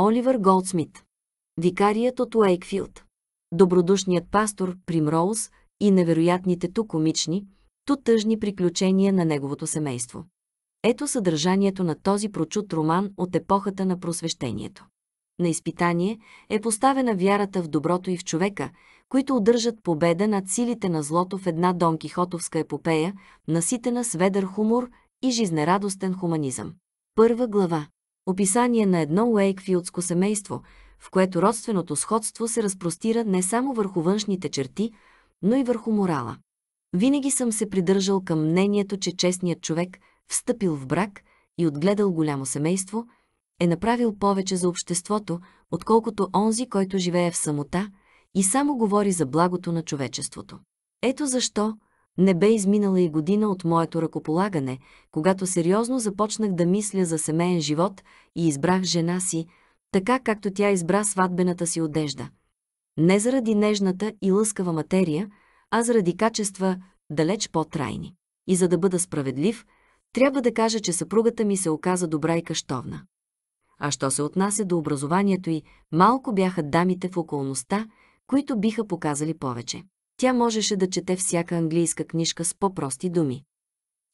Оливър Голдсмит. Викарият от Уейкфилд. Добродушният пастор Прим Роуз и невероятните ту комични, ту тъжни приключения на неговото семейство. Ето съдържанието на този прочут роман от епохата на просвещението. На изпитание е поставена вярата в доброто и в човека, които удържат победа над силите на злото в една Дон Кихотовска епопея, наситена с ведър хумор и жизнерадостен хуманизъм. Първа глава Описание на едно Уейкфилдско семейство, в което родственото сходство се разпростира не само върху външните черти, но и върху морала. Винаги съм се придържал към мнението, че честният човек, встъпил в брак и отгледал голямо семейство, е направил повече за обществото, отколкото онзи, който живее в самота и само говори за благото на човечеството. Ето защо, не бе изминала и година от моето ръкополагане, когато сериозно започнах да мисля за семейен живот и избрах жена си, така както тя избра сватбената си одежда. Не заради нежната и лъскава материя, а заради качества далеч по-трайни. И за да бъда справедлив, трябва да кажа, че съпругата ми се оказа добра и къщовна. А що се отнася до образованието й, малко бяха дамите в околността, които биха показали повече. Тя можеше да чете всяка английска книжка с по-прости думи.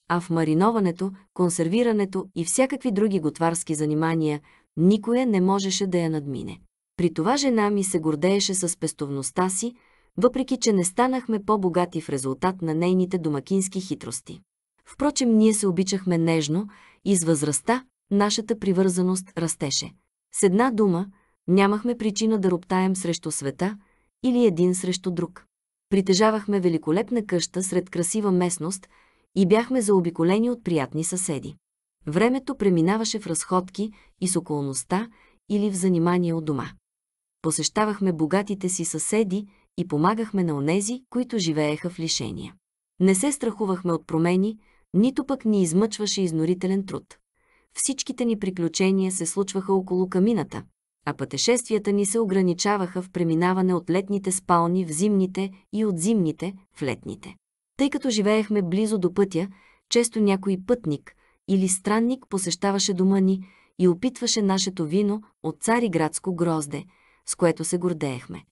А в мариноването, консервирането и всякакви други готварски занимания никоя не можеше да я надмине. При това жена ми се гордееше с пестовността си, въпреки че не станахме по-богати в резултат на нейните домакински хитрости. Впрочем, ние се обичахме нежно и с възрастта нашата привързаност растеше. С една дума, нямахме причина да роптаем срещу света или един срещу друг. Притежавахме великолепна къща сред красива местност и бяхме заобиколени от приятни съседи. Времето преминаваше в разходки и с околността или в занимание от дома. Посещавахме богатите си съседи и помагахме на онези, които живееха в лишения. Не се страхувахме от промени, нито пък ни измъчваше изнорителен труд. Всичките ни приключения се случваха около камината, а пътешествията ни се ограничаваха в преминаване от летните спални в зимните и от зимните в летните. Тъй като живеехме близо до пътя, често някой пътник или странник посещаваше дома ни и опитваше нашето вино от цари градско грозде, с което се гордеехме.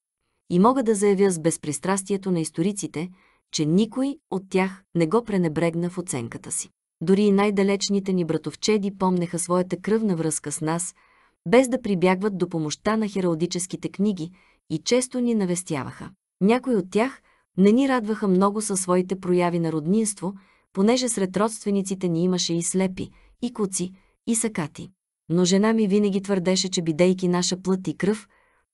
И мога да заявя с безпристрастието на историците, че никой от тях не го пренебрегна в оценката си. Дори и най-далечните ни братовчеди помнеха своята кръвна връзка с нас – без да прибягват до помощта на хералдическите книги и често ни навестяваха. Някои от тях не ни радваха много със своите прояви на роднинство, понеже сред родствениците ни имаше и слепи, и куци и сакати. Но жена ми винаги твърдеше, че бидейки наша плът и кръв,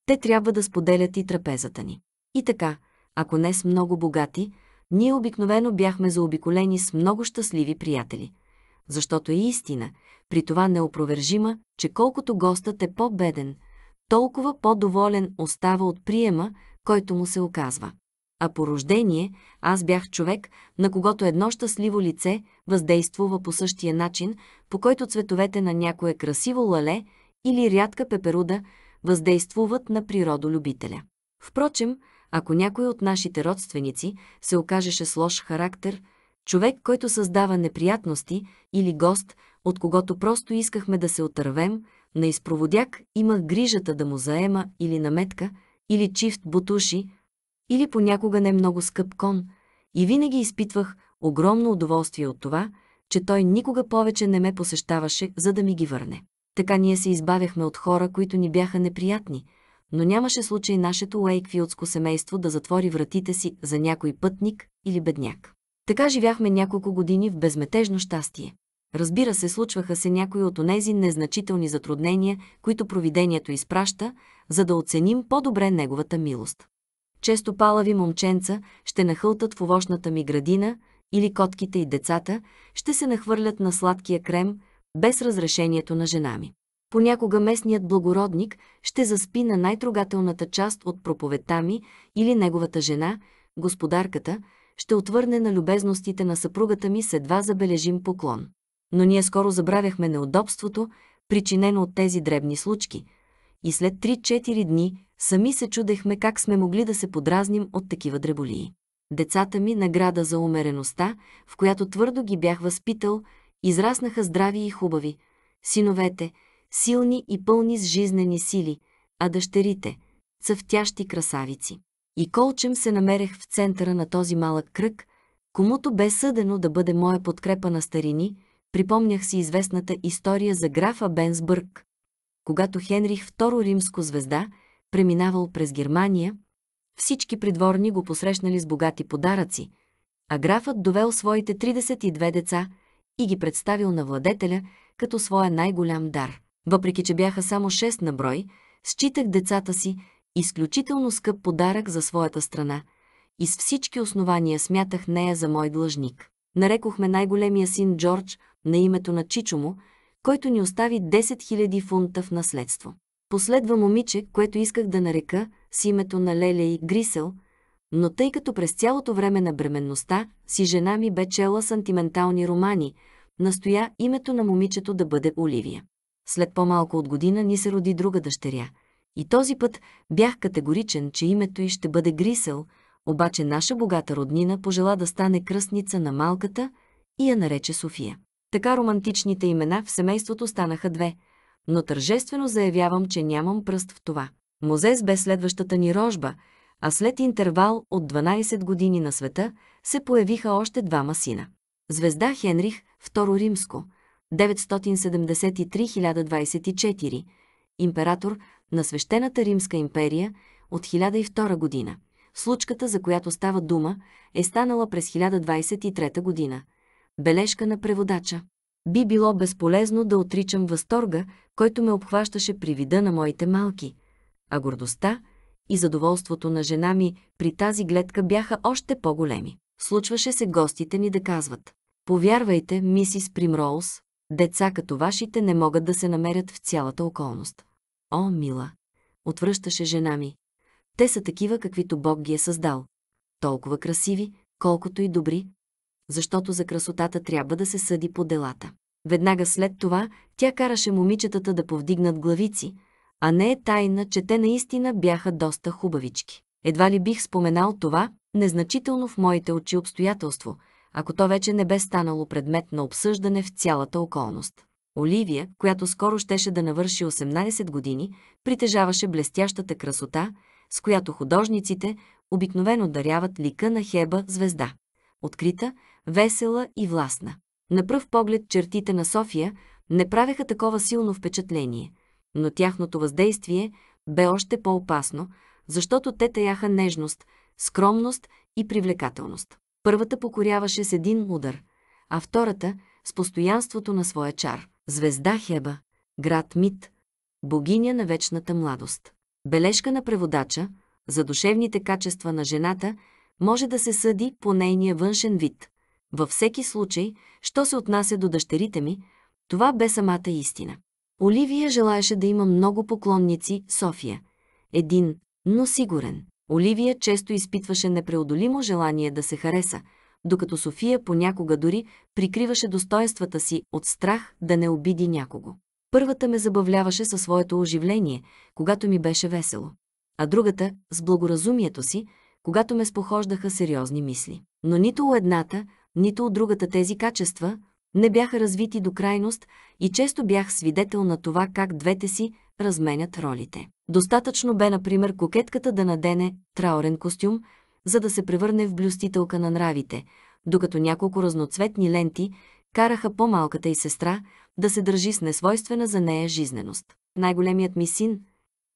те трябва да споделят и трапезата ни. И така, ако не с много богати, ние обикновено бяхме заобиколени с много щастливи приятели – защото е истина, при това неопровержима, че колкото гостът е по-беден, толкова по-доволен остава от приема, който му се оказва. А по рождение аз бях човек, на когото едно щастливо лице въздействува по същия начин, по който цветовете на някое красиво лале или рядка пеперуда въздействуват на природолюбителя. Впрочем, ако някой от нашите родственици се окажеше с лош характер – човек, който създава неприятности, или гост, от когото просто искахме да се отървем, на изпроводяк имах грижата да му заема или наметка, или чифт бутуши, или понякога не много скъп кон, и винаги изпитвах огромно удоволствие от това, че той никога повече не ме посещаваше, за да ми ги върне. Така ние се избавяхме от хора, които ни бяха неприятни, но нямаше случай нашето Уейкфилдско семейство да затвори вратите си за някой пътник или бедняк. Така живяхме няколко години в безметежно щастие. Разбира се, случваха се някои от онези незначителни затруднения, които провидението изпраща, за да оценим по-добре неговата милост. Често палави момченца ще нахълтат в овощната ми градина или котките и децата ще се нахвърлят на сладкия крем без разрешението на жена ми. Понякога местният благородник ще заспи на най-трогателната част от проповедта ми или неговата жена, господарката, ще отвърне на любезностите на съпругата ми с едва забележим поклон. Но ние скоро забравяхме неудобството, причинено от тези дребни случки, и след 3-4 дни сами се чудехме как сме могли да се подразним от такива дреболии. Децата ми награда за умереността, в която твърдо ги бях възпитал, израснаха здрави и хубави, синовете, силни и пълни с жизнени сили, а дъщерите – цъфтящи красавици и колчем се намерех в центъра на този малък кръг, комуто бе съдено да бъде моя подкрепа на старини, припомнях си известната история за графа Бенсбърг. Когато Хенрих II римско звезда преминавал през Германия, всички придворни го посрещнали с богати подаръци, а графът довел своите 32 деца и ги представил на владетеля като своя най-голям дар. Въпреки, че бяха само 6 на брой, считах децата си Изключително скъп подарък за своята страна. И с всички основания смятах нея за мой длъжник. Нарекохме най-големия син Джордж на името на Чичо му, който ни остави 10 000 фунта в наследство. Последва момиче, което исках да нарека с името на Леля и Грисел, но тъй като през цялото време на бременността си жена ми бе чела сантиментални романи, настоя името на момичето да бъде Оливия. След по-малко от година ни се роди друга дъщеря – и този път бях категоричен, че името й ще бъде Грисел, обаче наша богата роднина пожела да стане кръстница на малката и я нарече София. Така романтичните имена в семейството станаха две, но тържествено заявявам, че нямам пръст в това. Мозес бе следващата ни рожба, а след интервал от 12 години на света се появиха още двама сина. Звезда Хенрих, II Римско, 973-1024, император на Свещената Римска империя от 1002 година. Случката, за която става дума, е станала през 1023 година. Бележка на преводача. Би било безполезно да отричам възторга, който ме обхващаше при вида на моите малки, а гордостта и задоволството на жена ми при тази гледка бяха още по-големи. Случваше се гостите ни да казват «Повярвайте, мисис Примроуз, деца като вашите не могат да се намерят в цялата околност». О, мила! Отвръщаше жена ми. Те са такива, каквито Бог ги е създал. Толкова красиви, колкото и добри, защото за красотата трябва да се съди по делата. Веднага след това тя караше момичетата да повдигнат главици, а не е тайна, че те наистина бяха доста хубавички. Едва ли бих споменал това, незначително в моите очи обстоятелство, ако то вече не бе станало предмет на обсъждане в цялата околност. Оливия, която скоро щеше да навърши 18 години, притежаваше блестящата красота, с която художниците обикновено даряват лика на Хеба звезда. Открита, весела и властна. На пръв поглед чертите на София не правеха такова силно впечатление, но тяхното въздействие бе още по-опасно, защото те таяха нежност, скромност и привлекателност. Първата покоряваше с един удар, а втората – с постоянството на своя чар – Звезда Хеба, град Мит, богиня на вечната младост. Бележка на преводача за душевните качества на жената може да се съди по нейния външен вид. Във всеки случай, що се отнася до дъщерите ми, това бе самата истина. Оливия желаеше да има много поклонници София. Един, но сигурен. Оливия често изпитваше непреодолимо желание да се хареса – докато София понякога дори прикриваше достоинствата си от страх да не обиди някого. Първата ме забавляваше със своето оживление, когато ми беше весело, а другата – с благоразумието си, когато ме спохождаха сериозни мисли. Но нито у едната, нито у другата тези качества не бяха развити до крайност и често бях свидетел на това как двете си разменят ролите. Достатъчно бе, например, кокетката да надене траурен костюм, за да се превърне в блюстителка на нравите, докато няколко разноцветни ленти караха по-малката и сестра да се държи с несвойствена за нея жизненост. Най-големият ми син,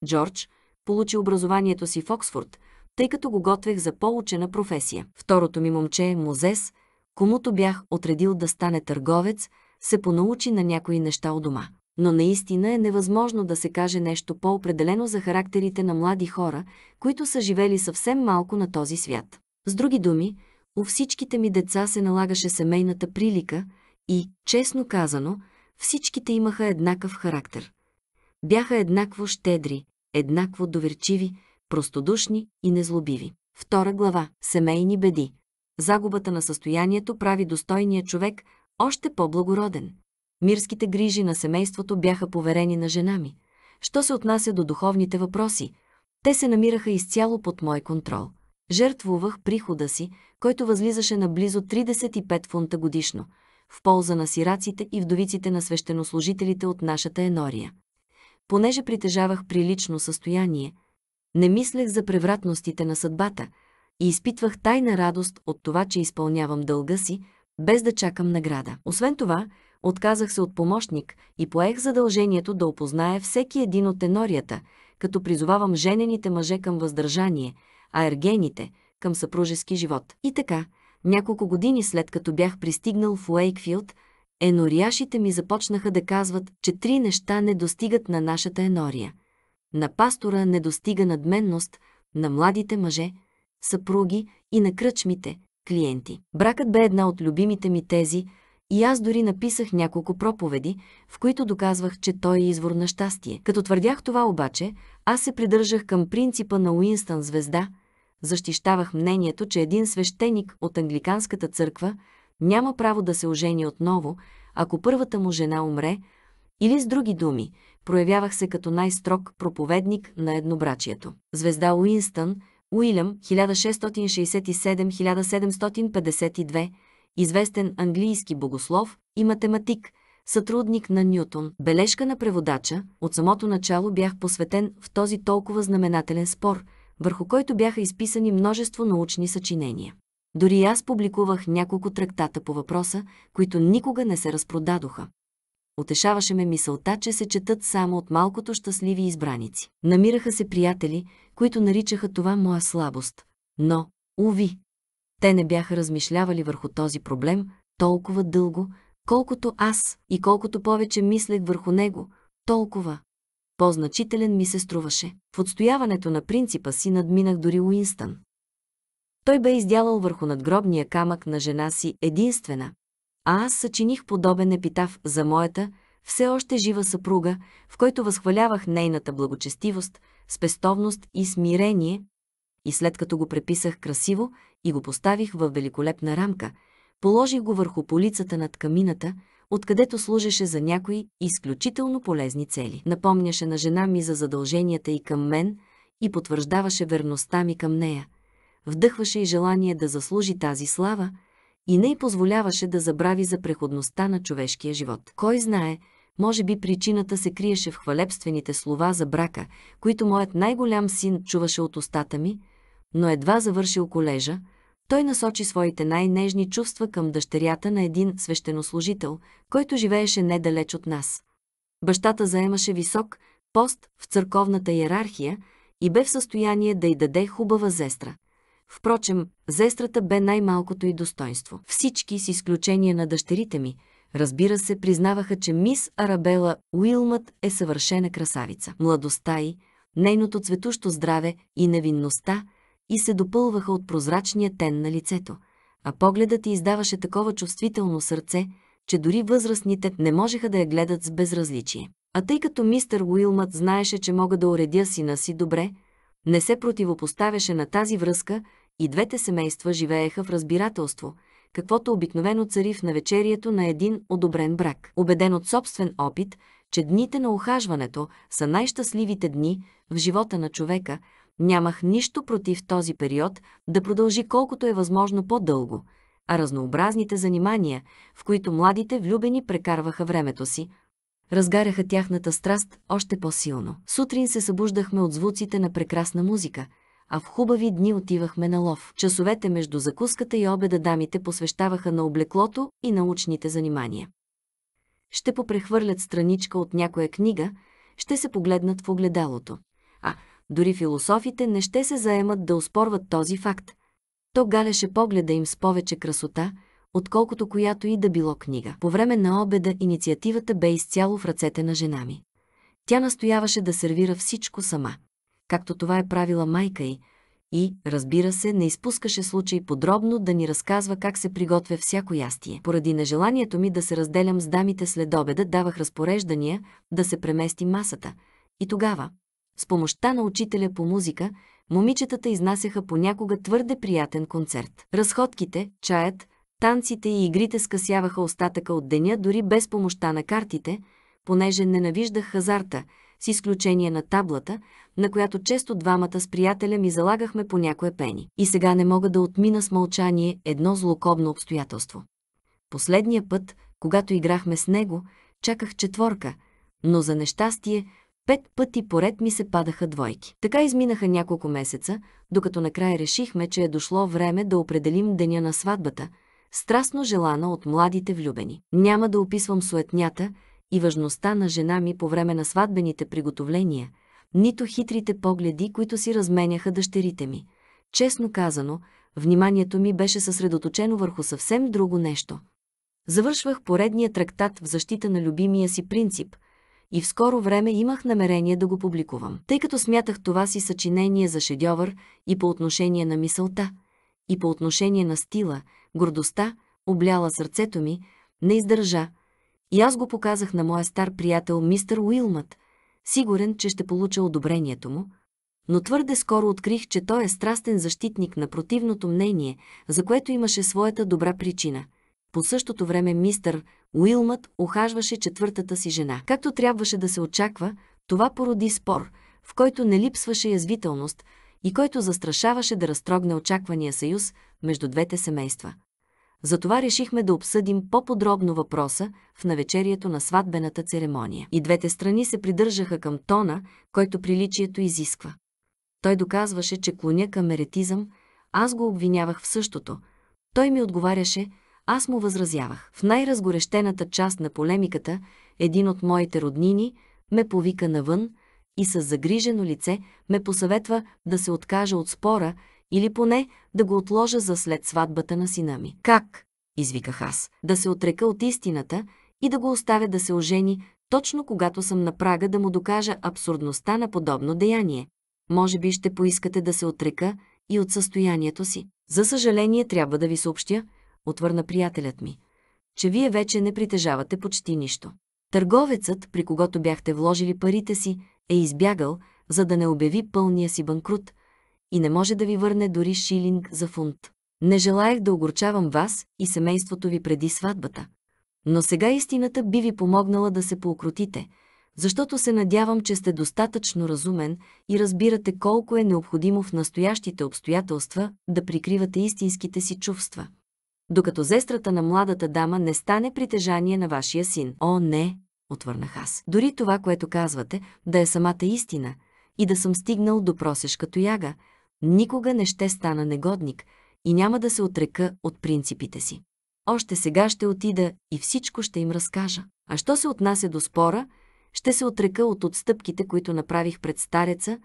Джордж, получи образованието си в Оксфорд, тъй като го готвех за по-учена професия. Второто ми момче, Мозес, комуто бях отредил да стане търговец, се понаучи на някои неща у дома но наистина е невъзможно да се каже нещо по-определено за характерите на млади хора, които са живели съвсем малко на този свят. С други думи, у всичките ми деца се налагаше семейната прилика и, честно казано, всичките имаха еднакъв характер. Бяха еднакво щедри, еднакво доверчиви, простодушни и незлобиви. Втора глава – Семейни беди. Загубата на състоянието прави достойния човек още по-благороден. Мирските грижи на семейството бяха поверени на жена ми. Що се отнася до духовните въпроси, те се намираха изцяло под мой контрол. Жертвувах прихода си, който възлизаше на близо 35 фунта годишно, в полза на сираците и вдовиците на свещенослужителите от нашата енория. Понеже притежавах прилично състояние, не мислех за превратностите на съдбата и изпитвах тайна радост от това, че изпълнявам дълга си, без да чакам награда. Освен това, отказах се от помощник и поех задължението да опознае всеки един от тенорията, като призовавам женените мъже към въздържание, а ергените – към съпружески живот. И така, няколко години след като бях пристигнал в Уейкфилд, енориашите ми започнаха да казват, че три неща не достигат на нашата енория. На пастора не достига надменност, на младите мъже, съпруги и на кръчмите, клиенти. Бракът бе една от любимите ми тези – и аз дори написах няколко проповеди, в които доказвах, че той е извор на щастие. Като твърдях това обаче, аз се придържах към принципа на Уинстън Звезда, защищавах мнението, че един свещеник от англиканската църква няма право да се ожени отново, ако първата му жена умре, или с други думи, проявявах се като най-строг проповедник на еднобрачието. Звезда Уинстън, Уилям, 1667-1752, известен английски богослов и математик, сътрудник на Нютон. Бележка на преводача, от самото начало бях посветен в този толкова знаменателен спор, върху който бяха изписани множество научни съчинения. Дори аз публикувах няколко трактата по въпроса, които никога не се разпродадоха. Отешаваше ме мисълта, че се четат само от малкото щастливи избраници. Намираха се приятели, които наричаха това моя слабост. Но, уви, те не бяха размишлявали върху този проблем толкова дълго, колкото аз и колкото повече мислех върху него, толкова по-значителен ми се струваше. В отстояването на принципа си надминах дори Уинстън. Той бе издялал върху надгробния камък на жена си единствена, а аз съчиних подобен епитав за моята, все още жива съпруга, в който възхвалявах нейната благочестивост, спестовност и смирение, и след като го преписах красиво, и го поставих в великолепна рамка, положих го върху полицата над камината, откъдето служеше за някои изключително полезни цели. Напомняше на жена ми за задълженията и към мен и потвърждаваше верността ми към нея. Вдъхваше и желание да заслужи тази слава и не й позволяваше да забрави за преходността на човешкия живот. Кой знае, може би причината се криеше в хвалебствените слова за брака, които моят най-голям син чуваше от устата ми – но едва завършил колежа, той насочи своите най-нежни чувства към дъщерята на един свещенослужител, който живееше недалеч от нас. Бащата заемаше висок пост в църковната иерархия и бе в състояние да й даде хубава зестра. Впрочем, зестрата бе най-малкото и достоинство. Всички, с изключение на дъщерите ми, разбира се, признаваха, че мис Арабела Уилмът е съвършена красавица. Младостта й, нейното цветущо здраве и невинността – и се допълваха от прозрачния тен на лицето, а погледът й издаваше такова чувствително сърце, че дори възрастните не можеха да я гледат с безразличие. А тъй като мистър Уилмът знаеше, че мога да уредя сина си добре, не се противопоставяше на тази връзка и двете семейства живееха в разбирателство, каквото обикновено цари в навечерието на един одобрен брак. Обеден от собствен опит, че дните на ухажването са най-щастливите дни в живота на човека, Нямах нищо против този период да продължи колкото е възможно по-дълго, а разнообразните занимания, в които младите влюбени прекарваха времето си, разгаряха тяхната страст още по-силно. Сутрин се събуждахме от звуците на прекрасна музика, а в хубави дни отивахме на лов. Часовете между закуската и обеда дамите посвещаваха на облеклото и научните занимания. Ще попрехвърлят страничка от някоя книга, ще се погледнат в огледалото. А дори философите не ще се заемат да успорват този факт. То галеше погледа им с повече красота, отколкото която и да било книга. По време на обеда инициативата бе изцяло в ръцете на жена ми. Тя настояваше да сервира всичко сама, както това е правила майка й, и, разбира се, не изпускаше случай подробно да ни разказва как се приготвя всяко ястие. Поради нежеланието ми да се разделям с дамите след обеда, давах разпореждания да се премести масата. И тогава, с помощта на учителя по музика, момичетата изнасяха понякога твърде приятен концерт. Разходките, чаят, танците и игрите скъсяваха остатъка от деня дори без помощта на картите, понеже ненавиждах хазарта, с изключение на таблата, на която често двамата с приятеля ми залагахме по някое пени. И сега не мога да отмина с мълчание едно злокобно обстоятелство. Последния път, когато играхме с него, чаках четворка, но за нещастие Пет пъти поред ми се падаха двойки. Така изминаха няколко месеца, докато накрая решихме, че е дошло време да определим деня на сватбата, страстно желана от младите влюбени. Няма да описвам суетнята и важността на жена ми по време на сватбените приготовления, нито хитрите погледи, които си разменяха дъщерите ми. Честно казано, вниманието ми беше съсредоточено върху съвсем друго нещо. Завършвах поредния трактат в защита на любимия си принцип – и в скоро време имах намерение да го публикувам. Тъй като смятах това си съчинение за шедьовър и по отношение на мисълта, и по отношение на стила, гордостта, обляла сърцето ми, не издържа. И аз го показах на моя стар приятел мистер Уилмът, сигурен, че ще получа одобрението му, но твърде скоро открих, че той е страстен защитник на противното мнение, за което имаше своята добра причина – по същото време мистър Уилмът ухажваше четвъртата си жена. Както трябваше да се очаква, това породи спор, в който не липсваше язвителност и който застрашаваше да разтрогне очаквания съюз между двете семейства. Затова решихме да обсъдим по-подробно въпроса в навечерието на сватбената церемония. И двете страни се придържаха към тона, който приличието изисква. Той доказваше, че клоня към еретизъм, аз го обвинявах в същото. Той ми отговаряше – аз му възразявах. В най-разгорещената част на полемиката, един от моите роднини ме повика навън и с загрижено лице ме посъветва да се откажа от спора или поне да го отложа за след сватбата на сина ми. Как? извиках аз. Да се отрека от истината и да го оставя да се ожени, точно когато съм на прага да му докажа абсурдността на подобно деяние. Може би ще поискате да се отрека и от състоянието си. За съжаление трябва да ви съобщя, отвърна приятелят ми, че вие вече не притежавате почти нищо. Търговецът, при когото бяхте вложили парите си, е избягал, за да не обяви пълния си банкрут и не може да ви върне дори шилинг за фунт. Не желаях да огорчавам вас и семейството ви преди сватбата. Но сега истината би ви помогнала да се поукротите, защото се надявам, че сте достатъчно разумен и разбирате колко е необходимо в настоящите обстоятелства да прикривате истинските си чувства докато зестрата на младата дама не стане притежание на вашия син. О, не, отвърнах аз. Дори това, което казвате, да е самата истина и да съм стигнал до просеш като яга, никога не ще стана негодник и няма да се отрека от принципите си. Още сега ще отида и всичко ще им разкажа. А що се отнася до спора, ще се отрека от отстъпките, които направих пред стареца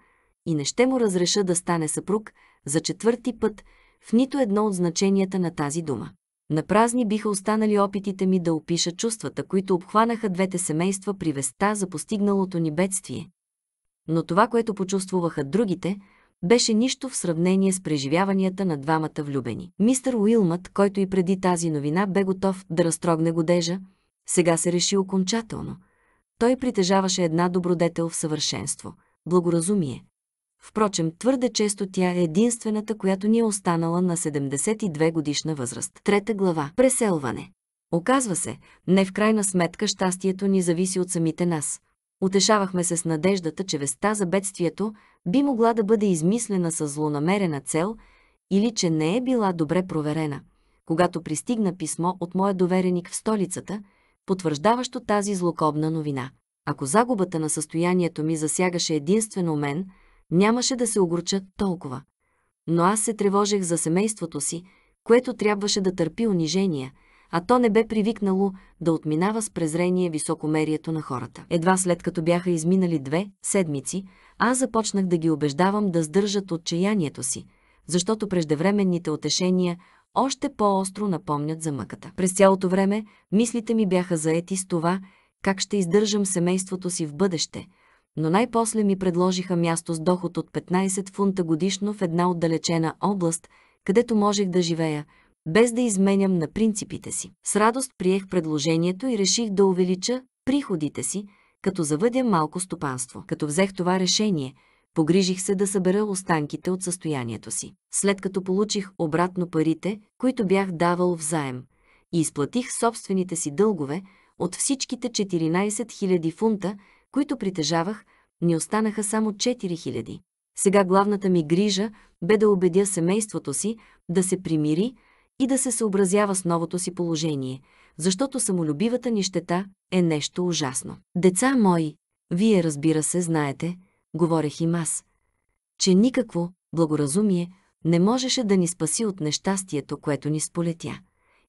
и не ще му разреша да стане съпруг за четвърти път – в нито едно от значенията на тази дума. На празни биха останали опитите ми да опиша чувствата, които обхванаха двете семейства при веста за постигналото ни бедствие. Но това, което почувствуваха другите, беше нищо в сравнение с преживяванията на двамата влюбени. Мистер Уилмът, който и преди тази новина бе готов да разтрогне годежа, сега се реши окончателно. Той притежаваше една добродетел в съвършенство – благоразумие. Впрочем, твърде често тя е единствената, която ни е останала на 72 годишна възраст. Трета глава. Преселване. Оказва се, не в крайна сметка щастието ни зависи от самите нас. Утешавахме се с надеждата, че веста за бедствието би могла да бъде измислена с злонамерена цел или че не е била добре проверена. Когато пристигна писмо от моя довереник в столицата, потвърждаващо тази злокобна новина. Ако загубата на състоянието ми засягаше единствено мен – нямаше да се огорча толкова. Но аз се тревожех за семейството си, което трябваше да търпи унижения, а то не бе привикнало да отминава с презрение високомерието на хората. Едва след като бяха изминали две седмици, аз започнах да ги убеждавам да сдържат отчаянието си, защото преждевременните отешения още по-остро напомнят за мъката. През цялото време мислите ми бяха заети с това, как ще издържам семейството си в бъдеще – но най-после ми предложиха място с доход от 15 фунта годишно в една отдалечена област, където можех да живея, без да изменям на принципите си. С радост приех предложението и реших да увелича приходите си, като завъдя малко стопанство. Като взех това решение, погрижих се да събера останките от състоянието си. След като получих обратно парите, които бях давал в заем, и изплатих собствените си дългове от всичките 14 000 фунта, които притежавах, ни останаха само 4000. Сега главната ми грижа бе да убедя семейството си да се примири и да се съобразява с новото си положение, защото самолюбивата нищета е нещо ужасно. Деца мои, вие разбира се знаете, говорех им аз, че никакво благоразумие не можеше да ни спаси от нещастието, което ни сполетя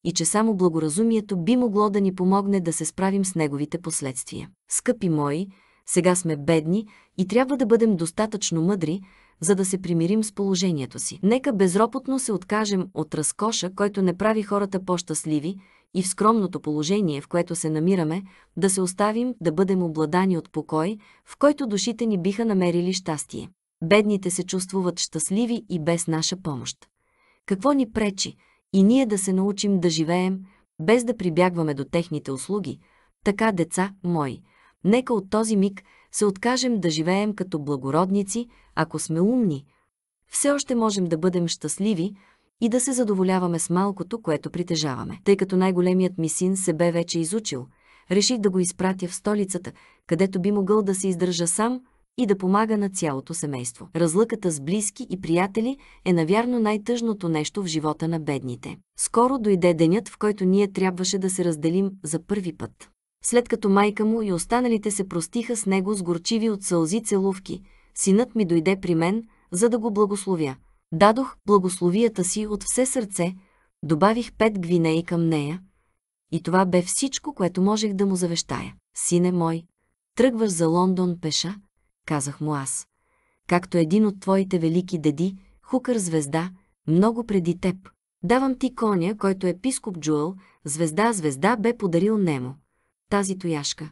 и че само благоразумието би могло да ни помогне да се справим с неговите последствия. Скъпи мои, сега сме бедни и трябва да бъдем достатъчно мъдри, за да се примирим с положението си. Нека безропотно се откажем от разкоша, който не прави хората по-щастливи, и в скромното положение, в което се намираме, да се оставим да бъдем обладани от покой, в който душите ни биха намерили щастие. Бедните се чувствуват щастливи и без наша помощ. Какво ни пречи, и ние да се научим да живеем, без да прибягваме до техните услуги, така, деца мои, нека от този миг се откажем да живеем като благородници, ако сме умни. Все още можем да бъдем щастливи и да се задоволяваме с малкото, което притежаваме. Тъй като най-големият ми син се бе вече изучил, реших да го изпратя в столицата, където би могъл да се издържа сам – и да помага на цялото семейство. Разлъката с близки и приятели е навярно най-тъжното нещо в живота на бедните. Скоро дойде денят, в който ние трябваше да се разделим за първи път. След като майка му и останалите се простиха с него с горчиви от сълзи целувки, синът ми дойде при мен, за да го благословя. Дадох благословията си от все сърце, добавих пет гвинеи към нея. И това бе всичко, което можех да му завещая. Сине мой, тръгваш за Лондон пеша, казах му аз. Както един от твоите велики деди, Хукър звезда, много преди теб. Давам ти коня, който епископ Джуел, звезда, звезда, бе подарил Немо. Тази тояшка.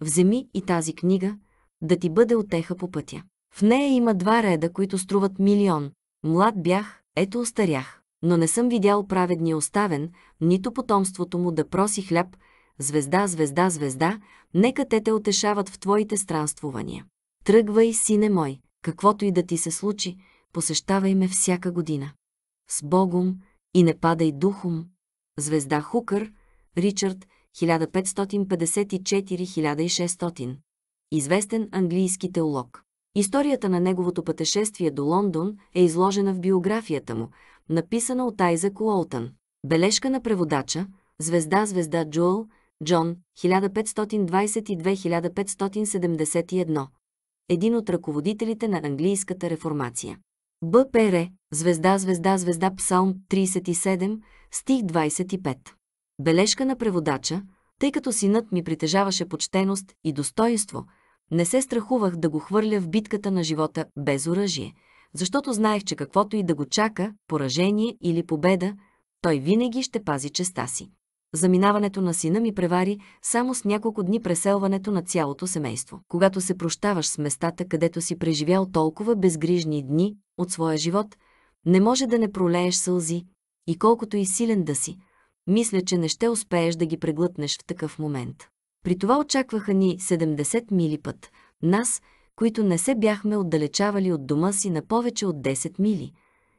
Вземи и тази книга, да ти бъде отеха по пътя. В нея има два реда, които струват милион. Млад бях, ето остарях. Но не съм видял праведния оставен, нито потомството му да проси хляб, звезда, звезда, звезда, нека те те отешават в твоите странствувания. Тръгвай, сине мой, каквото и да ти се случи, посещавай ме всяка година. С Богом и не падай духом. Звезда Хукър, Ричард, 1554-1600. Известен английски теолог. Историята на неговото пътешествие до Лондон е изложена в биографията му, написана от Айзак Уолтън. Бележка на преводача Звезда Звезда Джуел, Джон, 1522-1571 един от ръководителите на английската реформация. БПР, звезда, звезда, звезда, Псалм 37, стих 25. Бележка на преводача, тъй като синът ми притежаваше почтеност и достоинство, не се страхувах да го хвърля в битката на живота без оръжие, защото знаех, че каквото и да го чака, поражение или победа, той винаги ще пази честа си. Заминаването на сина ми превари само с няколко дни преселването на цялото семейство. Когато се прощаваш с местата, където си преживял толкова безгрижни дни от своя живот, не може да не пролееш сълзи и колкото и силен да си, мисля, че не ще успееш да ги преглътнеш в такъв момент. При това очакваха ни 70 мили път, нас, които не се бяхме отдалечавали от дома си на повече от 10 мили.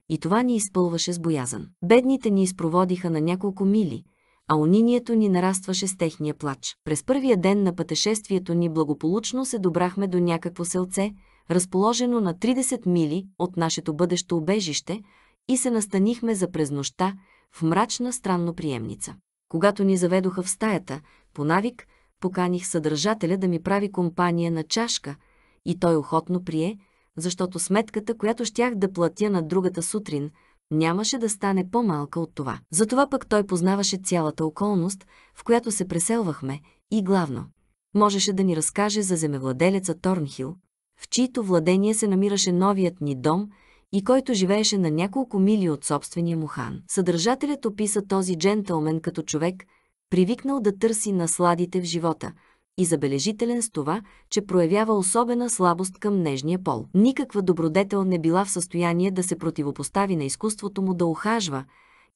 И това ни изпълваше с боязън. Бедните ни изпроводиха на няколко мили – а унинието ни нарастваше с техния плач. През първия ден на пътешествието ни благополучно се добрахме до някакво селце, разположено на 30 мили от нашето бъдещо убежище, и се настанихме за през нощта в мрачна странно приемница. Когато ни заведоха в стаята, по навик, поканих съдържателя да ми прави компания на чашка и той охотно прие, защото сметката, която щях да платя на другата сутрин – нямаше да стане по-малка от това. Затова пък той познаваше цялата околност, в която се преселвахме, и главно, можеше да ни разкаже за земевладелеца Торнхил, в чието владение се намираше новият ни дом и който живееше на няколко мили от собствения му хан. Съдържателят описа този джентълмен като човек, привикнал да търси насладите в живота – и забележителен с това, че проявява особена слабост към нежния пол. Никаква добродетел не била в състояние да се противопостави на изкуството му да ухажва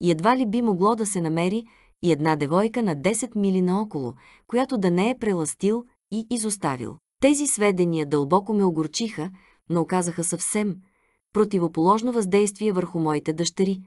и едва ли би могло да се намери и една девойка на 10 мили наоколо, която да не е преластил и изоставил. Тези сведения дълбоко ме огорчиха, но оказаха съвсем противоположно въздействие върху моите дъщери.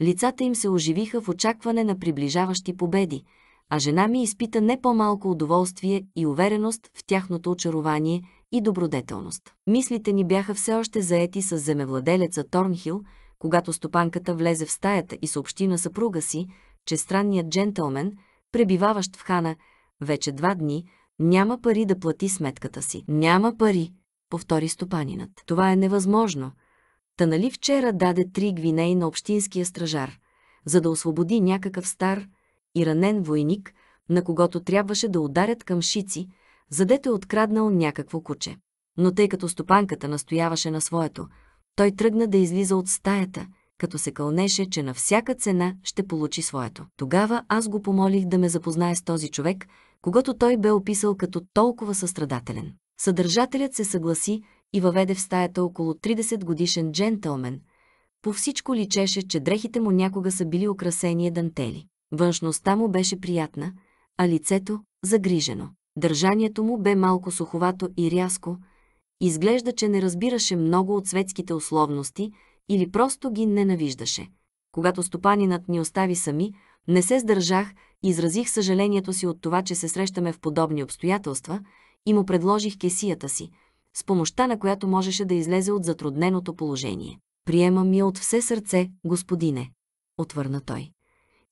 Лицата им се оживиха в очакване на приближаващи победи – а жена ми изпита не по-малко удоволствие и увереност в тяхното очарование и добродетелност. Мислите ни бяха все още заети с земевладелеца Торнхил, когато стопанката влезе в стаята и съобщи на съпруга си, че странният джентълмен, пребиваващ в хана вече два дни, няма пари да плати сметката си. Няма пари, повтори стопанинът. Това е невъзможно. Та нали вчера даде три гвинеи на общинския стражар, за да освободи някакъв стар, и ранен войник, на когото трябваше да ударят към шици, задето е откраднал някакво куче. Но тъй като стопанката настояваше на своето, той тръгна да излиза от стаята, като се кълнеше, че на всяка цена ще получи своето. Тогава аз го помолих да ме запознае с този човек, когато той бе описал като толкова състрадателен. Съдържателят се съгласи и въведе в стаята около 30 годишен джентълмен. По всичко личеше, че дрехите му някога са били украсени дантели. Външността му беше приятна, а лицето – загрижено. Държанието му бе малко суховато и рязко. Изглежда, че не разбираше много от светските условности или просто ги ненавиждаше. Когато стопанинът ни остави сами, не се сдържах и изразих съжалението си от това, че се срещаме в подобни обстоятелства и му предложих кесията си, с помощта на която можеше да излезе от затрудненото положение. Приема ми от все сърце, господине, отвърна той.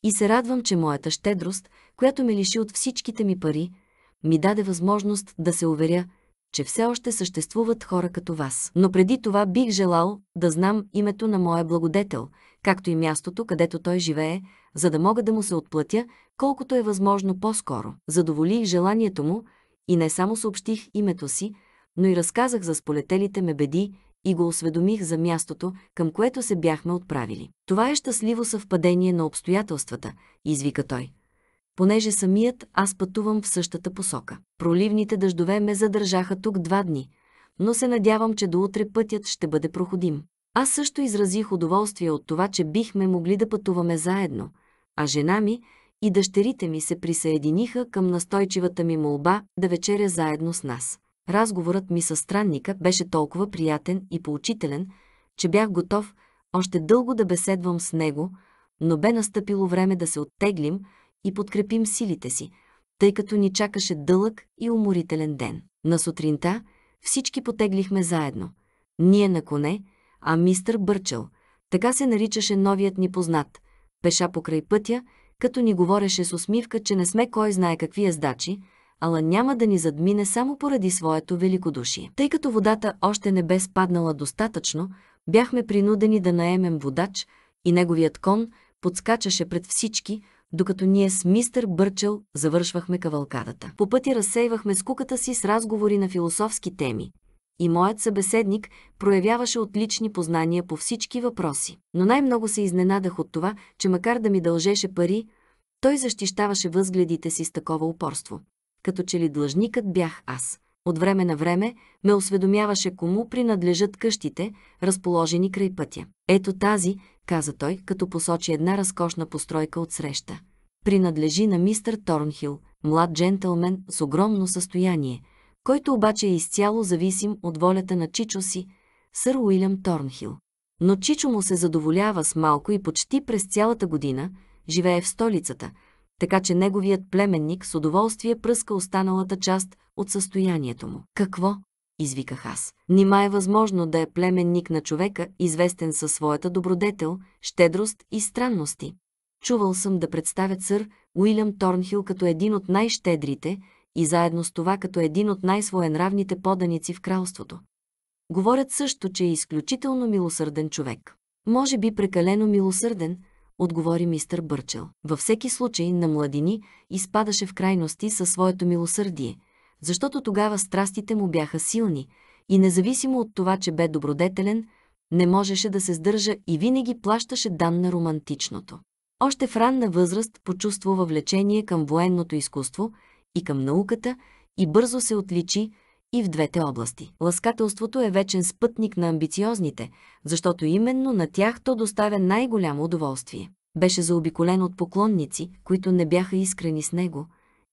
И се радвам, че моята щедрост, която ме лиши от всичките ми пари, ми даде възможност да се уверя, че все още съществуват хора като вас. Но преди това бих желал да знам името на моя благодетел, както и мястото, където той живее, за да мога да му се отплатя колкото е възможно по-скоро. Задоволих желанието му и не само съобщих името си, но и разказах за сполетелите ме беди, и го осведомих за мястото, към което се бяхме отправили. Това е щастливо съвпадение на обстоятелствата, извика той. Понеже самият аз пътувам в същата посока. Проливните дъждове ме задържаха тук два дни, но се надявам, че до утре пътят ще бъде проходим. Аз също изразих удоволствие от това, че бихме могли да пътуваме заедно, а жена ми и дъщерите ми се присъединиха към настойчивата ми молба да вечеря заедно с нас. Разговорът ми с странника беше толкова приятен и поучителен, че бях готов още дълго да беседвам с него, но бе настъпило време да се оттеглим и подкрепим силите си, тъй като ни чакаше дълъг и уморителен ден. На сутринта всички потеглихме заедно. Ние на коне, а мистър Бърчел, така се наричаше новият ни познат, пеша покрай пътя, като ни говореше с усмивка, че не сме кой знае какви ездачи, ала няма да ни задмине само поради своето великодушие. Тъй като водата още не бе спаднала достатъчно, бяхме принудени да наемем водач и неговият кон подскачаше пред всички, докато ние с мистър Бърчел завършвахме кавалкадата. По пъти разсейвахме скуката си с разговори на философски теми. И моят събеседник проявяваше отлични познания по всички въпроси. Но най-много се изненадах от това, че макар да ми дължеше пари, той защищаваше възгледите си с такова упорство като че ли длъжникът бях аз. От време на време ме осведомяваше кому принадлежат къщите, разположени край пътя. Ето тази, каза той, като посочи една разкошна постройка от среща. Принадлежи на мистър Торнхил, млад джентълмен с огромно състояние, който обаче е изцяло зависим от волята на чичо си, сър Уилям Торнхил. Но чичо му се задоволява с малко и почти през цялата година живее в столицата – така че неговият племенник с удоволствие пръска останалата част от състоянието му. Какво? извиках аз. Нима е възможно да е племенник на човека, известен със своята добродетел, щедрост и странности. Чувал съм да представят сър Уилям Торнхил като един от най-щедрите и заедно с това като един от най-своенравните поданици в кралството. Говорят също, че е изключително милосърден човек. Може би прекалено милосърден, отговори мистър Бърчел. Във всеки случай на младини изпадаше в крайности със своето милосърдие, защото тогава страстите му бяха силни и независимо от това, че бе добродетелен, не можеше да се сдържа и винаги плащаше дан на романтичното. Още в ранна възраст почувства влечение към военното изкуство и към науката и бързо се отличи, и в двете области. Ласкателството е вечен спътник на амбициозните, защото именно на тях то доставя най-голямо удоволствие. Беше заобиколен от поклонници, които не бяха искрени с него,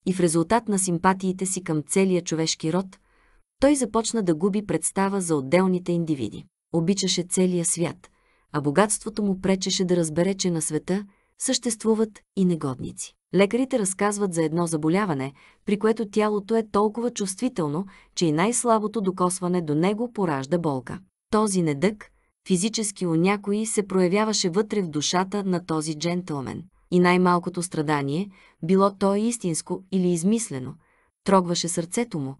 и в резултат на симпатиите си към целия човешки род, той започна да губи представа за отделните индивиди. Обичаше целия свят, а богатството му пречеше да разбере, че на света съществуват и негодници. Лекарите разказват за едно заболяване, при което тялото е толкова чувствително, че и най-слабото докосване до него поражда болка. Този недък, физически у някои, се проявяваше вътре в душата на този джентълмен. И най-малкото страдание, било то истинско или измислено, трогваше сърцето му,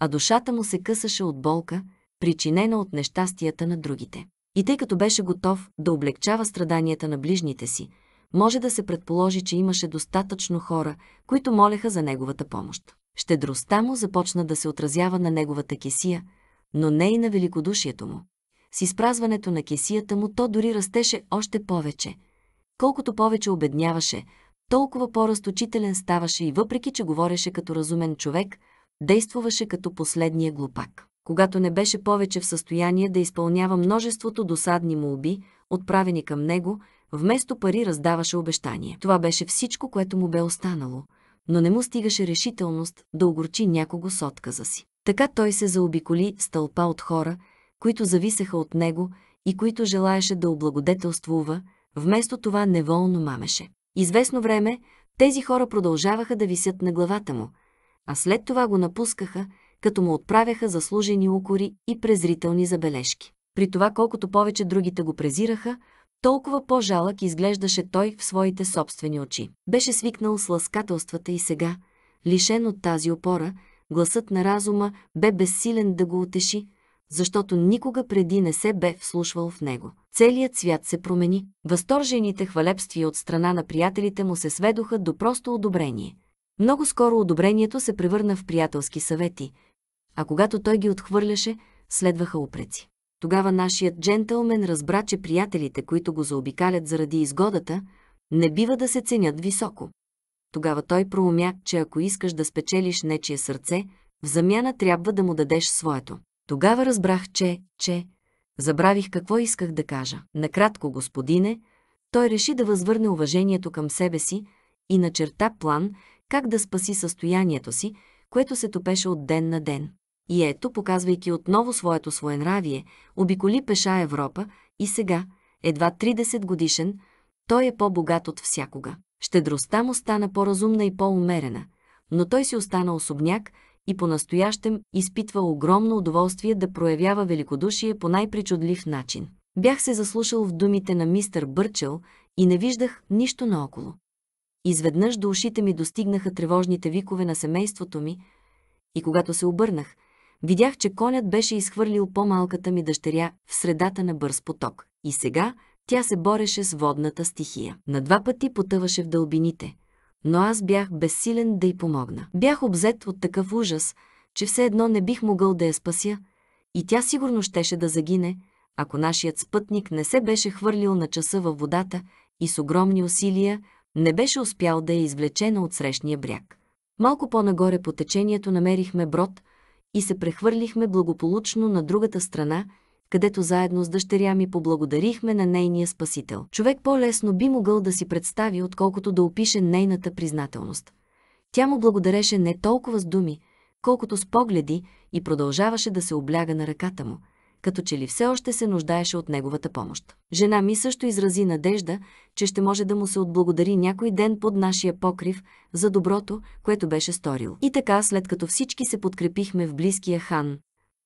а душата му се късаше от болка, причинена от нещастията на другите. И тъй като беше готов да облегчава страданията на ближните си, може да се предположи, че имаше достатъчно хора, които молеха за неговата помощ. Щедростта му започна да се отразява на неговата кесия, но не и на великодушието му. С изпразването на кесията му то дори растеше още повече. Колкото повече обедняваше, толкова по-разточителен ставаше и въпреки, че говореше като разумен човек, действуваше като последния глупак. Когато не беше повече в състояние да изпълнява множеството досадни молби, отправени към него, Вместо пари раздаваше обещание. Това беше всичко, което му бе останало, но не му стигаше решителност да огорчи някого с отказа си. Така той се заобиколи с тълпа от хора, които зависеха от него и които желаеше да облагодетелствува, вместо това неволно мамеше. Известно време тези хора продължаваха да висят на главата му, а след това го напускаха, като му отправяха заслужени укори и презрителни забележки. При това колкото повече другите го презираха, толкова по-жалък изглеждаше той в своите собствени очи. Беше свикнал с ласкателствата и сега, лишен от тази опора, гласът на разума бе безсилен да го отеши, защото никога преди не се бе вслушвал в него. Целият свят се промени. Възторжените хвалебствия от страна на приятелите му се сведоха до просто одобрение. Много скоро одобрението се превърна в приятелски съвети, а когато той ги отхвърляше, следваха упреци. Тогава нашият джентълмен разбра, че приятелите, които го заобикалят заради изгодата, не бива да се ценят високо. Тогава той проумя, че ако искаш да спечелиш нечие сърце, в замяна трябва да му дадеш своето. Тогава разбрах, че, че... Забравих какво исках да кажа. Накратко, господине, той реши да възвърне уважението към себе си и начерта план как да спаси състоянието си, което се топеше от ден на ден. И ето, показвайки отново своето своенравие, обиколи пеша Европа и сега, едва 30 годишен, той е по-богат от всякога. Щедростта му стана по-разумна и по-умерена, но той си остана особняк и по-настоящем изпитва огромно удоволствие да проявява великодушие по най-причудлив начин. Бях се заслушал в думите на мистър Бърчел и не виждах нищо наоколо. Изведнъж до ушите ми достигнаха тревожните викове на семейството ми и когато се обърнах – Видях, че конят беше изхвърлил по-малката ми дъщеря в средата на бърз поток. И сега тя се бореше с водната стихия. На два пъти потъваше в дълбините, но аз бях безсилен да й помогна. Бях обзет от такъв ужас, че все едно не бих могъл да я спася, и тя сигурно щеше да загине, ако нашият спътник не се беше хвърлил на часа във водата и с огромни усилия не беше успял да я извлече на отсрещния бряг. Малко по-нагоре по течението намерихме брод, и се прехвърлихме благополучно на другата страна, където заедно с дъщеря ми поблагодарихме на нейния спасител. Човек по-лесно би могъл да си представи, отколкото да опише нейната признателност. Тя му благодареше не толкова с думи, колкото с погледи и продължаваше да се обляга на ръката му – като че ли все още се нуждаеше от неговата помощ. Жена ми също изрази надежда, че ще може да му се отблагодари някой ден под нашия покрив за доброто, което беше сторил. И така, след като всички се подкрепихме в близкия хан,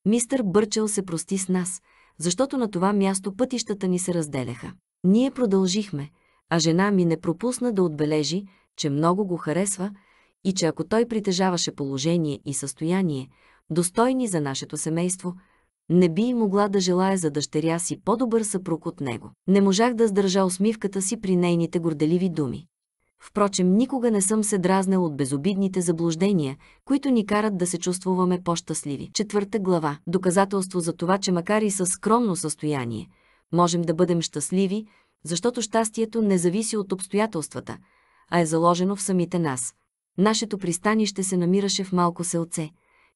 мистър Бърчел се прости с нас, защото на това място пътищата ни се разделяха. Ние продължихме, а жена ми не пропусна да отбележи, че много го харесва и че ако той притежаваше положение и състояние, достойни за нашето семейство – не би и могла да желая за дъщеря си по-добър съпруг от него. Не можах да сдържа усмивката си при нейните горделиви думи. Впрочем, никога не съм се дразнал от безобидните заблуждения, които ни карат да се чувствуваме по-щастливи. Четвърта глава. Доказателство за това, че макар и със скромно състояние, можем да бъдем щастливи, защото щастието не зависи от обстоятелствата, а е заложено в самите нас. Нашето пристанище се намираше в малко селце,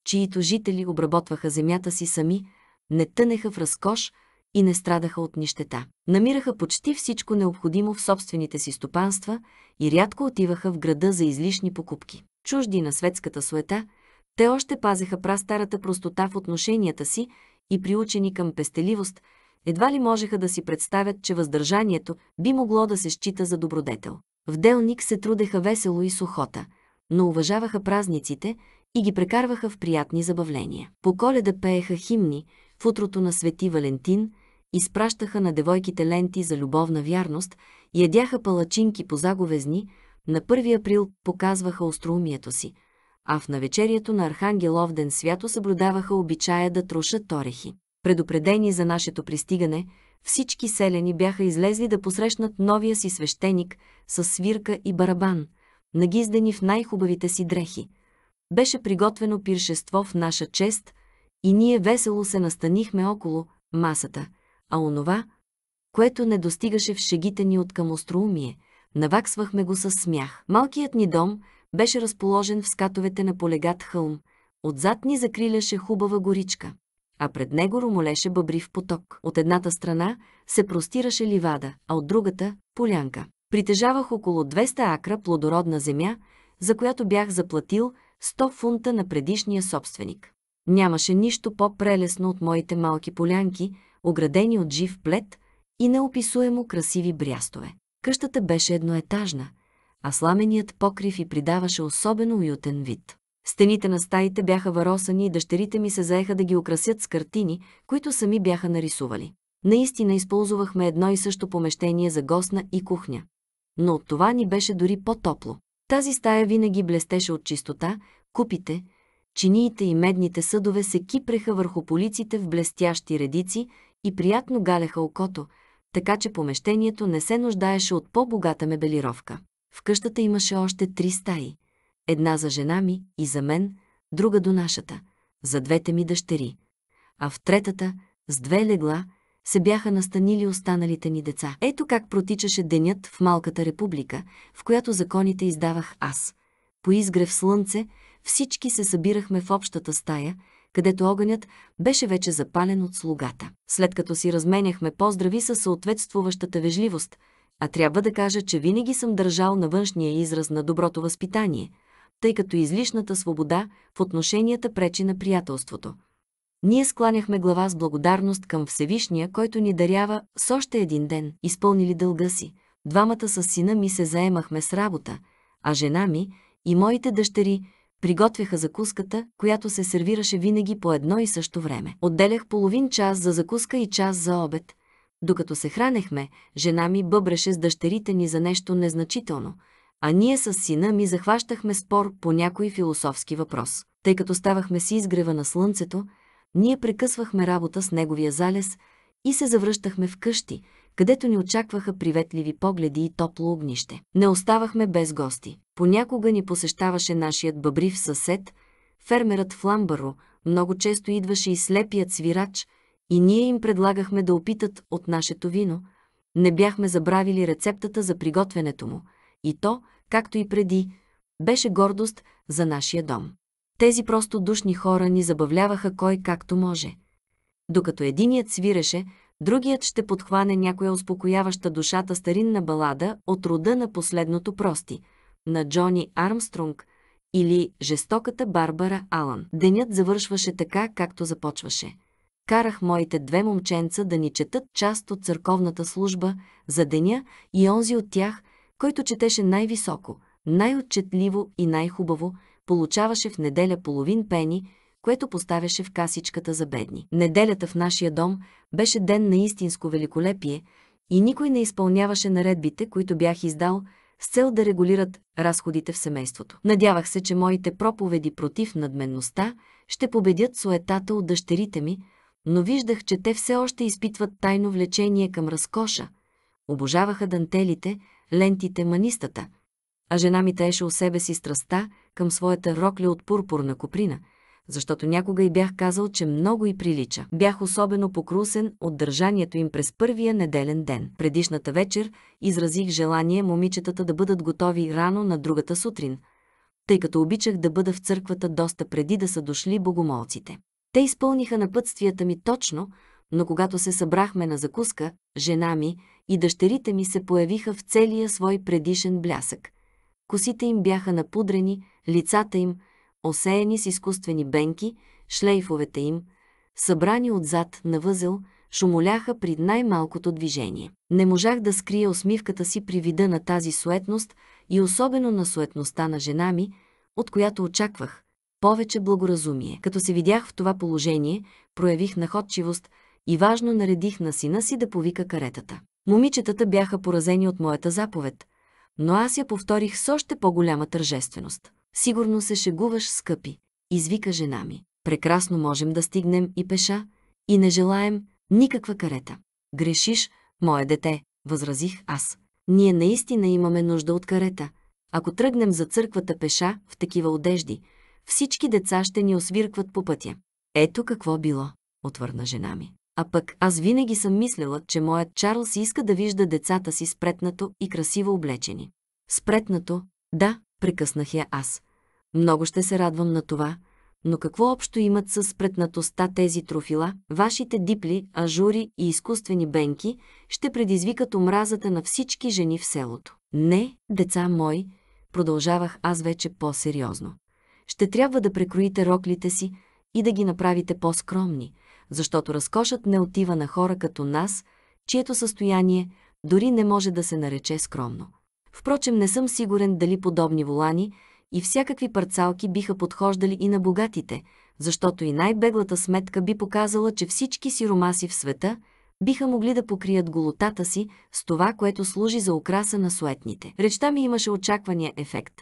чието жители обработваха земята си сами, не тънеха в разкош и не страдаха от нищета. Намираха почти всичко необходимо в собствените си стопанства и рядко отиваха в града за излишни покупки. Чужди на светската суета, те още пазеха прастарата простота в отношенията си и приучени към пестеливост, едва ли можеха да си представят, че въздържанието би могло да се счита за добродетел. В делник се трудеха весело и сухота, но уважаваха празниците и ги прекарваха в приятни забавления. По коледа пееха химни, в утрото на Свети Валентин, изпращаха на девойките ленти за любовна вярност, ядяха палачинки по заговезни, на 1 април показваха остроумието си, а в навечерието на Архангелов ден свято съблюдаваха обичая да трошат торехи. Предупредени за нашето пристигане, всички селени бяха излезли да посрещнат новия си свещеник с свирка и барабан, нагиздени в най-хубавите си дрехи. Беше приготвено пиршество в наша чест, и ние весело се настанихме около масата, а онова, което не достигаше в шегите ни от към остроумие, наваксвахме го със смях. Малкият ни дом беше разположен в скатовете на полегат хълм. Отзад ни закриляше хубава горичка, а пред него ромолеше бъбрив поток. От едната страна се простираше ливада, а от другата – полянка. Притежавах около 200 акра плодородна земя, за която бях заплатил 100 фунта на предишния собственик. Нямаше нищо по-прелесно от моите малки полянки, оградени от жив плет и неописуемо красиви брястове. Къщата беше едноетажна, а сламеният покрив и придаваше особено уютен вид. Стените на стаите бяха варосани и дъщерите ми се заеха да ги украсят с картини, които сами бяха нарисували. Наистина използвахме едно и също помещение за гостна и кухня. Но от това ни беше дори по-топло. Тази стая винаги блестеше от чистота, купите, чиниите и медните съдове се кипреха върху полиците в блестящи редици и приятно галеха окото, така че помещението не се нуждаеше от по-богата мебелировка. В къщата имаше още три стаи. Една за жена ми и за мен, друга до нашата, за двете ми дъщери. А в третата, с две легла, се бяха настанили останалите ни деца. Ето как протичаше денят в малката република, в която законите издавах аз. По изгрев слънце, всички се събирахме в общата стая, където огънят беше вече запален от слугата. След като си разменяхме поздрави със съответствуващата вежливост, а трябва да кажа, че винаги съм държал на външния израз на доброто възпитание, тъй като излишната свобода в отношенията пречи на приятелството. Ние скланяхме глава с благодарност към Всевишния, който ни дарява с още един ден, изпълнили дълга си. Двамата с сина ми се заемахме с работа, а жена ми и моите дъщери – Приготвяха закуската, която се сервираше винаги по едно и също време. Отделях половин час за закуска и час за обед. Докато се хранехме, жена ми бъбреше с дъщерите ни за нещо незначително, а ние с сина ми захващахме спор по някой философски въпрос. Тъй като ставахме си изгрева на слънцето, ние прекъсвахме работа с неговия залез и се завръщахме в къщи, където ни очакваха приветливи погледи и топло огнище. Не оставахме без гости. Понякога ни посещаваше нашият бъбрив съсед, фермерът в Ламбаро, много често идваше и слепият свирач, и ние им предлагахме да опитат от нашето вино. Не бяхме забравили рецептата за приготвянето му, и то, както и преди, беше гордост за нашия дом. Тези просто душни хора ни забавляваха кой както може. Докато единият свиреше, другият ще подхване някоя успокояваща душата старинна балада от рода на последното прости – на Джони Армстронг или жестоката Барбара Алън. Денят завършваше така, както започваше. Карах моите две момченца да ни четат част от църковната служба за деня и онзи от тях, който четеше най-високо, най-отчетливо и най-хубаво, получаваше в неделя половин пени, което поставяше в касичката за бедни. Неделята в нашия дом беше ден на истинско великолепие и никой не изпълняваше наредбите, които бях издал, с цел да регулират разходите в семейството. Надявах се, че моите проповеди против надменността ще победят суетата от дъщерите ми, но виждах, че те все още изпитват тайно влечение към разкоша. Обожаваха дантелите, лентите, манистата. А жена ми таеше у себе си страста към своята рокля от пурпурна коприна – защото някога и бях казал, че много и прилича. Бях особено покрусен от държанието им през първия неделен ден. Предишната вечер изразих желание момичетата да бъдат готови рано на другата сутрин, тъй като обичах да бъда в църквата доста преди да са дошли богомолците. Те изпълниха напътствията ми точно, но когато се събрахме на закуска, жена ми и дъщерите ми се появиха в целия свой предишен блясък. Косите им бяха напудрени, лицата им – осеяни с изкуствени бенки, шлейфовете им, събрани отзад на възел, шумоляха при най-малкото движение. Не можах да скрия усмивката си при вида на тази суетност и особено на суетността на жена ми, от която очаквах повече благоразумие. Като се видях в това положение, проявих находчивост и важно наредих на сина си да повика каретата. Момичетата бяха поразени от моята заповед, но аз я повторих с още по-голяма тържественост. Сигурно се шегуваш, скъпи, извика жена ми. Прекрасно можем да стигнем и пеша, и не желаем никаква карета. Грешиш, мое дете, възразих аз. Ние наистина имаме нужда от карета. Ако тръгнем за църквата пеша в такива одежди, всички деца ще ни освиркват по пътя. Ето какво било, отвърна жена ми. А пък аз винаги съм мислела, че моят Чарлз иска да вижда децата си спретнато и красиво облечени. Спретнато, да, прекъснах я аз. Много ще се радвам на това, но какво общо имат с спретнатостта тези трофила, вашите дипли, ажури и изкуствени бенки ще предизвикат омразата на всички жени в селото. Не, деца мои, продължавах аз вече по-сериозно. Ще трябва да прекроите роклите си и да ги направите по-скромни, защото разкошът не отива на хора като нас, чието състояние дори не може да се нарече скромно. Впрочем, не съм сигурен дали подобни волани и всякакви парцалки биха подхождали и на богатите, защото и най-беглата сметка би показала, че всички сиромаси в света биха могли да покрият голотата си с това, което служи за украса на суетните. Речта ми имаше очаквания ефект.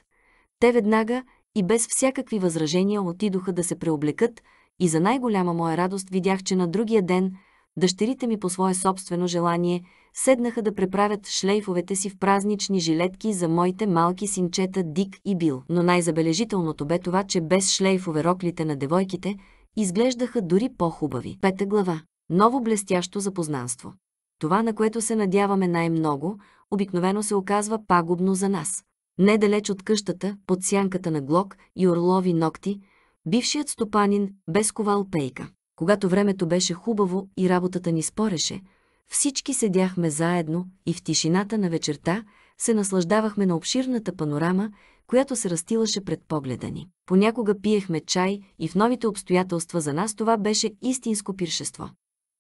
Те веднага и без всякакви възражения отидоха да се преоблекат и за най-голяма моя радост видях, че на другия ден – дъщерите ми по свое собствено желание седнаха да преправят шлейфовете си в празнични жилетки за моите малки синчета Дик и Бил. Но най-забележителното бе това, че без шлейфове роклите на девойките изглеждаха дори по-хубави. Пета глава. Ново блестящо запознанство. Това, на което се надяваме най-много, обикновено се оказва пагубно за нас. Недалеч от къщата, под сянката на глок и орлови ногти, бившият стопанин без ковал пейка. Когато времето беше хубаво и работата ни спореше, всички седяхме заедно и в тишината на вечерта се наслаждавахме на обширната панорама, която се растилаше пред погледа ни. Понякога пиехме чай и в новите обстоятелства за нас това беше истинско пиршество.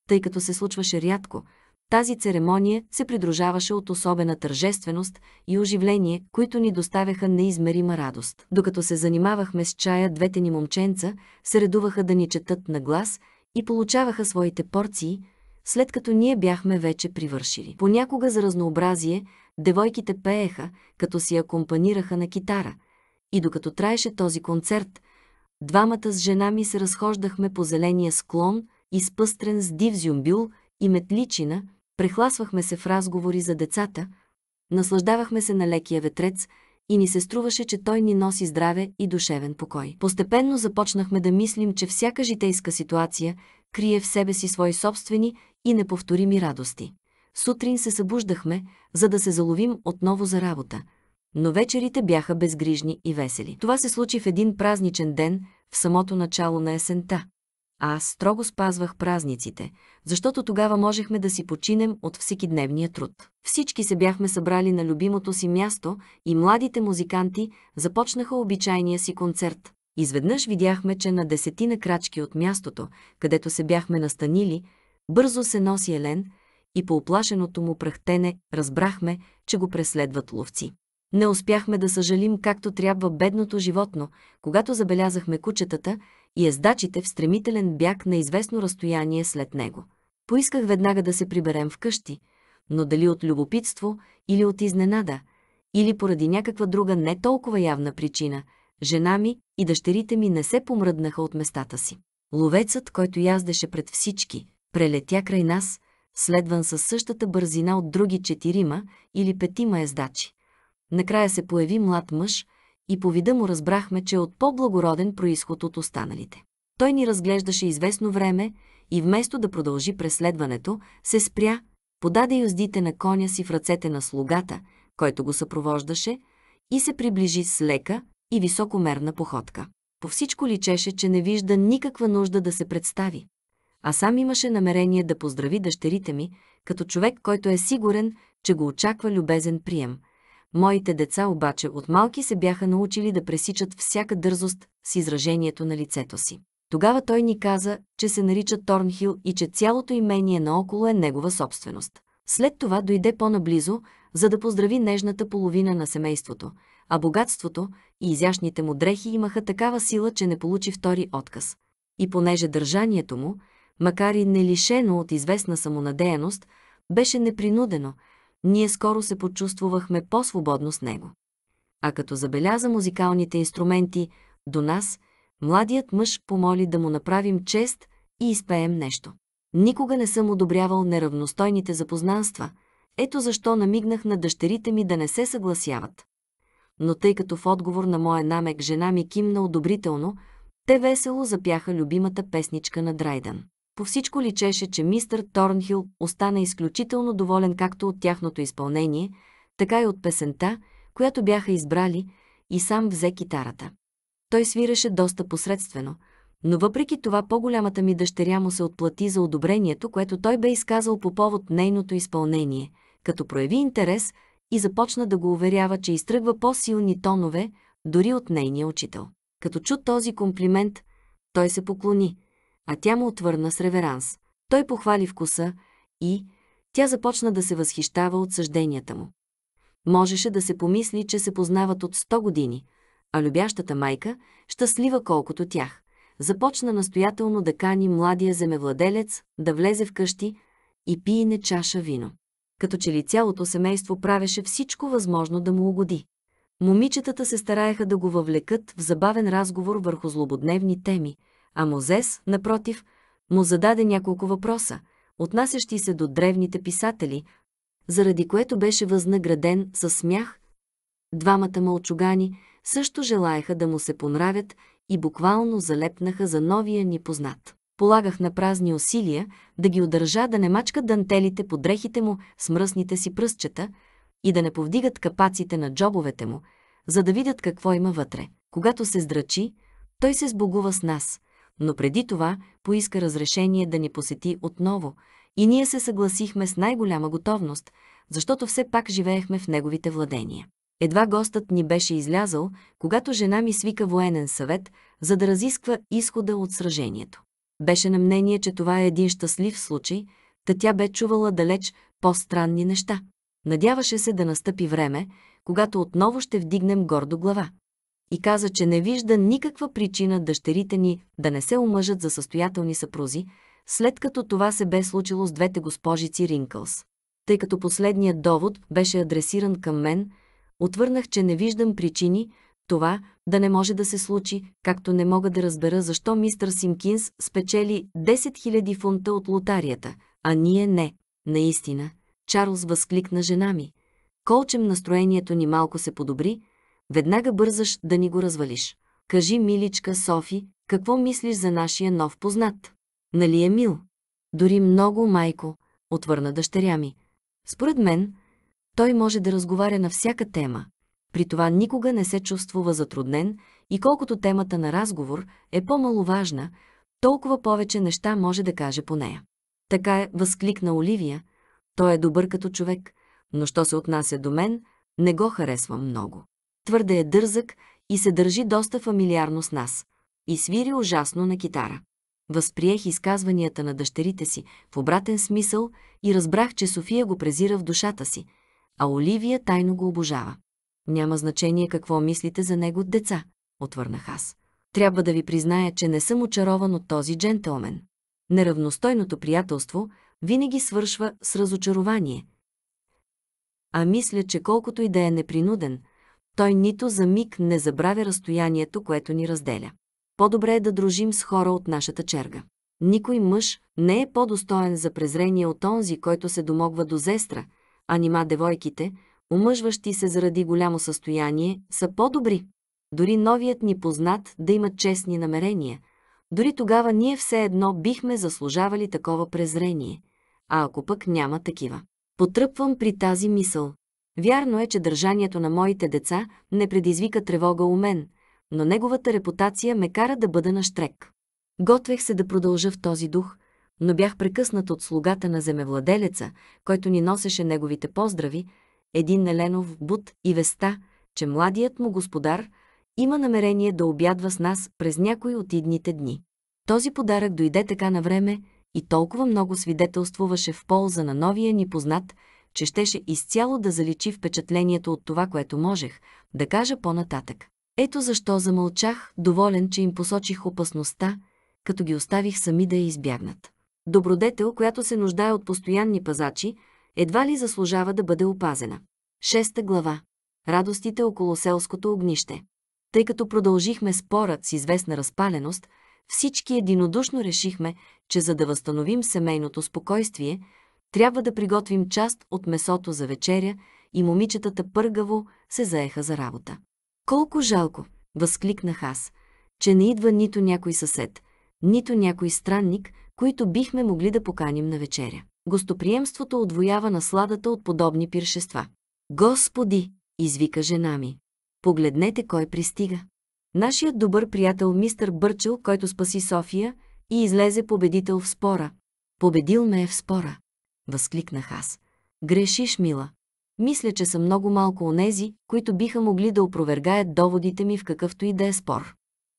Тъй като се случваше рядко, тази церемония се придружаваше от особена тържественост и оживление, които ни доставяха неизмерима радост. Докато се занимавахме с чая, двете ни момченца се редуваха да ни четат на глас и получаваха своите порции, след като ние бяхме вече привършили. Понякога за разнообразие девойките пееха, като си акомпанираха на китара. И докато траеше този концерт, двамата с жена ми се разхождахме по зеления склон, изпъстрен с див зюмбюл и метличина, Прехласвахме се в разговори за децата, наслаждавахме се на лекия ветрец и ни се струваше, че той ни носи здраве и душевен покой. Постепенно започнахме да мислим, че всяка житейска ситуация крие в себе си свои собствени и неповторими радости. Сутрин се събуждахме, за да се заловим отново за работа, но вечерите бяха безгрижни и весели. Това се случи в един празничен ден, в самото начало на есента а аз строго спазвах празниците, защото тогава можехме да си починем от всекидневния труд. Всички се бяхме събрали на любимото си място и младите музиканти започнаха обичайния си концерт. Изведнъж видяхме, че на десетина крачки от мястото, където се бяхме настанили, бързо се носи Елен и по оплашеното му прахтене разбрахме, че го преследват ловци. Не успяхме да съжалим както трябва бедното животно, когато забелязахме кучетата, и ездачите в стремителен бяг на известно разстояние след него. Поисках веднага да се приберем вкъщи, но дали от любопитство или от изненада, или поради някаква друга не толкова явна причина, жена ми и дъщерите ми не се помръднаха от местата си. Ловецът, който яздеше пред всички, прелетя край нас, следван със същата бързина от други четирима или петима ездачи. Накрая се появи млад мъж, и по вида му разбрахме, че е от по-благороден происход от останалите. Той ни разглеждаше известно време и вместо да продължи преследването, се спря, подаде юздите на коня си в ръцете на слугата, който го съпровождаше, и се приближи с лека и високомерна походка. По всичко личеше, че не вижда никаква нужда да се представи. А сам имаше намерение да поздрави дъщерите ми, като човек, който е сигурен, че го очаква любезен прием – Моите деца обаче от малки се бяха научили да пресичат всяка дързост с изражението на лицето си. Тогава той ни каза, че се нарича Торнхил и че цялото имение наоколо е негова собственост. След това дойде по-наблизо, за да поздрави нежната половина на семейството, а богатството и изящните му дрехи имаха такава сила, че не получи втори отказ. И понеже държанието му, макар и не лишено от известна самонадеяност, беше непринудено – ние скоро се почувствувахме по-свободно с него. А като забеляза музикалните инструменти до нас, младият мъж помоли да му направим чест и изпеем нещо. Никога не съм одобрявал неравностойните запознанства, ето защо намигнах на дъщерите ми да не се съгласяват. Но тъй като в отговор на моя намек жена ми кимна одобрително, те весело запяха любимата песничка на Драйдън. По всичко личеше, че мистър Торнхил остана изключително доволен както от тяхното изпълнение, така и от песента, която бяха избрали, и сам взе китарата. Той свираше доста посредствено, но въпреки това по-голямата ми дъщеря му се отплати за одобрението, което той бе изказал по повод нейното изпълнение, като прояви интерес и започна да го уверява, че изтръгва по-силни тонове, дори от нейния учител. Като чу този комплимент, той се поклони – а тя му отвърна с реверанс. Той похвали вкуса и тя започна да се възхищава от съжденията му. Можеше да се помисли, че се познават от 100 години, а любящата майка, щастлива колкото тях, започна настоятелно да кани младия земевладелец да влезе в къщи и пиене чаша вино. Като че ли цялото семейство правеше всичко възможно да му угоди. Момичетата се стараеха да го въвлекат в забавен разговор върху злободневни теми, а Мозес, напротив, му зададе няколко въпроса, отнасящи се до древните писатели, заради което беше възнаграден със смях. Двамата мълчугани също желаяха да му се понравят и буквално залепнаха за новия ни познат. Полагах на празни усилия да ги удържа да не мачкат дантелите по дрехите му с мръсните си пръстчета и да не повдигат капаците на джобовете му, за да видят какво има вътре. Когато се здрачи, той се сбогува с нас, но преди това поиска разрешение да ни посети отново и ние се съгласихме с най-голяма готовност, защото все пак живеехме в неговите владения. Едва гостът ни беше излязъл, когато жена ми свика военен съвет, за да разисква изхода от сражението. Беше на мнение, че това е един щастлив случай, та тя бе чувала далеч по-странни неща. Надяваше се да настъпи време, когато отново ще вдигнем гордо глава и каза, че не вижда никаква причина дъщерите ни да не се омъжат за състоятелни съпрузи, след като това се бе случило с двете госпожици Ринкълс. Тъй като последният довод беше адресиран към мен, отвърнах, че не виждам причини това да не може да се случи, както не мога да разбера защо мистър Симкинс спечели 10 000 фунта от лотарията, а ние не. Наистина, Чарлз възкликна жена ми. Колчем настроението ни малко се подобри, Веднага бързаш да ни го развалиш. Кажи, миличка Софи, какво мислиш за нашия нов познат? Нали е мил? Дори много, майко, отвърна дъщеря ми. Според мен, той може да разговаря на всяка тема. При това никога не се чувствува затруднен и колкото темата на разговор е по-маловажна, толкова повече неща може да каже по нея. Така е, възкликна Оливия. Той е добър като човек, но що се отнася до мен, не го харесвам много твърде е дързък и се държи доста фамилиарно с нас. И свири ужасно на китара. Възприех изказванията на дъщерите си в обратен смисъл и разбрах, че София го презира в душата си, а Оливия тайно го обожава. Няма значение какво мислите за него деца, отвърнах аз. Трябва да ви призная, че не съм очарован от този джентълмен. Неравностойното приятелство винаги свършва с разочарование. А мисля, че колкото и да е непринуден – той нито за миг не забравя разстоянието, което ни разделя. По-добре е да дружим с хора от нашата черга. Никой мъж не е по-достоен за презрение от онзи, който се домогва до зестра, а нима девойките, омъжващи се заради голямо състояние, са по-добри. Дори новият ни познат да има честни намерения, дори тогава ние все едно бихме заслужавали такова презрение, а ако пък няма такива. Потръпвам при тази мисъл, Вярно е, че държанието на моите деца не предизвика тревога у мен, но неговата репутация ме кара да бъда на штрек. Готвех се да продължа в този дух, но бях прекъснат от слугата на земевладелеца, който ни носеше неговите поздрави, един Неленов бут и веста, че младият му господар има намерение да обядва с нас през някой от идните дни. Този подарък дойде така на време и толкова много свидетелствуваше в полза на новия ни познат – че щеше изцяло да заличи впечатлението от това, което можех да кажа по-нататък. Ето защо замълчах, доволен, че им посочих опасността, като ги оставих сами да я избягнат. Добродетел, която се нуждае от постоянни пазачи, едва ли заслужава да бъде опазена. Шеста глава. Радостите около селското огнище. Тъй като продължихме спорът с известна разпаленост, всички единодушно решихме, че за да възстановим семейното спокойствие, трябва да приготвим част от месото за вечеря и момичетата пъргаво се заеха за работа. Колко жалко, възкликнах аз, че не идва нито някой съсед, нито някой странник, които бихме могли да поканим на вечеря. Гостоприемството отвоява насладата от подобни пиршества. Господи, извика жена ми. Погледнете кой пристига. Нашият добър приятел мистър Бърчел, който спаси София и излезе победител в спора. Победил ме е в спора възкликнах аз. Грешиш, мила. Мисля, че са много малко онези, които биха могли да опровергаят доводите ми в какъвто и да е спор.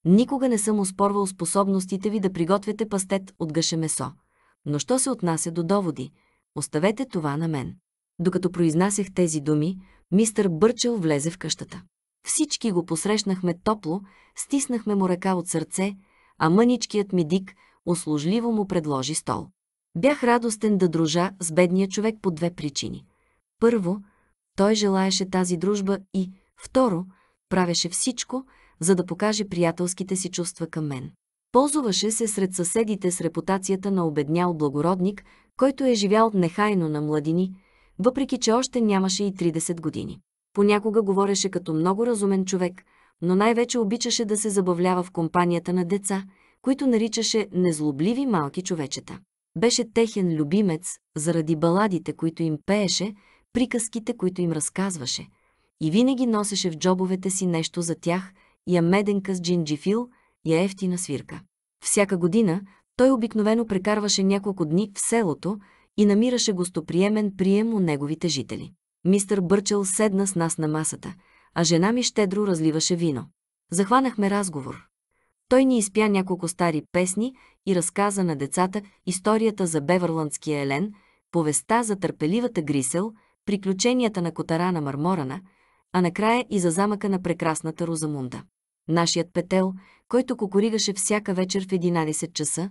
Никога не съм оспорвал способностите ви да приготвяте пастет от гъше месо. Но що се отнася до доводи? Оставете това на мен. Докато произнасях тези думи, мистър Бърчел влезе в къщата. Всички го посрещнахме топло, стиснахме му ръка от сърце, а мъничкият ми дик услужливо му предложи стол. Бях радостен да дружа с бедния човек по две причини. Първо, той желаеше тази дружба и, второ, правеше всичко, за да покаже приятелските си чувства към мен. Ползуваше се сред съседите с репутацията на обеднял благородник, който е живял нехайно на младини, въпреки че още нямаше и 30 години. Понякога говореше като много разумен човек, но най-вече обичаше да се забавлява в компанията на деца, които наричаше незлобливи малки човечета беше техен любимец заради баладите, които им пееше, приказките, които им разказваше. И винаги носеше в джобовете си нещо за тях, я меденка с джинджифил, я ефтина свирка. Всяка година той обикновено прекарваше няколко дни в селото и намираше гостоприемен прием у неговите жители. Мистър Бърчел седна с нас на масата, а жена ми щедро разливаше вино. Захванахме разговор. Той ни изпя няколко стари песни и разказа на децата историята за Беверландския Елен, повестта за търпеливата Грисел, приключенията на котара на Марморана, а накрая и за замъка на прекрасната Розамунда. Нашият петел, който кокоригаше всяка вечер в 11 часа,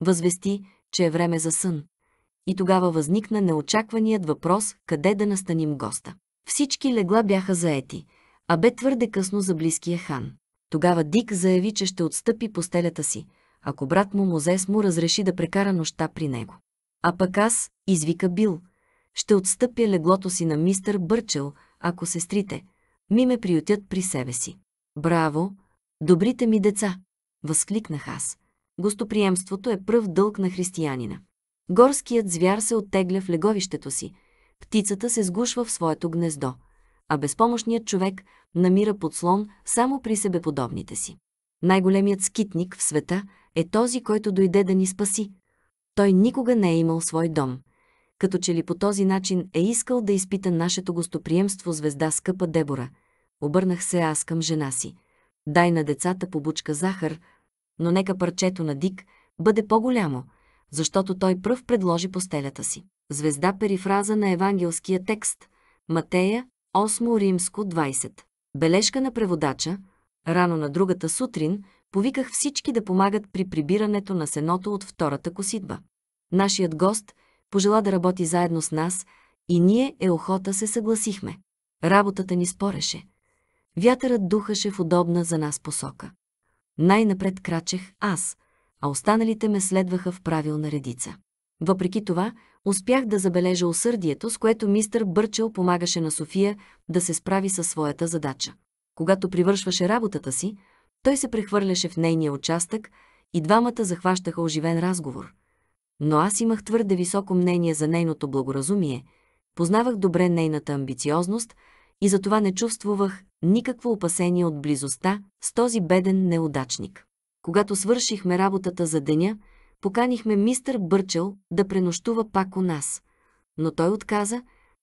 възвести, че е време за сън. И тогава възникна неочакваният въпрос къде да настаним госта. Всички легла бяха заети, а бе твърде късно за близкия хан. Тогава Дик заяви, че ще отстъпи постелята си, ако брат му Мозес му разреши да прекара нощта при него. А пък аз, извика Бил, ще отстъпя леглото си на мистър Бърчел, ако сестрите ми ме приютят при себе си. Браво! Добрите ми деца! Възкликнах аз. Гостоприемството е пръв дълг на християнина. Горският звяр се оттегля в леговището си. Птицата се сгушва в своето гнездо – а безпомощният човек намира подслон само при себеподобните си. Най-големият скитник в света е този, който дойде да ни спаси. Той никога не е имал свой дом. Като че ли по този начин е искал да изпита нашето гостоприемство звезда скъпа Дебора. Обърнах се аз към жена си. Дай на децата по бучка захар, но нека парчето на Дик бъде по-голямо, защото той пръв предложи постелята си. Звезда перифраза на евангелския текст Матея 8 римско 20. Бележка на преводача. Рано на другата сутрин повиках всички да помагат при прибирането на сеното от втората коситба. Нашият гост пожела да работи заедно с нас и ние е охота се съгласихме. Работата ни спореше. Вятърът духаше в удобна за нас посока. Най-напред крачех аз, а останалите ме следваха в правилна редица. Въпреки това, успях да забележа усърдието, с което мистър Бърчел помагаше на София да се справи със своята задача. Когато привършваше работата си, той се прехвърляше в нейния участък и двамата захващаха оживен разговор. Но аз имах твърде високо мнение за нейното благоразумие, познавах добре нейната амбициозност и затова не чувствувах никакво опасение от близостта с този беден неудачник. Когато свършихме работата за деня, поканихме мистър Бърчел да пренощува пак у нас. Но той отказа,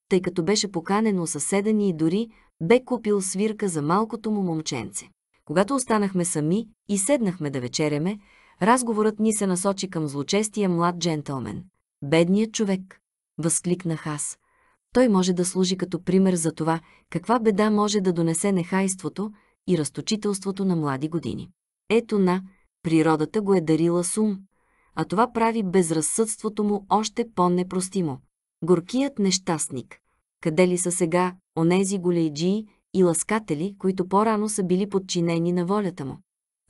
тъй като беше поканен съседен и дори бе купил свирка за малкото му момченце. Когато останахме сами и седнахме да вечеряме, разговорът ни се насочи към злочестия млад джентълмен. Бедният човек, възкликнах аз. Той може да служи като пример за това, каква беда може да донесе нехайството и разточителството на млади години. Ето на, природата го е дарила сум, а това прави безразсъдството му още по-непростимо. Горкият нещастник. Къде ли са сега онези голейджи и ласкатели, които по-рано са били подчинени на волята му?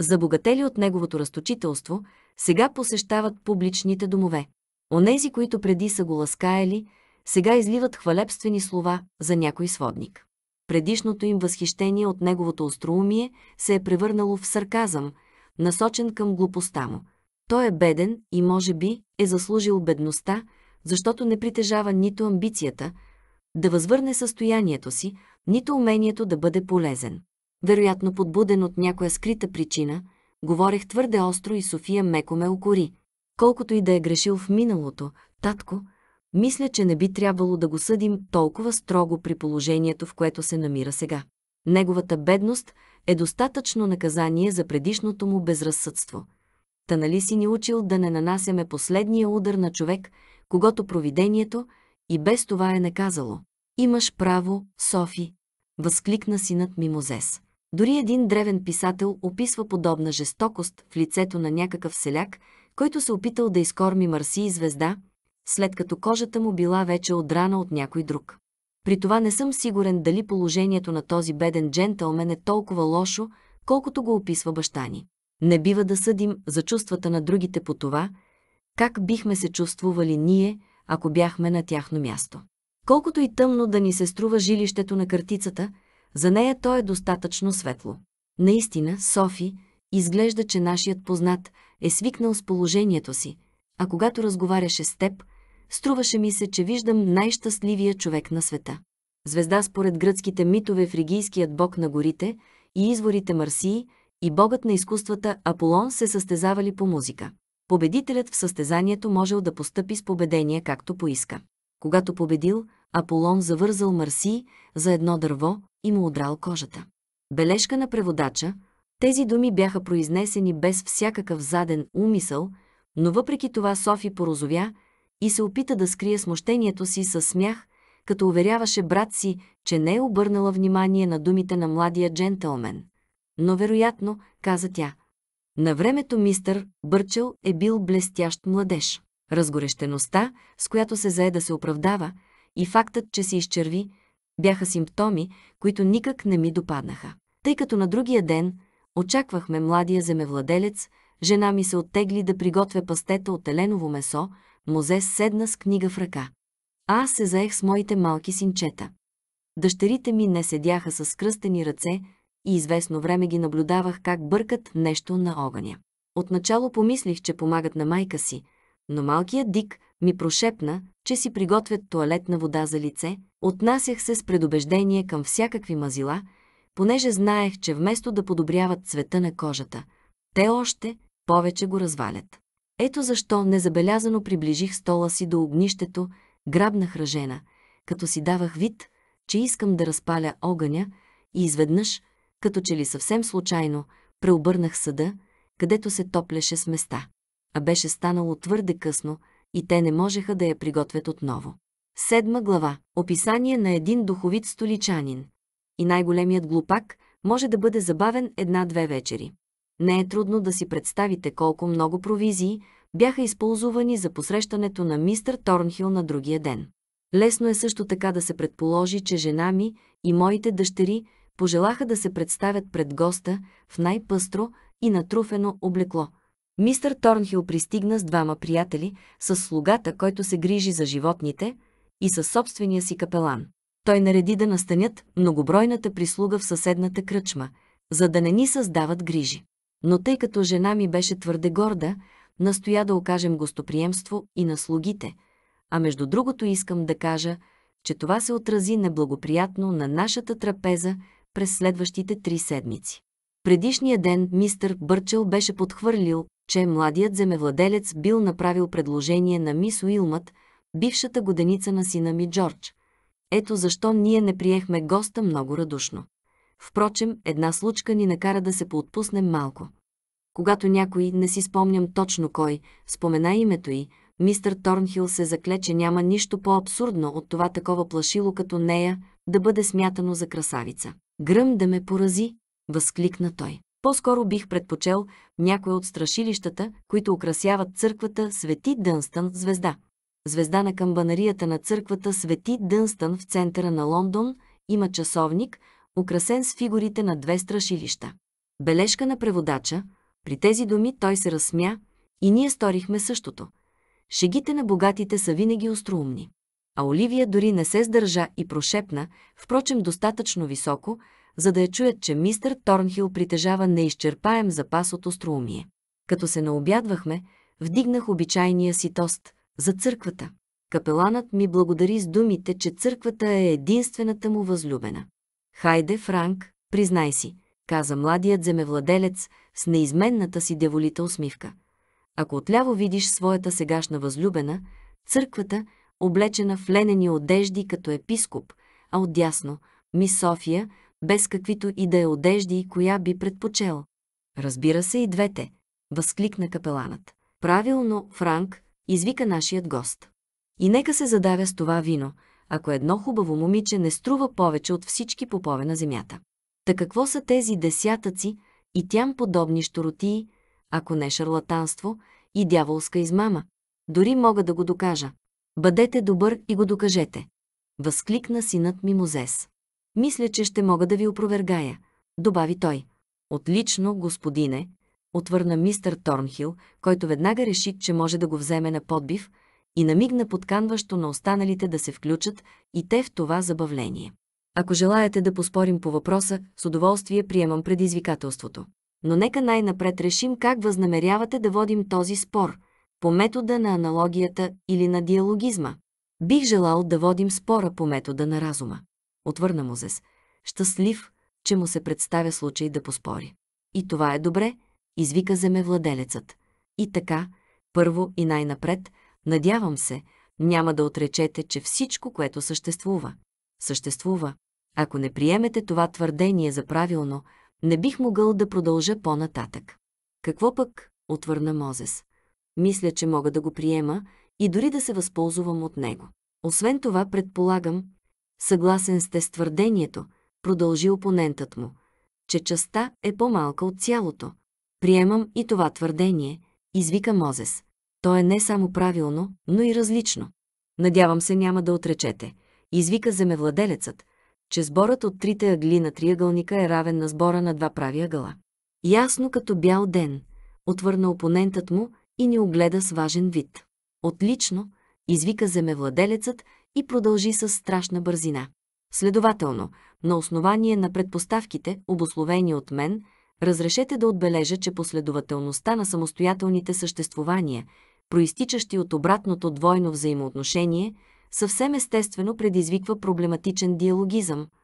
Забогатели от неговото разточителство, сега посещават публичните домове. Онези, които преди са го ласкаяли, сега изливат хвалебствени слова за някой сводник. Предишното им възхищение от неговото остроумие се е превърнало в сарказъм, насочен към глупостта му – той е беден и може би е заслужил бедността, защото не притежава нито амбицията да възвърне състоянието си, нито умението да бъде полезен. Вероятно подбуден от някоя скрита причина, говорех твърде остро и София меко ме окори. Колкото и да е грешил в миналото, татко, мисля, че не би трябвало да го съдим толкова строго при положението, в което се намира сега. Неговата бедност е достатъчно наказание за предишното му безразсъдство – та нали си ни учил да не нанасяме последния удар на човек, когато провидението и без това е наказало. Имаш право, Софи, възкликна синът Мимозес. Дори един древен писател описва подобна жестокост в лицето на някакъв селяк, който се опитал да изкорми Марси и звезда, след като кожата му била вече отрана от някой друг. При това не съм сигурен дали положението на този беден джентълмен е толкова лошо, колкото го описва баща ни. Не бива да съдим за чувствата на другите по това, как бихме се чувствували ние, ако бяхме на тяхно място. Колкото и тъмно да ни се струва жилището на картицата, за нея то е достатъчно светло. Наистина, Софи, изглежда, че нашият познат е свикнал с положението си, а когато разговаряше с теб, струваше ми се, че виждам най-щастливия човек на света. Звезда според гръцките митове фригийският бог на горите и изворите Марсии – и богът на изкуствата Аполон се състезавали по музика. Победителят в състезанието можел да постъпи с победение както поиска. Когато победил, Аполон завързал Марси за едно дърво и му удрал кожата. Бележка на преводача – тези думи бяха произнесени без всякакъв заден умисъл, но въпреки това Софи порозовя и се опита да скрие смущението си със смях, като уверяваше брат си, че не е обърнала внимание на думите на младия джентълмен но вероятно, каза тя. На времето мистър Бърчел е бил блестящ младеж. Разгорещеността, с която се зае да се оправдава, и фактът, че се изчерви, бяха симптоми, които никак не ми допаднаха. Тъй като на другия ден очаквахме младия земевладелец, жена ми се оттегли да приготвя пастета от теленово месо, Мозе седна с книга в ръка. А аз се заех с моите малки синчета. Дъщерите ми не седяха с кръстени ръце, и известно време ги наблюдавах как бъркат нещо на огъня. Отначало помислих, че помагат на майка си, но малкият дик ми прошепна, че си приготвят туалетна вода за лице, отнасях се с предубеждение към всякакви мазила, понеже знаех, че вместо да подобряват цвета на кожата, те още повече го развалят. Ето защо незабелязано приближих стола си до огнището, грабнах ръжена, като си давах вид, че искам да разпаля огъня и изведнъж – като че ли съвсем случайно, преобърнах съда, където се топляше с места. А беше станало твърде късно и те не можеха да я приготвят отново. Седма глава. Описание на един духовит столичанин. И най-големият глупак може да бъде забавен една-две вечери. Не е трудно да си представите колко много провизии бяха използвани за посрещането на мистър Торнхил на другия ден. Лесно е също така да се предположи, че жена ми и моите дъщери пожелаха да се представят пред госта в най-пъстро и натруфено облекло. Мистър Торнхил пристигна с двама приятели, с слугата, който се грижи за животните, и със собствения си капелан. Той нареди да настанят многобройната прислуга в съседната кръчма, за да не ни създават грижи. Но тъй като жена ми беше твърде горда, настоя да окажем гостоприемство и на слугите. А между другото искам да кажа, че това се отрази неблагоприятно на нашата трапеза през следващите три седмици. Предишния ден мистър Бърчел беше подхвърлил, че младият земевладелец бил направил предложение на мис Уилмът, бившата годеница на сина ми Джордж. Ето защо ние не приехме госта много радушно. Впрочем, една случка ни накара да се поотпуснем малко. Когато някой, не си спомням точно кой, спомена името й, мистър Торнхил се закле, че няма нищо по-абсурдно от това такова плашило като нея да бъде смятано за красавица. Гръм да ме порази, възкликна той. По-скоро бих предпочел някое от страшилищата, които украсяват църквата Свети Дънстън звезда. Звезда на камбанарията на църквата Свети Дънстън в центъра на Лондон има часовник, украсен с фигурите на две страшилища. Бележка на преводача, при тези думи той се разсмя и ние сторихме същото. Шегите на богатите са винаги остроумни а Оливия дори не се сдържа и прошепна, впрочем достатъчно високо, за да я чуят, че мистър Торнхил притежава неизчерпаем запас от остроумие. Като се наобядвахме, вдигнах обичайния си тост за църквата. Капеланът ми благодари с думите, че църквата е единствената му възлюбена. Хайде, Франк, признай си, каза младият земевладелец с неизменната си деволита усмивка. Ако отляво видиш своята сегашна възлюбена, църквата, облечена в ленени одежди като епископ, а отдясно – ми София, без каквито и да е одежди и коя би предпочел. Разбира се и двете, възкликна капеланът. Правилно, Франк, извика нашият гост. И нека се задавя с това вино, ако едно хубаво момиче не струва повече от всички попове на земята. Та какво са тези десятъци и тям подобни щуротии, ако не шарлатанство и дяволска измама? Дори мога да го докажа. Бъдете добър и го докажете. Възкликна синът ми Мозес. Мисля, че ще мога да ви опровергая, добави той. Отлично, господине, отвърна мистър Торнхил, който веднага реши, че може да го вземе на подбив и намигна подканващо на останалите да се включат и те в това забавление. Ако желаете да поспорим по въпроса, с удоволствие приемам предизвикателството. Но нека най-напред решим как възнамерявате да водим този спор – по метода на аналогията или на диалогизма. Бих желал да водим спора по метода на разума. Отвърна Мозес, щастлив, че му се представя случай да поспори. И това е добре, извика земе владелецът. И така, първо и най-напред, надявам се, няма да отречете, че всичко, което съществува, съществува. Ако не приемете това твърдение за правилно, не бих могъл да продължа по-нататък. Какво пък, отвърна Мозес. Мисля, че мога да го приема и дори да се възползвам от него. Освен това, предполагам, съгласен сте с твърдението, продължи опонентът му, че частта е по-малка от цялото. Приемам и това твърдение, извика Мозес. То е не само правилно, но и различно. Надявам се няма да отречете, извика земевладелецът, че сборът от трите ъгли на триъгълника е равен на сбора на два прави ъгъла. Ясно като бял ден, отвърна опонентът му и ни огледа с важен вид. Отлично, извика земевладелецът и продължи с страшна бързина. Следователно, на основание на предпоставките, обословени от мен, разрешете да отбележа, че последователността на самостоятелните съществувания, проистичащи от обратното двойно взаимоотношение, съвсем естествено предизвиква проблематичен диалогизъм –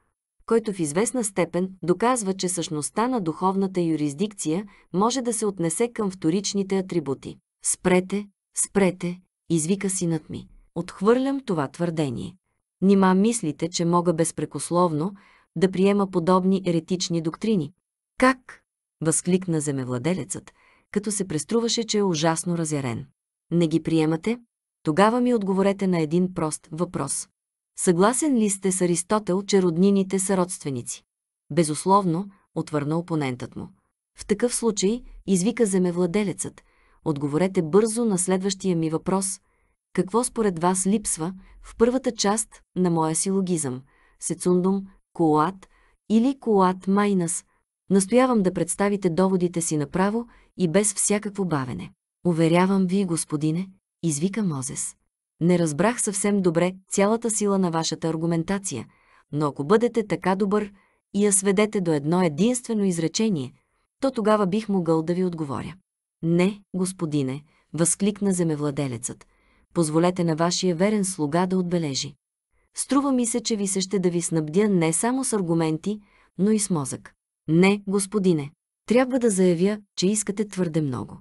който в известна степен доказва, че същността на духовната юрисдикция може да се отнесе към вторичните атрибути. Спрете, спрете, извика синът ми. Отхвърлям това твърдение. Нима мислите, че мога безпрекословно да приема подобни еретични доктрини. Как? възкликна земевладелецът, като се преструваше, че е ужасно разярен. Не ги приемате? Тогава ми отговорете на един прост въпрос. Съгласен ли сте с Аристотел, че роднините са родственици? Безусловно, отвърна опонентът му. В такъв случай, извика земевладелецът, отговорете бързо на следващия ми въпрос. Какво според вас липсва в първата част на моя силогизъм? Сецундум, колат или коат майнас? Настоявам да представите доводите си направо и без всякакво бавене. Уверявам ви, господине, извика Мозес. Не разбрах съвсем добре цялата сила на вашата аргументация, но ако бъдете така добър и я сведете до едно единствено изречение, то тогава бих могъл да ви отговоря. Не, господине, възкликна земевладелецът. Позволете на вашия верен слуга да отбележи. Струва ми се, че ви се ще да ви снабдя не само с аргументи, но и с мозък. Не, господине, трябва да заявя, че искате твърде много.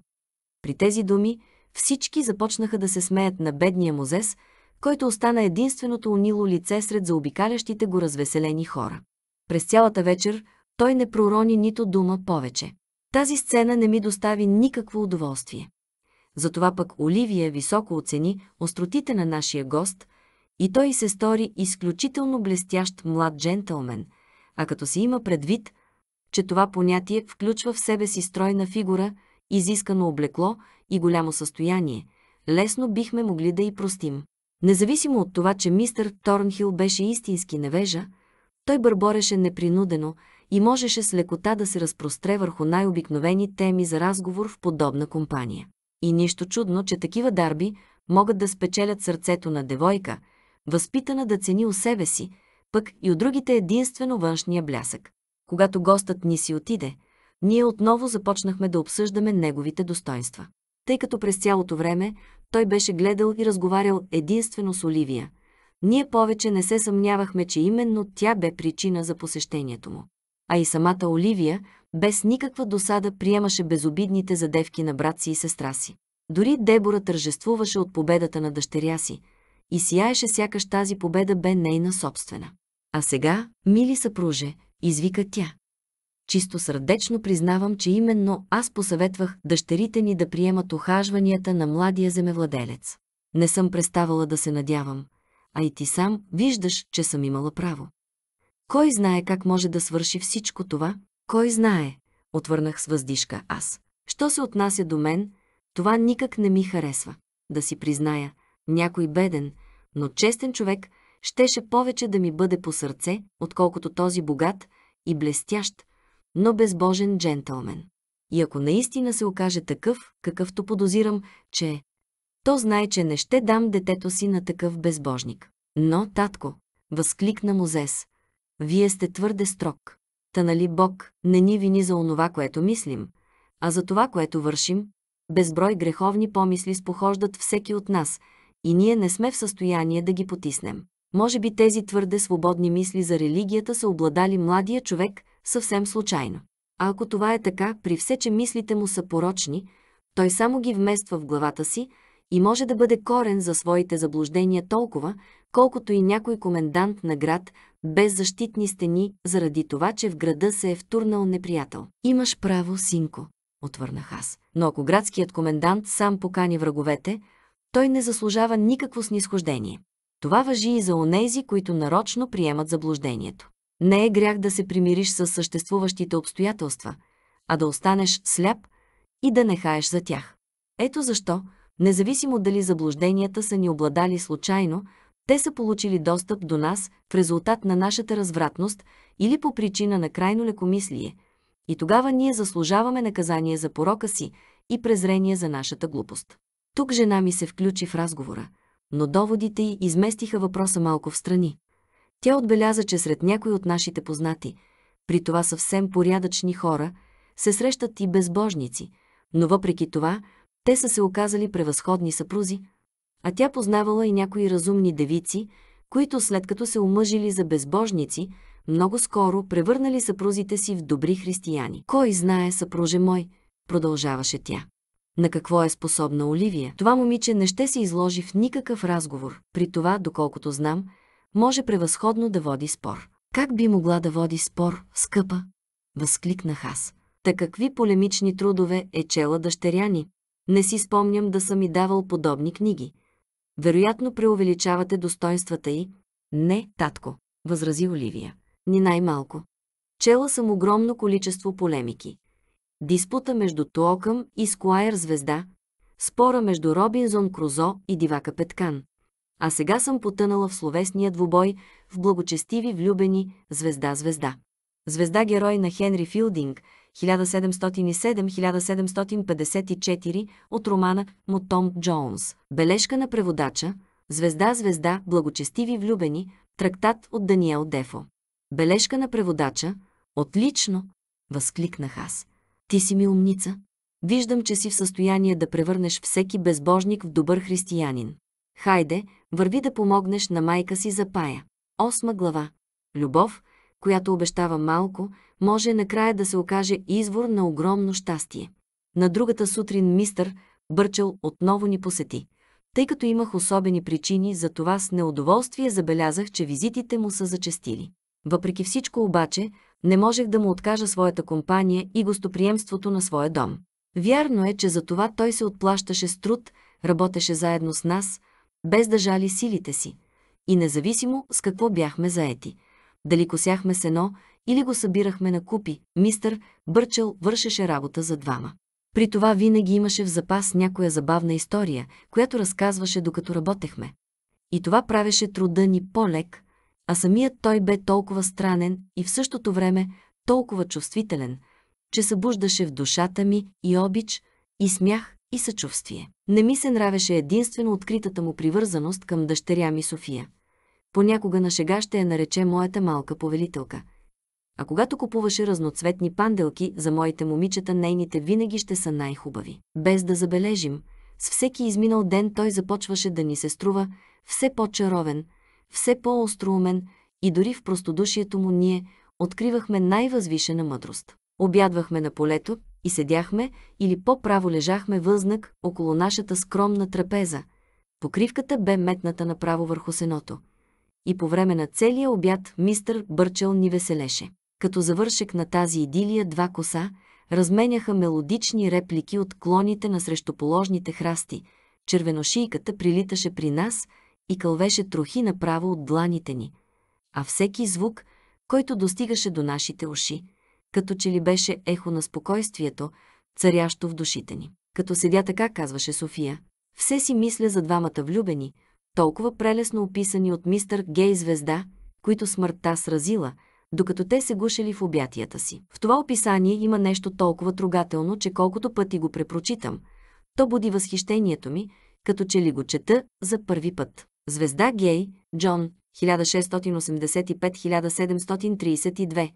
При тези думи всички започнаха да се смеят на бедния Мозес, който остана единственото унило лице сред заобикалящите го развеселени хора. През цялата вечер той не пророни нито дума повече. Тази сцена не ми достави никакво удоволствие. Затова пък Оливия високо оцени остротите на нашия гост и той се стори изключително блестящ млад джентълмен, а като се има предвид, че това понятие включва в себе си стройна фигура, изискано облекло и голямо състояние, лесно бихме могли да й простим. Независимо от това, че мистър Торнхил беше истински невежа, той бърбореше непринудено и можеше с лекота да се разпростре върху най-обикновени теми за разговор в подобна компания. И нищо чудно, че такива дарби могат да спечелят сърцето на девойка, възпитана да цени у себе си, пък и от другите единствено външния блясък. Когато гостът ни си отиде, ние отново започнахме да обсъждаме неговите достоинства тъй като през цялото време той беше гледал и разговарял единствено с Оливия. Ние повече не се съмнявахме, че именно тя бе причина за посещението му. А и самата Оливия без никаква досада приемаше безобидните задевки на брат си и сестра си. Дори Дебора тържествуваше от победата на дъщеря си и сияеше сякаш тази победа бе нейна собствена. А сега, мили съпруже, извика тя чисто сърдечно признавам, че именно аз посъветвах дъщерите ни да приемат ухажванията на младия земевладелец. Не съм преставала да се надявам, а и ти сам виждаш, че съм имала право. Кой знае как може да свърши всичко това? Кой знае? Отвърнах с въздишка аз. Що се отнася до мен, това никак не ми харесва. Да си призная, някой беден, но честен човек щеше повече да ми бъде по сърце, отколкото този богат и блестящ, но безбожен джентълмен. И ако наистина се окаже такъв, какъвто подозирам, че е, то знае, че не ще дам детето си на такъв безбожник. Но, татко, възкликна Мозес, вие сте твърде строг. Та нали Бог не ни вини за онова, което мислим, а за това, което вършим, безброй греховни помисли спохождат всеки от нас и ние не сме в състояние да ги потиснем. Може би тези твърде свободни мисли за религията са обладали младия човек съвсем случайно. А ако това е така, при все, че мислите му са порочни, той само ги вмества в главата си и може да бъде корен за своите заблуждения толкова, колкото и някой комендант на град без защитни стени, заради това, че в града се е втурнал неприятел. Имаш право, синко, отвърнах аз. Но ако градският комендант сам покани враговете, той не заслужава никакво снисхождение. Това въжи и за онези, които нарочно приемат заблуждението. Не е грях да се примириш с съществуващите обстоятелства, а да останеш сляп и да не хаеш за тях. Ето защо, независимо дали заблужденията са ни обладали случайно, те са получили достъп до нас в резултат на нашата развратност или по причина на крайно лекомислие. И тогава ние заслужаваме наказание за порока си и презрение за нашата глупост. Тук жена ми се включи в разговора, но доводите й изместиха въпроса малко в страни. Тя отбеляза, че сред някои от нашите познати, при това съвсем порядъчни хора, се срещат и безбожници, но въпреки това те са се оказали превъзходни съпрузи, а тя познавала и някои разумни девици, които след като се омъжили за безбожници, много скоро превърнали съпрузите си в добри християни. Кой знае, съпруже мой, продължаваше тя. На какво е способна Оливия? Това момиче не ще се изложи в никакъв разговор. При това, доколкото знам, може превъзходно да води спор. Как би могла да води спор, скъпа? Възкликнах аз. Та какви полемични трудове е чела дъщеря ни? Не си спомням да съм и давал подобни книги. Вероятно преувеличавате достоинствата й. Не, татко, възрази Оливия. Ни най-малко. Чела съм огромно количество полемики. Диспута между Туокъм и Скуайер Звезда, спора между Робинзон Крузо и Дивака Петкан, а сега съм потънала в словесния двубой, в благочестиви влюбени звезда-звезда. Звезда-герой на Хенри Филдинг, 1707-1754 от романа Мотом Том Джонс. Бележка на преводача Звезда-звезда, благочестиви влюбени, трактат от Даниел Дефо. Бележка на преводача Отлично! Възкликнах аз. Ти си ми умница. Виждам, че си в състояние да превърнеш всеки безбожник в добър християнин. Хайде, върви да помогнеш на майка си за пая. Осма глава. Любов, която обещава малко, може накрая да се окаже извор на огромно щастие. На другата сутрин мистър Бърчел отново ни посети. Тъй като имах особени причини, за това с неудоволствие забелязах, че визитите му са зачестили. Въпреки всичко обаче, не можех да му откажа своята компания и гостоприемството на своя дом. Вярно е, че за това той се отплащаше с труд, работеше заедно с нас – без да жали силите си. И независимо с какво бяхме заети, дали косяхме сено или го събирахме на купи, мистър Бърчел вършеше работа за двама. При това винаги имаше в запас някоя забавна история, която разказваше докато работехме. И това правеше труда ни по-лек, а самият той бе толкова странен и в същото време толкова чувствителен, че събуждаше в душата ми и обич, и смях, и съчувствие. Не ми се нравеше единствено откритата му привързаност към дъщеря ми София. Понякога на шега ще я нарече моята малка повелителка. А когато купуваше разноцветни панделки за моите момичета, нейните винаги ще са най-хубави. Без да забележим, с всеки изминал ден той започваше да ни се струва все по-чаровен, все по-остроумен и дори в простодушието му ние откривахме най-възвишена мъдрост. Обядвахме на полето, и седяхме или по-право лежахме възнак около нашата скромна трапеза. Покривката бе метната направо върху сеното. И по време на целия обяд мистър Бърчел ни веселеше. Като завършек на тази идилия два коса разменяха мелодични реплики от клоните на срещуположните храсти. Червеношийката прилиташе при нас и кълвеше трохи направо от дланите ни. А всеки звук, който достигаше до нашите уши – като че ли беше ехо на спокойствието, царящо в душите ни. Като седя така, казваше София, все си мисля за двамата влюбени, толкова прелесно описани от мистър Гей Звезда, които смъртта сразила, докато те се гушели в обятията си. В това описание има нещо толкова трогателно, че колкото пъти го препрочитам, то буди възхищението ми, като че ли го чета за първи път. Звезда Гей, Джон, 1685-1732,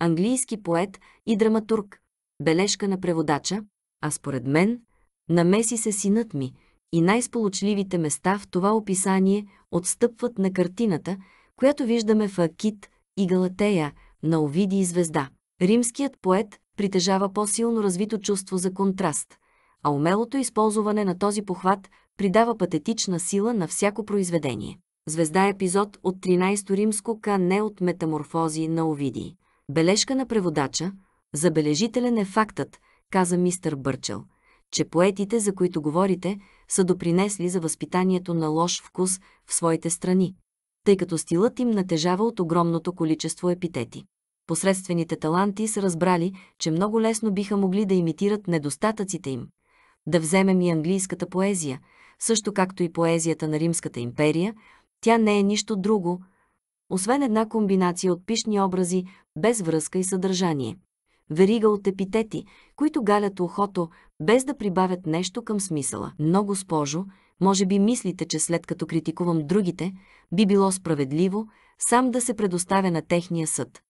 английски поет и драматург, бележка на преводача, а според мен намеси се синът ми и най-сполучливите места в това описание отстъпват на картината, която виждаме в Акит и Галатея на Овиди и Звезда. Римският поет притежава по-силно развито чувство за контраст, а умелото използване на този похват придава патетична сила на всяко произведение. Звезда епизод от 13 римско кане не от метаморфози на Овидии. Бележка на преводача. Забележителен е фактът, каза мистър Бърчел, че поетите, за които говорите, са допринесли за възпитанието на лош вкус в своите страни, тъй като стилът им натежава от огромното количество епитети. Посредствените таланти са разбрали, че много лесно биха могли да имитират недостатъците им. Да вземем и английската поезия, също както и поезията на Римската империя, тя не е нищо друго, освен една комбинация от пишни образи, без връзка и съдържание. Верига от епитети, които галят ухото, без да прибавят нещо към смисъла. Много спожо, може би мислите, че след като критикувам другите, би било справедливо сам да се предоставя на техния съд.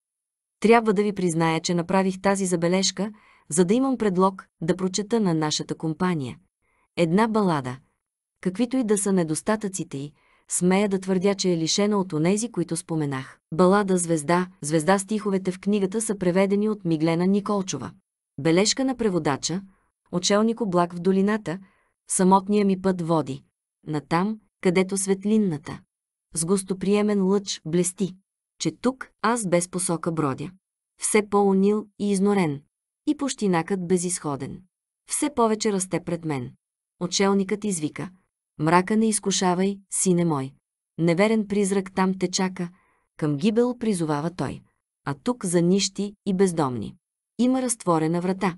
Трябва да ви призная, че направих тази забележка, за да имам предлог да прочета на нашата компания. Една балада, каквито и да са недостатъците й, смея да твърдя, че е лишена от онези, които споменах. Балада «Звезда», «Звезда» стиховете в книгата са преведени от Миглена Николчова. Бележка на преводача, очелник облак в долината, самотния ми път води. На там, където светлинната. С гостоприемен лъч блести. Че тук аз без посока бродя. Все по-унил и изнорен. И пощинакът безисходен. Все повече расте пред мен. Очелникът извика – Мрака не изкушавай, сине мой. Неверен призрак там те чака, към гибел призовава той. А тук за нищи и бездомни. Има разтворена врата.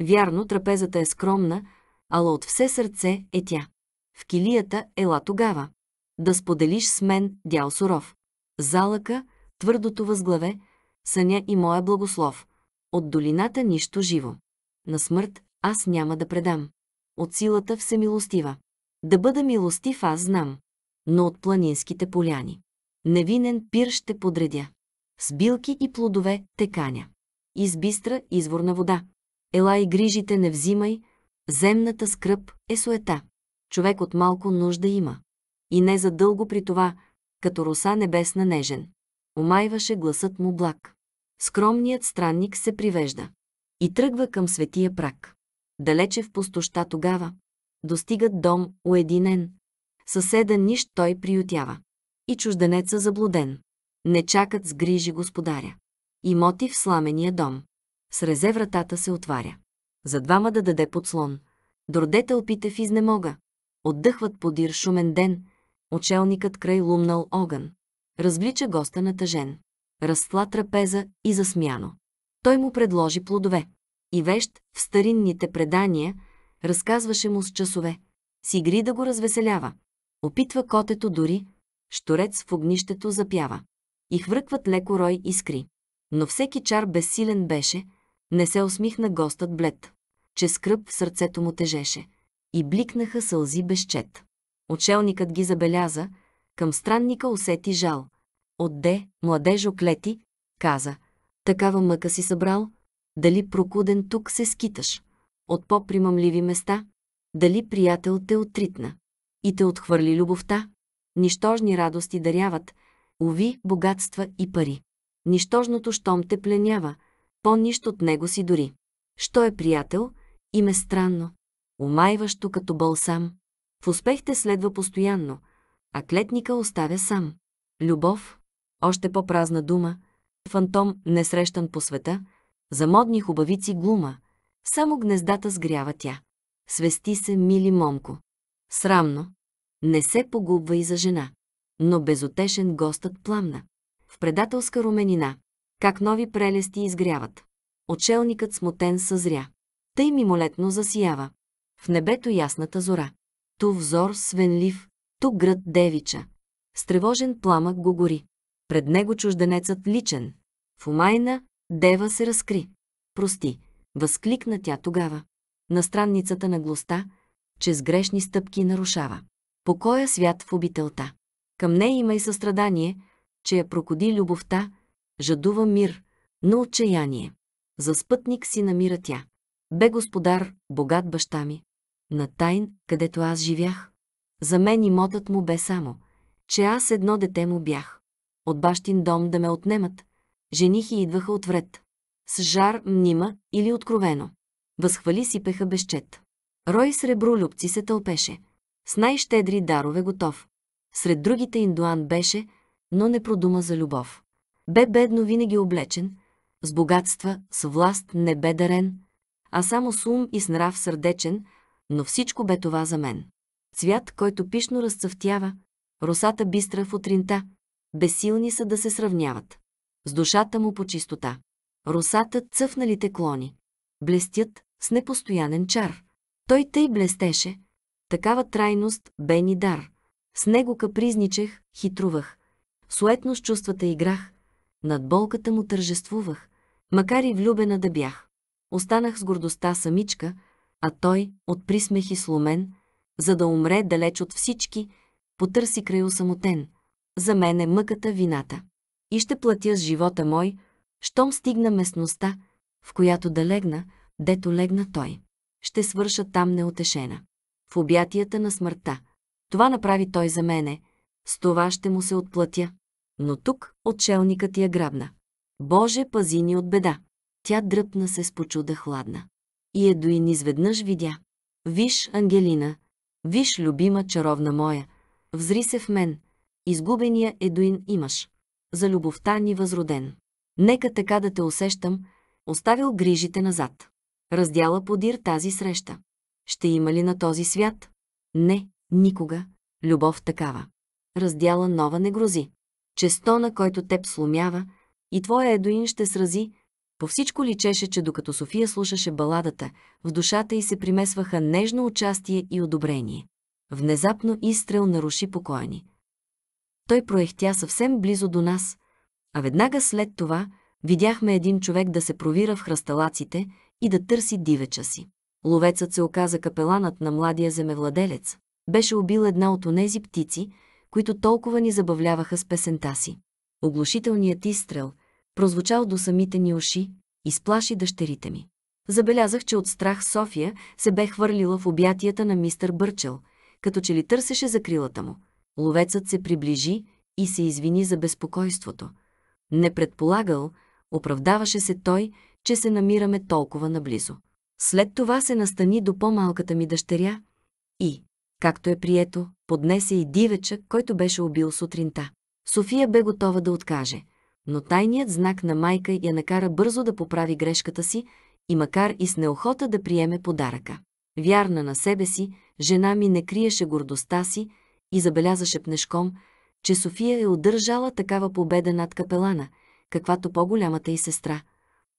Вярно, трапезата е скромна, ала от все сърце е тя. В килията ела тогава. Да споделиш с мен дял суров. Залъка, твърдото възглаве, съня и моя благослов. От долината нищо живо. На смърт аз няма да предам. От силата всемилостива. Да бъда милостив аз знам, но от планинските поляни. Невинен пир ще подредя. С билки и плодове теканя. каня. Из бистра изворна вода. Ела и грижите не взимай, земната скръп е суета. Човек от малко нужда има. И не задълго при това, като роса небесна нежен. Омайваше гласът му благ. Скромният странник се привежда и тръгва към светия прак. Далече в пустоща тогава, достигат дом уединен. Съседа нищ той приютява. И чужденеца е заблуден. Не чакат с грижи господаря. Имоти в сламения дом. Срезе вратата се отваря. За двама да даде подслон. Дорде тълпите в изнемога. Отдъхват подир шумен ден. Очелникът край лумнал огън. Развлича госта на тъжен, Разтла трапеза и засмяно. Той му предложи плодове. И вещ в старинните предания – разказваше му с часове. Сигри да го развеселява. Опитва котето дори, шторец в огнището запява. И хвъркват леко рой искри. Но всеки чар безсилен беше, не се усмихна гостът блед, че скръп в сърцето му тежеше. И бликнаха сълзи безчет. Учелникът ги забеляза, към странника усети жал. Отде, младежо клети, каза, такава мъка си събрал, дали прокуден тук се скиташ от по-примамливи места, дали приятел те отритна и те отхвърли любовта, нищожни радости даряват, уви, богатства и пари. Нищожното щом те пленява, по-нищ от него си дори. Що е приятел, им е странно, умайващо като бълсам. В успех те следва постоянно, а клетника оставя сам. Любов, още по-празна дума, фантом, несрещан по света, за модни хубавици глума, само гнездата сгрява тя. Свести се, мили момко. Срамно. Не се погубва и за жена. Но безотешен гостът пламна. В предателска руменина. Как нови прелести изгряват. Очелникът смутен съзря. Тъй мимолетно засиява. В небето ясната зора. Ту взор свенлив, ту град девича. Стревожен пламък го гори. Пред него чужденецът личен. В умайна дева се разкри. Прости, Възкликна тя тогава. На странницата на глоста, че с грешни стъпки нарушава. Покоя свят в обителта. Към нея има и състрадание, че я прокоди любовта, жадува мир, но отчаяние. За спътник си намира тя. Бе господар, богат баща ми. На Тайн, където аз живях. За мен и мотът му бе само, че аз едно дете му бях. От бащин дом да ме отнемат. Женихи идваха отвред с жар, мнима или откровено. Възхвали сипеха безчет. Рой сребролюбци се тълпеше. С най-щедри дарове готов. Сред другите индуан беше, но не продума за любов. Бе бедно винаги облечен, с богатства, с власт не бе дарен, а само с ум и с нрав сърдечен, но всичко бе това за мен. Цвят, който пишно разцъфтява, росата бистра в утринта, безсилни са да се сравняват. С душата му по чистота. Русата цъфналите клони. Блестят с непостоянен чар. Той тъй блестеше. Такава трайност бе ни дар. С него капризничех, хитрувах. Суетно с чувствата играх. Над болката му тържествувах. Макар и влюбена да бях. Останах с гордостта самичка, а той, от присмех и сломен, за да умре далеч от всички, потърси край самотен. За мен е мъката вината. И ще платя с живота мой, щом стигна местността, в която да легна, дето легна той. Ще свърша там неотешена. В обятията на смъртта. Това направи той за мене. С това ще му се отплатя. Но тук отшелникът я грабна. Боже, пази ни от беда. Тя дръпна се с почуда хладна. И Едуин изведнъж видя. Виж, Ангелина, виж, любима чаровна моя, взри се в мен, изгубения Едуин имаш, за любовта ни възроден. Нека така да те усещам, оставил грижите назад. Раздяла подир тази среща. Ще има ли на този свят? Не, никога. Любов такава. Раздяла нова не грози. Често на който теб сломява и твоя едоин ще срази, по всичко личеше, че докато София слушаше баладата, в душата й се примесваха нежно участие и одобрение. Внезапно изстрел наруши покойни. Той проехтя съвсем близо до нас, а веднага след това видяхме един човек да се провира в хръсталаците и да търси дивеча си. Ловецът се оказа капеланът на младия земевладелец. Беше убил една от онези птици, които толкова ни забавляваха с песента си. Оглушителният изстрел, прозвучал до самите ни уши, и сплаши дъщерите ми. Забелязах, че от страх София се бе хвърлила в обятията на мистър Бърчел, като че ли търсеше закрилата му. Ловецът се приближи и се извини за безпокойството – не предполагал, оправдаваше се той, че се намираме толкова наблизо. След това се настани до по-малката ми дъщеря и, както е прието, поднесе и дивеча, който беше убил сутринта. София бе готова да откаже, но тайният знак на майка я накара бързо да поправи грешката си и макар и с неохота да приеме подаръка. Вярна на себе си, жена ми не криеше гордостта си и забелязаше пнешком че София е удържала такава победа над капелана, каквато по-голямата и сестра,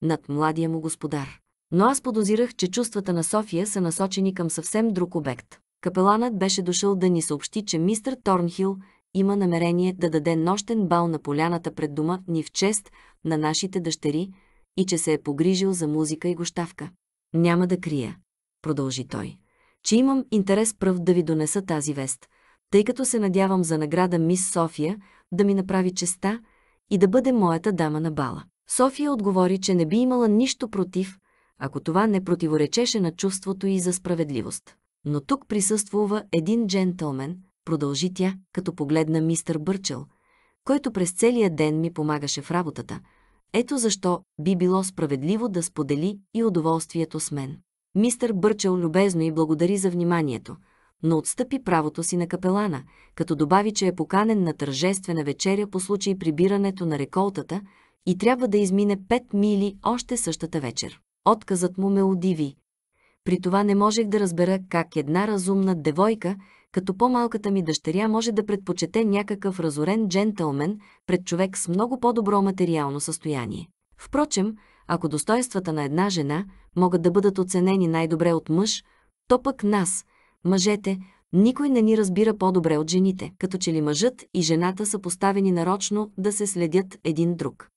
над младия му господар. Но аз подозирах, че чувствата на София са насочени към съвсем друг обект. Капеланът беше дошъл да ни съобщи, че мистър Торнхил има намерение да даде нощен бал на поляната пред дома ни в чест на нашите дъщери и че се е погрижил за музика и гощавка. Няма да крия, продължи той, че имам интерес пръв да ви донеса тази вест, тъй като се надявам за награда Мис София да ми направи честа и да бъде моята дама на бала. София отговори, че не би имала нищо против, ако това не противоречеше на чувството и за справедливост. Но тук присъствува един джентълмен, продължи тя, като погледна мистър Бърчел, който през целия ден ми помагаше в работата. Ето защо би било справедливо да сподели и удоволствието с мен. Мистър Бърчел любезно и благодари за вниманието – но отстъпи правото си на капелана, като добави, че е поканен на тържествена вечеря по случай прибирането на реколтата и трябва да измине 5 мили още същата вечер. Отказът му ме удиви. При това не можех да разбера как една разумна девойка, като по-малката ми дъщеря, може да предпочете някакъв разорен джентълмен пред човек с много по-добро материално състояние. Впрочем, ако достоинствата на една жена могат да бъдат оценени най-добре от мъж, то пък нас – Мъжете, никой не ни разбира по-добре от жените, като че ли мъжът и жената са поставени нарочно да се следят един друг.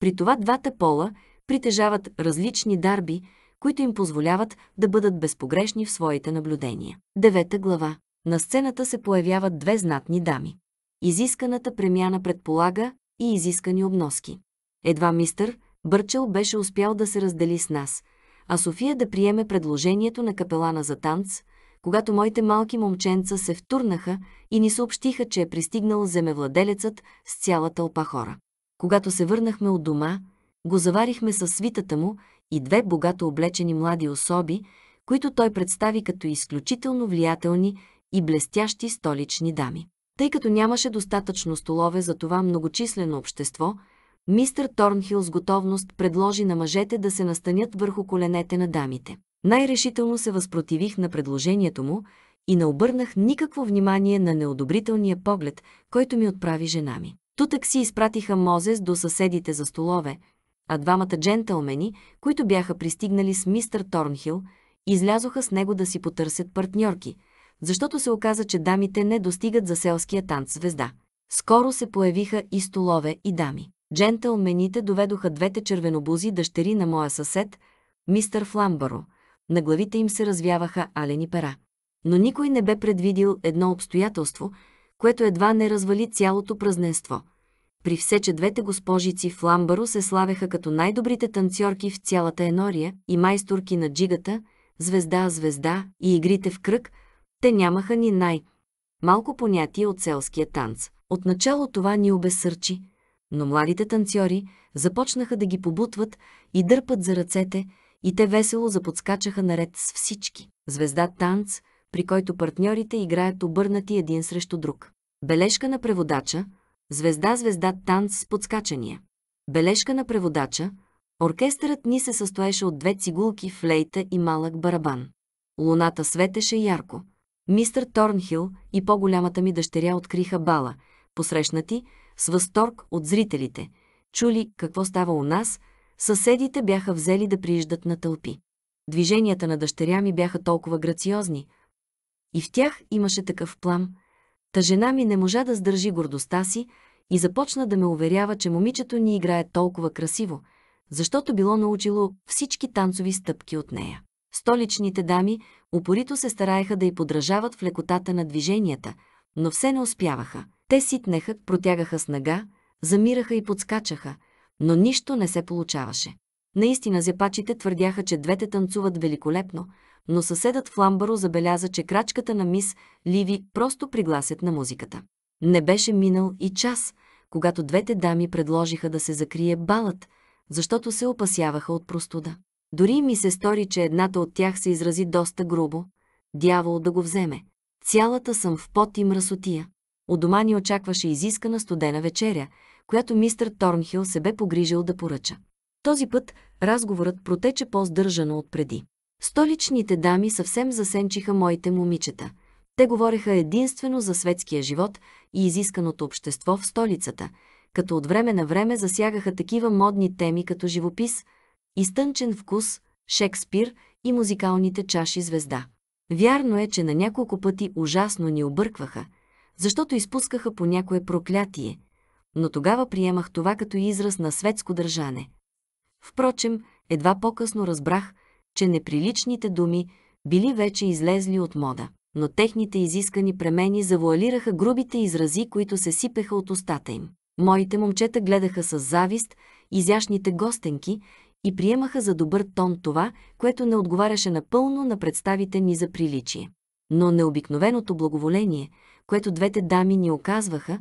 При това двата пола притежават различни дарби, които им позволяват да бъдат безпогрешни в своите наблюдения. Девета глава. На сцената се появяват две знатни дами. Изисканата премяна предполага и изискани обноски. Едва мистър Бърчел беше успял да се раздели с нас, а София да приеме предложението на капелана за танц – когато моите малки момченца се втурнаха и ни съобщиха, че е пристигнал земевладелецът с цяла тълпа хора. Когато се върнахме от дома, го заварихме със свитата му и две богато облечени млади особи, които той представи като изключително влиятелни и блестящи столични дами. Тъй като нямаше достатъчно столове за това многочислено общество, мистър Торнхил с готовност предложи на мъжете да се настанят върху коленете на дамите. Най-решително се възпротивих на предложението му и не обърнах никакво внимание на неодобрителния поглед, който ми отправи жена ми. Тутък си изпратиха Мозес до съседите за столове, а двамата джентълмени, които бяха пристигнали с мистър Торнхил, излязоха с него да си потърсят партньорки, защото се оказа, че дамите не достигат за селския танц звезда. Скоро се появиха и столове и дами. Джентълмените доведоха двете червенобузи дъщери на моя съсед, мистър Фламбаро, на главите им се развяваха алени пера. Но никой не бе предвидил едно обстоятелство, което едва не развали цялото празненство. При все, че двете госпожици в Ламбаро се славеха като най-добрите танцорки в цялата енория и майсторки на джигата, звезда-звезда и игрите в кръг, те нямаха ни най- малко понятие от селския танц. Отначало това ни обесърчи, но младите танцори започнаха да ги побутват и дърпат за ръцете, и те весело заподскачаха наред с всички. Звезда танц, при който партньорите играят обърнати един срещу друг. Бележка на преводача – звезда-звезда танц с подскачания. Бележка на преводача – оркестърът ни се състоеше от две цигулки, флейта и малък барабан. Луната светеше ярко. Мистър Торнхил и по-голямата ми дъщеря откриха бала, посрещнати с възторг от зрителите, чули какво става у нас – Съседите бяха взели да прииждат на тълпи. Движенията на дъщеря ми бяха толкова грациозни. И в тях имаше такъв плам. Та жена ми не можа да сдържи гордостта си и започна да ме уверява, че момичето ни играе толкова красиво, защото било научило всички танцови стъпки от нея. Столичните дами упорито се стараеха да й подражават в лекотата на движенията, но все не успяваха. Те ситнеха, протягаха снага, замираха и подскачаха – но нищо не се получаваше. Наистина зепачите твърдяха, че двете танцуват великолепно, но съседът Фламбаро забеляза, че крачката на мис Ливи просто пригласят на музиката. Не беше минал и час, когато двете дами предложиха да се закрие балът, защото се опасяваха от простуда. Дори ми се стори, че едната от тях се изрази доста грубо. Дявол да го вземе. Цялата съм в пот и мръсотия. У дома ни очакваше изискана студена вечеря, която мистър Торнхил се бе погрижил да поръча. Този път разговорът протече по-здържано от преди. Столичните дами съвсем засенчиха моите момичета. Те говореха единствено за светския живот и изисканото общество в столицата, като от време на време засягаха такива модни теми като живопис, изтънчен вкус, Шекспир и музикалните чаши звезда. Вярно е, че на няколко пъти ужасно ни объркваха, защото изпускаха по някое проклятие, но тогава приемах това като израз на светско държане. Впрочем, едва по-късно разбрах, че неприличните думи били вече излезли от мода, но техните изискани премени завуалираха грубите изрази, които се сипеха от устата им. Моите момчета гледаха с завист изящните гостенки и приемаха за добър тон това, което не отговаряше напълно на представите ни за приличие. Но необикновеното благоволение, което двете дами ни оказваха,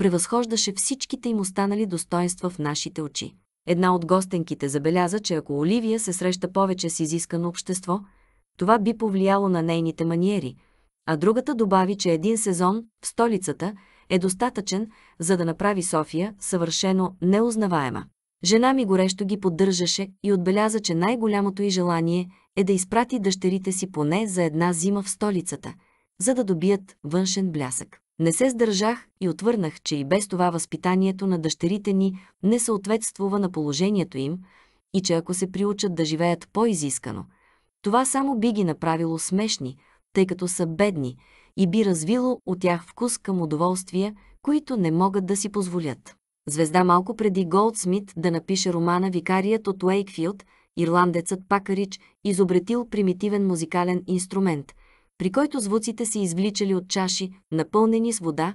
превъзхождаше всичките им останали достоинства в нашите очи. Една от гостенките забеляза, че ако Оливия се среща повече с изискано общество, това би повлияло на нейните маниери, а другата добави, че един сезон в столицата е достатъчен, за да направи София съвършено неузнаваема. Жена ми горещо ги поддържаше и отбеляза, че най-голямото й желание е да изпрати дъщерите си поне за една зима в столицата, за да добият външен блясък. Не се сдържах и отвърнах, че и без това възпитанието на дъщерите ни не съответствува на положението им и че ако се приучат да живеят по-изискано, това само би ги направило смешни, тъй като са бедни и би развило от тях вкус към удоволствия, които не могат да си позволят. Звезда малко преди Голдсмит да напише романа «Викарият от Уейкфилд», ирландецът Пакарич изобретил примитивен музикален инструмент – при който звуците се извличали от чаши, напълнени с вода,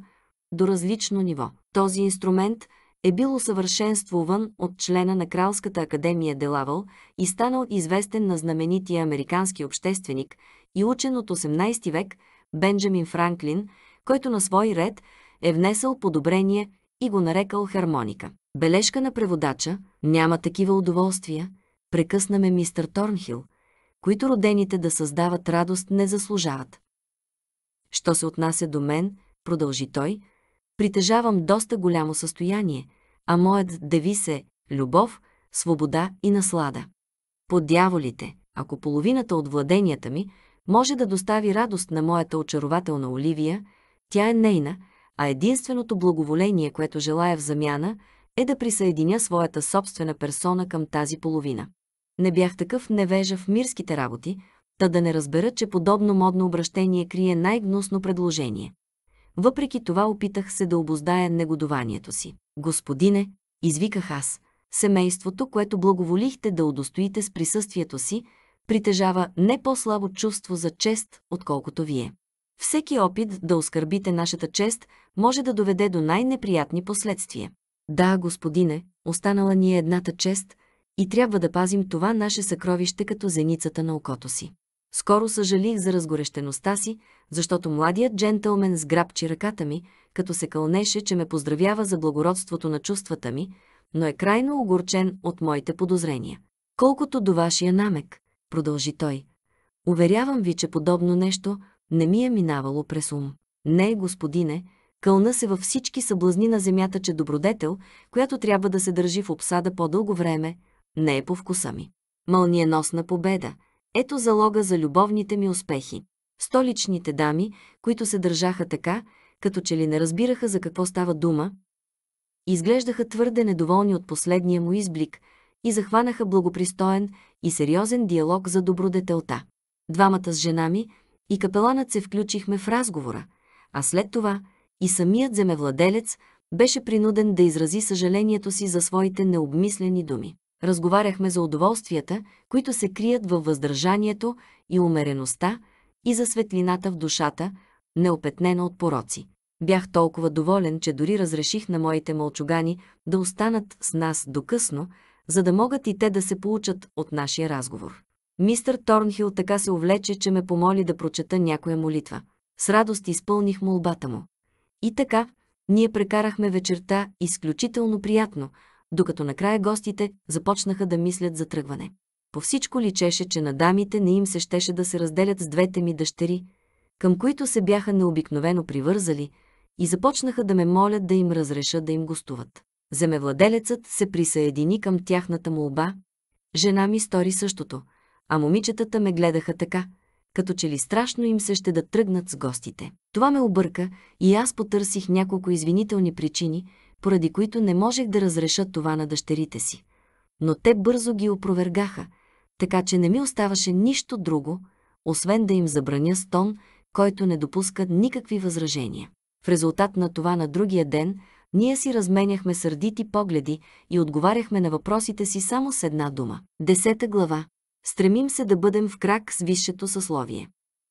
до различно ниво. Този инструмент е бил усъвършенствован от члена на Кралската академия Делавъл и станал известен на знаменития американски общественик и учен от 18 век Бенджамин Франклин, който на свой ред е внесъл подобрение и го нарекал хармоника. Бележка на преводача – няма такива удоволствия, прекъснаме мистер Торнхил – които родените да създават радост не заслужават. Що се отнася до мен, продължи той, притежавам доста голямо състояние, а моят деви е любов, свобода и наслада. По дяволите, ако половината от владенията ми може да достави радост на моята очарователна Оливия, тя е нейна, а единственото благоволение, което желая в замяна, е да присъединя своята собствена персона към тази половина. Не бях такъв невежа в мирските работи, та да не разбера, че подобно модно обращение крие най-гнусно предложение. Въпреки това опитах се да обоздая негодованието си. Господине, извиках аз, семейството, което благоволихте да удостоите с присъствието си, притежава не по-слабо чувство за чест, отколкото вие. Всеки опит да оскърбите нашата чест може да доведе до най-неприятни последствия. Да, господине, останала ни е едната чест – и трябва да пазим това наше съкровище като зеницата на окото си. Скоро съжалих за разгорещеността си, защото младият джентълмен сграбчи ръката ми, като се кълнеше, че ме поздравява за благородството на чувствата ми, но е крайно огорчен от моите подозрения. Колкото до вашия намек, продължи той, уверявам ви, че подобно нещо не ми е минавало през ум. Не, господине, кълна се във всички съблазни на земята, че добродетел, която трябва да се държи в обсада по-дълго време, не е по вкуса ми. Мълниеносна победа. Ето залога за любовните ми успехи. Столичните дами, които се държаха така, като че ли не разбираха за какво става дума, изглеждаха твърде недоволни от последния му изблик и захванаха благопристоен и сериозен диалог за добродетелта. Двамата с жена ми и капеланът се включихме в разговора, а след това и самият земевладелец беше принуден да изрази съжалението си за своите необмислени думи разговаряхме за удоволствията, които се крият във въздържанието и умереността, и за светлината в душата, неопетнена от пороци. Бях толкова доволен, че дори разреших на моите мълчугани да останат с нас докъсно, за да могат и те да се получат от нашия разговор. Мистър Торнхил така се увлече, че ме помоли да прочета някоя молитва. С радост изпълних молбата му. И така, ние прекарахме вечерта изключително приятно – докато накрая гостите започнаха да мислят за тръгване. По всичко личеше, че на дамите не им се щеше да се разделят с двете ми дъщери, към които се бяха необикновено привързали и започнаха да ме молят да им разреша да им гостуват. Земевладелецът се присъедини към тяхната молба. Жена ми стори същото, а момичетата ме гледаха така, като че ли страшно им се ще да тръгнат с гостите. Това ме обърка и аз потърсих няколко извинителни причини – поради които не можех да разреша това на дъщерите си. Но те бързо ги опровергаха, така че не ми оставаше нищо друго, освен да им забраня стон, който не допуска никакви възражения. В резултат на това на другия ден ние си разменяхме сърдити погледи и отговаряхме на въпросите си само с една дума. Десета глава. Стремим се да бъдем в крак с висшето съсловие.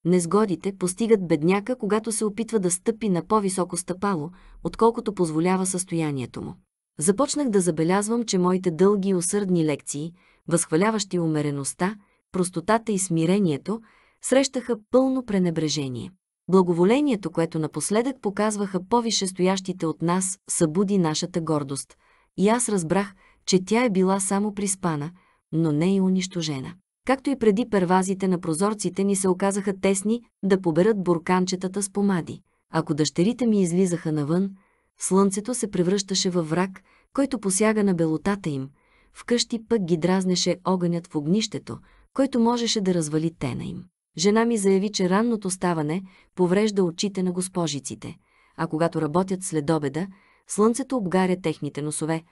Незгодите постигат бедняка, когато се опитва да стъпи на по-високо стъпало, отколкото позволява състоянието му. Започнах да забелязвам, че моите дълги и усърдни лекции, възхваляващи умереността, простотата и смирението, срещаха пълно пренебрежение. Благоволението, което напоследък показваха повише стоящите от нас, събуди нашата гордост. И аз разбрах, че тя е била само приспана, но не и унищожена както и преди первазите на прозорците ни се оказаха тесни да поберат бурканчетата с помади. Ако дъщерите ми излизаха навън, слънцето се превръщаше във враг, който посяга на белотата им. Вкъщи пък ги дразнеше огънят в огнището, който можеше да развали тена им. Жена ми заяви, че ранното ставане поврежда очите на госпожиците, а когато работят след обеда, слънцето обгаря техните носове.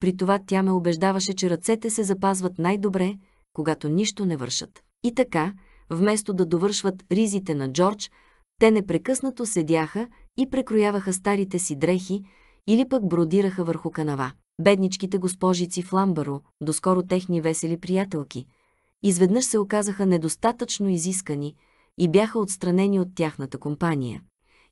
При това тя ме убеждаваше, че ръцете се запазват най-добре, когато нищо не вършат. И така, вместо да довършват ризите на Джордж, те непрекъснато седяха и прекрояваха старите си дрехи или пък бродираха върху канава. Бедничките госпожици в Ламбаро, доскоро техни весели приятелки, изведнъж се оказаха недостатъчно изискани и бяха отстранени от тяхната компания.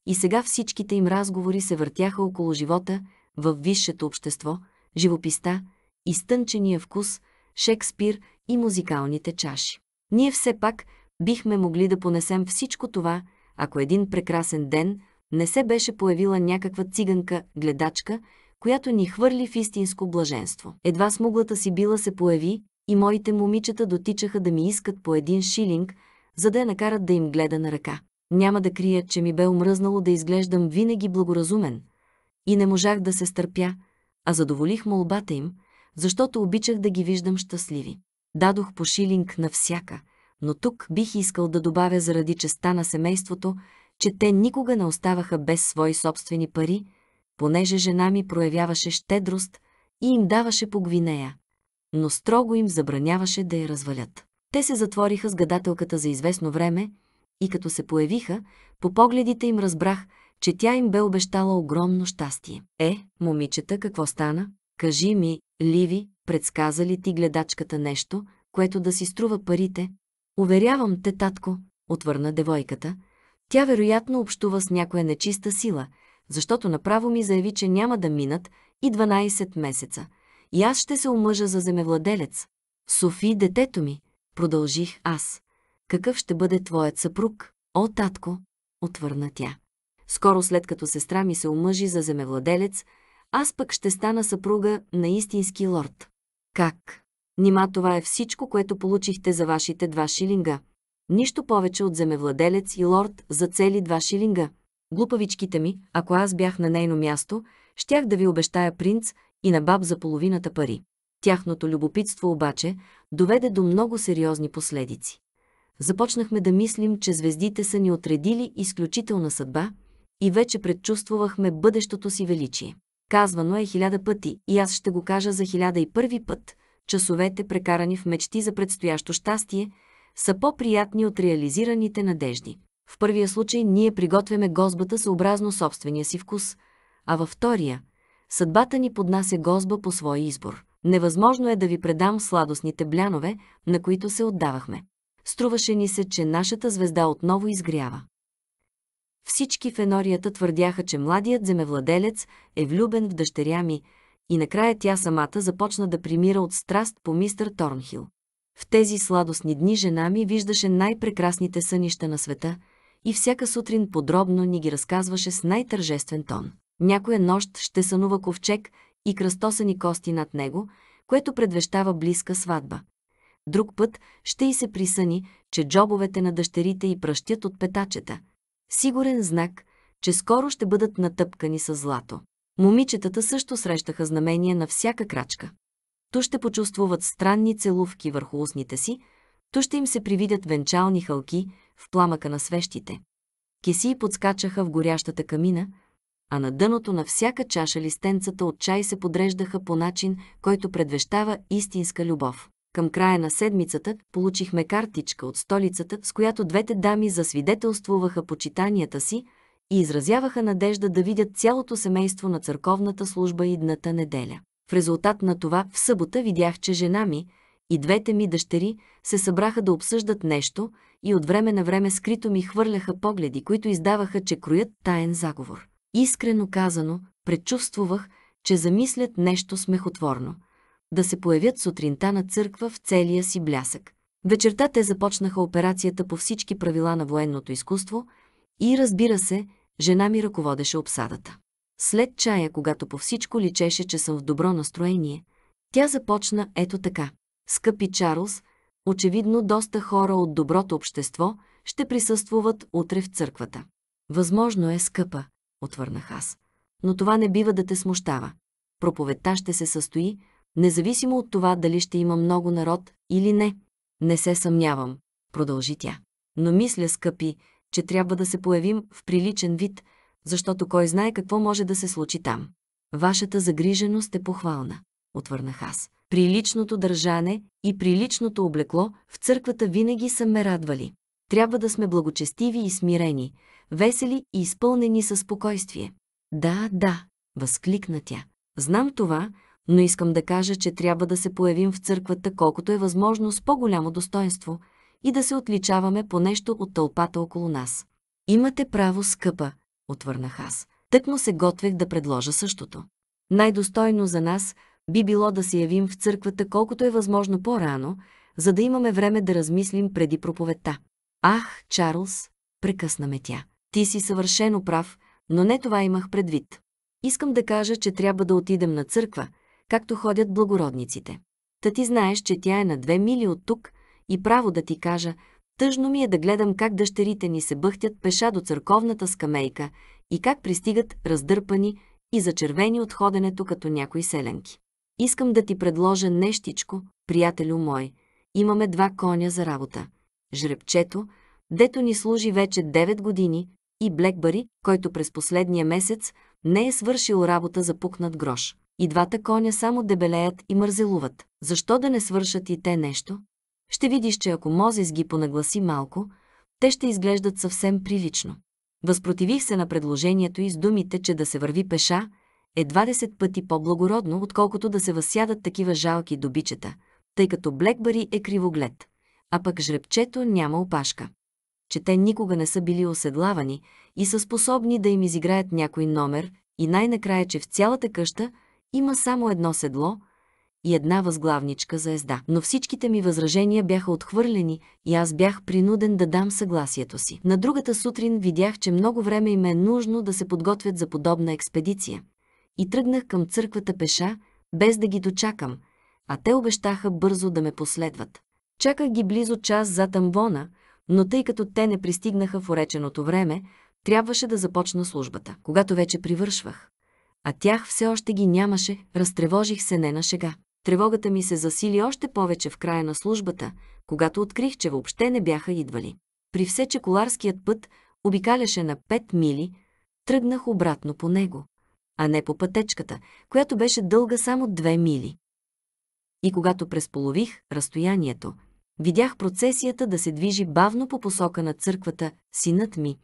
И сега всичките им разговори се въртяха около живота в висшето общество, живописта, изтънчения вкус, Шекспир и музикалните чаши. Ние все пак бихме могли да понесем всичко това, ако един прекрасен ден не се беше появила някаква циганка, гледачка, която ни хвърли в истинско блаженство. Едва смуглата си била се появи и моите момичета дотичаха да ми искат по един шилинг, за да я накарат да им гледа на ръка. Няма да крия, че ми бе омръзнало да изглеждам винаги благоразумен. И не можах да се стърпя, а задоволих молбата им, защото обичах да ги виждам щастливи. Дадох по шилинг на всяка, но тук бих искал да добавя заради честа на семейството, че те никога не оставаха без свои собствени пари, понеже жена ми проявяваше щедрост и им даваше по гвинея, но строго им забраняваше да я развалят. Те се затвориха с гадателката за известно време и като се появиха, по погледите им разбрах, че тя им бе обещала огромно щастие. Е, момичета, какво стана? Кажи ми, Ливи, предсказа ли ти гледачката нещо, което да си струва парите? Уверявам те, татко, отвърна девойката. Тя вероятно общува с някоя нечиста сила, защото направо ми заяви, че няма да минат и 12 месеца. И аз ще се омъжа за земевладелец. Софи, детето ми, продължих аз. Какъв ще бъде твоят съпруг? О, татко, отвърна тя. Скоро след като сестра ми се омъжи за земевладелец, аз пък ще стана съпруга на истински лорд. Как? Нима това е всичко, което получихте за вашите два шилинга. Нищо повече от земевладелец и лорд за цели два шилинга. Глупавичките ми, ако аз бях на нейно място, щях да ви обещая принц и на баб за половината пари. Тяхното любопитство обаче доведе до много сериозни последици. Започнахме да мислим, че звездите са ни отредили изключителна съдба и вече предчувствувахме бъдещото си величие. Казвано е хиляда пъти и аз ще го кажа за хиляда и първи път. Часовете, прекарани в мечти за предстоящо щастие, са по-приятни от реализираните надежди. В първия случай ние приготвяме гозбата съобразно собствения си вкус, а във втория – съдбата ни поднася гозба по свой избор. Невъзможно е да ви предам сладостните блянове, на които се отдавахме. Струваше ни се, че нашата звезда отново изгрява. Всички фенорията твърдяха, че младият земевладелец е влюбен в дъщеря ми и накрая тя самата започна да примира от страст по мистър Торнхил. В тези сладостни дни жена ми виждаше най-прекрасните сънища на света и всяка сутрин подробно ни ги разказваше с най-тържествен тон. Някоя нощ ще сънува ковчег и кръстосани кости над него, което предвещава близка сватба. Друг път ще й се присъни, че джобовете на дъщерите й пръщят от петачета – сигурен знак, че скоро ще бъдат натъпкани с злато. Момичетата също срещаха знамения на всяка крачка. То ще почувствуват странни целувки върху устните си, то ще им се привидят венчални хълки в пламъка на свещите. Кеси подскачаха в горящата камина, а на дъното на всяка чаша листенцата от чай се подреждаха по начин, който предвещава истинска любов. Към края на седмицата получихме картичка от столицата, с която двете дами засвидетелствуваха почитанията си и изразяваха надежда да видят цялото семейство на църковната служба идната неделя. В резултат на това в събота видях, че жена ми и двете ми дъщери се събраха да обсъждат нещо и от време на време скрито ми хвърляха погледи, които издаваха, че кроят таен заговор. Искрено казано, предчувствувах, че замислят нещо смехотворно – да се появят сутринта на църква в целия си блясък. Вечерта те започнаха операцията по всички правила на военното изкуство и, разбира се, жена ми ръководеше обсадата. След чая, когато по всичко личеше, че съм в добро настроение, тя започна ето така. Скъпи Чарлз, очевидно доста хора от доброто общество ще присъствуват утре в църквата. Възможно е скъпа, отвърнах аз. Но това не бива да те смущава. Проповедта ще се състои, независимо от това дали ще има много народ или не. Не се съмнявам, продължи тя. Но мисля, скъпи, че трябва да се появим в приличен вид, защото кой знае какво може да се случи там. Вашата загриженост е похвална, отвърнах аз. Приличното държане и приличното облекло в църквата винаги са ме радвали. Трябва да сме благочестиви и смирени, весели и изпълнени със спокойствие. Да, да, възкликна тя. Знам това, но искам да кажа, че трябва да се появим в църквата колкото е възможно с по-голямо достоинство и да се отличаваме по нещо от тълпата около нас. Имате право, скъпа, отвърнах аз. му се готвех да предложа същото. Най-достойно за нас би било да се явим в църквата колкото е възможно по-рано, за да имаме време да размислим преди проповедта. Ах, Чарлз, прекъсна ме тя. Ти си съвършено прав, но не това имах предвид. Искам да кажа, че трябва да отидем на църква, както ходят благородниците. Та ти знаеш, че тя е на две мили от тук и право да ти кажа, тъжно ми е да гледам как дъщерите ни се бъхтят пеша до църковната скамейка и как пристигат раздърпани и зачервени от ходенето като някои селенки. Искам да ти предложа нещичко, приятелю мой. Имаме два коня за работа. Жребчето, дето ни служи вече 9 години, и Блекбари, който през последния месец не е свършил работа за пукнат грош. И двата коня само дебелеят и мързелуват. Защо да не свършат и те нещо? Ще видиш, че ако Мозес ги понагласи малко, те ще изглеждат съвсем прилично. Възпротивих се на предложението и с думите, че да се върви пеша е 20 пъти по-благородно, отколкото да се възсядат такива жалки добичета, тъй като Блекбари е кривоглед, а пък жребчето няма опашка. Че те никога не са били оседлавани и са способни да им изиграят някой номер и най-накрая, че в цялата къща – има само едно седло и една възглавничка за езда. Но всичките ми възражения бяха отхвърлени и аз бях принуден да дам съгласието си. На другата сутрин видях, че много време им е нужно да се подготвят за подобна експедиция. И тръгнах към църквата пеша, без да ги дочакам, а те обещаха бързо да ме последват. Чаках ги близо час за тамбона, но тъй като те не пристигнаха в уреченото време, трябваше да започна службата. Когато вече привършвах, а тях все още ги нямаше, разтревожих се не на шега. Тревогата ми се засили още повече в края на службата, когато открих, че въобще не бяха идвали. При все, че коларският път обикаляше на 5 мили, тръгнах обратно по него, а не по пътечката, която беше дълга само 2 мили. И когато пресполових разстоянието, видях процесията да се движи бавно по посока на църквата, синът ми,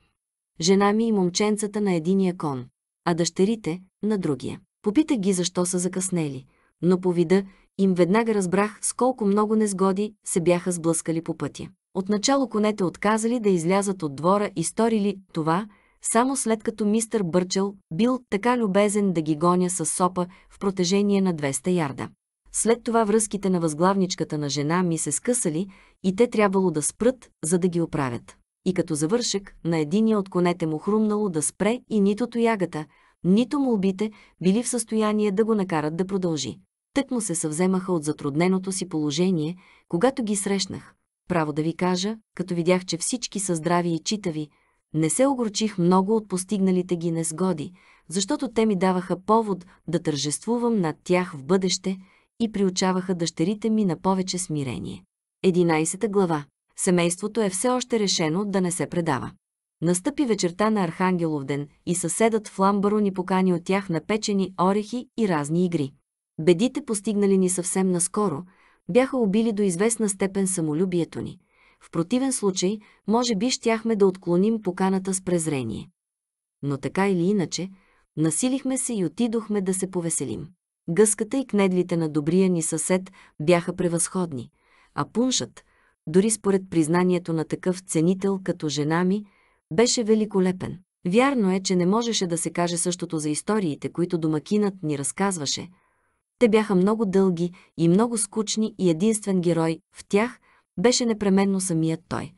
жена ми и момченцата на единия кон а дъщерите – на другия. Попитах ги защо са закъснели, но по вида им веднага разбрах с колко много незгоди се бяха сблъскали по пътя. Отначало конете отказали да излязат от двора и сторили това, само след като мистър Бърчел бил така любезен да ги гоня с сопа в протежение на 200 ярда. След това връзките на възглавничката на жена ми се скъсали и те трябвало да спрат, за да ги оправят и като завършък на единия от конете му хрумнало да спре и нито тоягата, нито молбите били в състояние да го накарат да продължи. Тък му се съвземаха от затрудненото си положение, когато ги срещнах. Право да ви кажа, като видях, че всички са здрави и читави, не се огорчих много от постигналите ги несгоди, защото те ми даваха повод да тържествувам над тях в бъдеще и приучаваха дъщерите ми на повече смирение. 11 глава семейството е все още решено да не се предава. Настъпи вечерта на Архангелов ден и съседът Фламбаро ни покани от тях на печени орехи и разни игри. Бедите, постигнали ни съвсем наскоро, бяха убили до известна степен самолюбието ни. В противен случай, може би щяхме да отклоним поканата с презрение. Но така или иначе, насилихме се и отидохме да се повеселим. Гъската и кнедлите на добрия ни съсед бяха превъзходни, а пуншът – дори според признанието на такъв ценител като жена ми, беше великолепен. Вярно е, че не можеше да се каже същото за историите, които домакинът ни разказваше. Те бяха много дълги и много скучни и единствен герой в тях беше непременно самият той.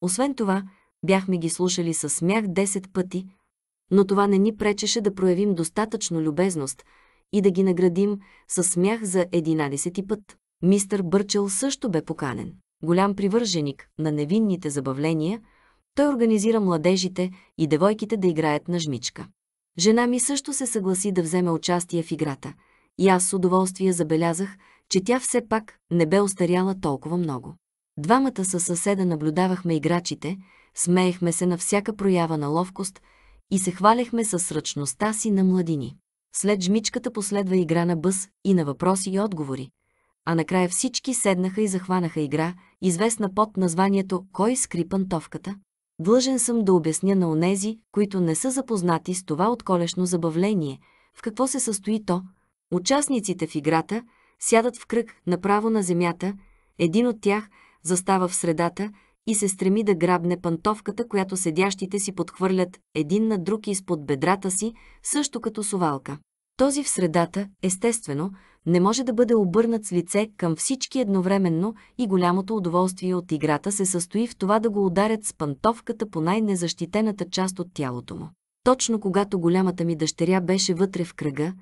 Освен това, бяхме ги слушали със смях 10 пъти, но това не ни пречеше да проявим достатъчно любезност и да ги наградим със смях за 11 път. Мистър Бърчел също бе поканен голям привърженик на невинните забавления, той организира младежите и девойките да играят на жмичка. Жена ми също се съгласи да вземе участие в играта и аз с удоволствие забелязах, че тя все пак не бе остаряла толкова много. Двамата със съседа наблюдавахме играчите, смеехме се на всяка проява на ловкост и се хвалехме със сръчността си на младини. След жмичката последва игра на бъс и на въпроси и отговори, а накрая всички седнаха и захванаха игра, известна под названието «Кой скри пантовката?». Длъжен съм да обясня на онези, които не са запознати с това отколешно забавление, в какво се състои то. Участниците в играта сядат в кръг направо на земята, един от тях застава в средата и се стреми да грабне пантовката, която седящите си подхвърлят един на друг изпод бедрата си, също като сувалка. Този в средата, естествено, не може да бъде обърнат с лице към всички едновременно и голямото удоволствие от играта се състои в това да го ударят с пантовката по най-незащитената част от тялото му. Точно когато голямата ми дъщеря беше вътре в кръга,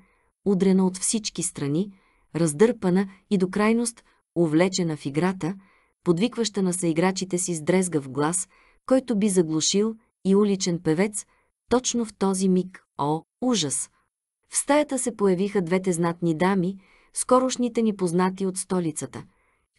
удрена от всички страни, раздърпана и до крайност увлечена в играта, подвикваща на съиграчите си с дрезгав глас, който би заглушил и уличен певец, точно в този миг, о, ужас! В стаята се появиха двете знатни дами, скорошните ни познати от столицата.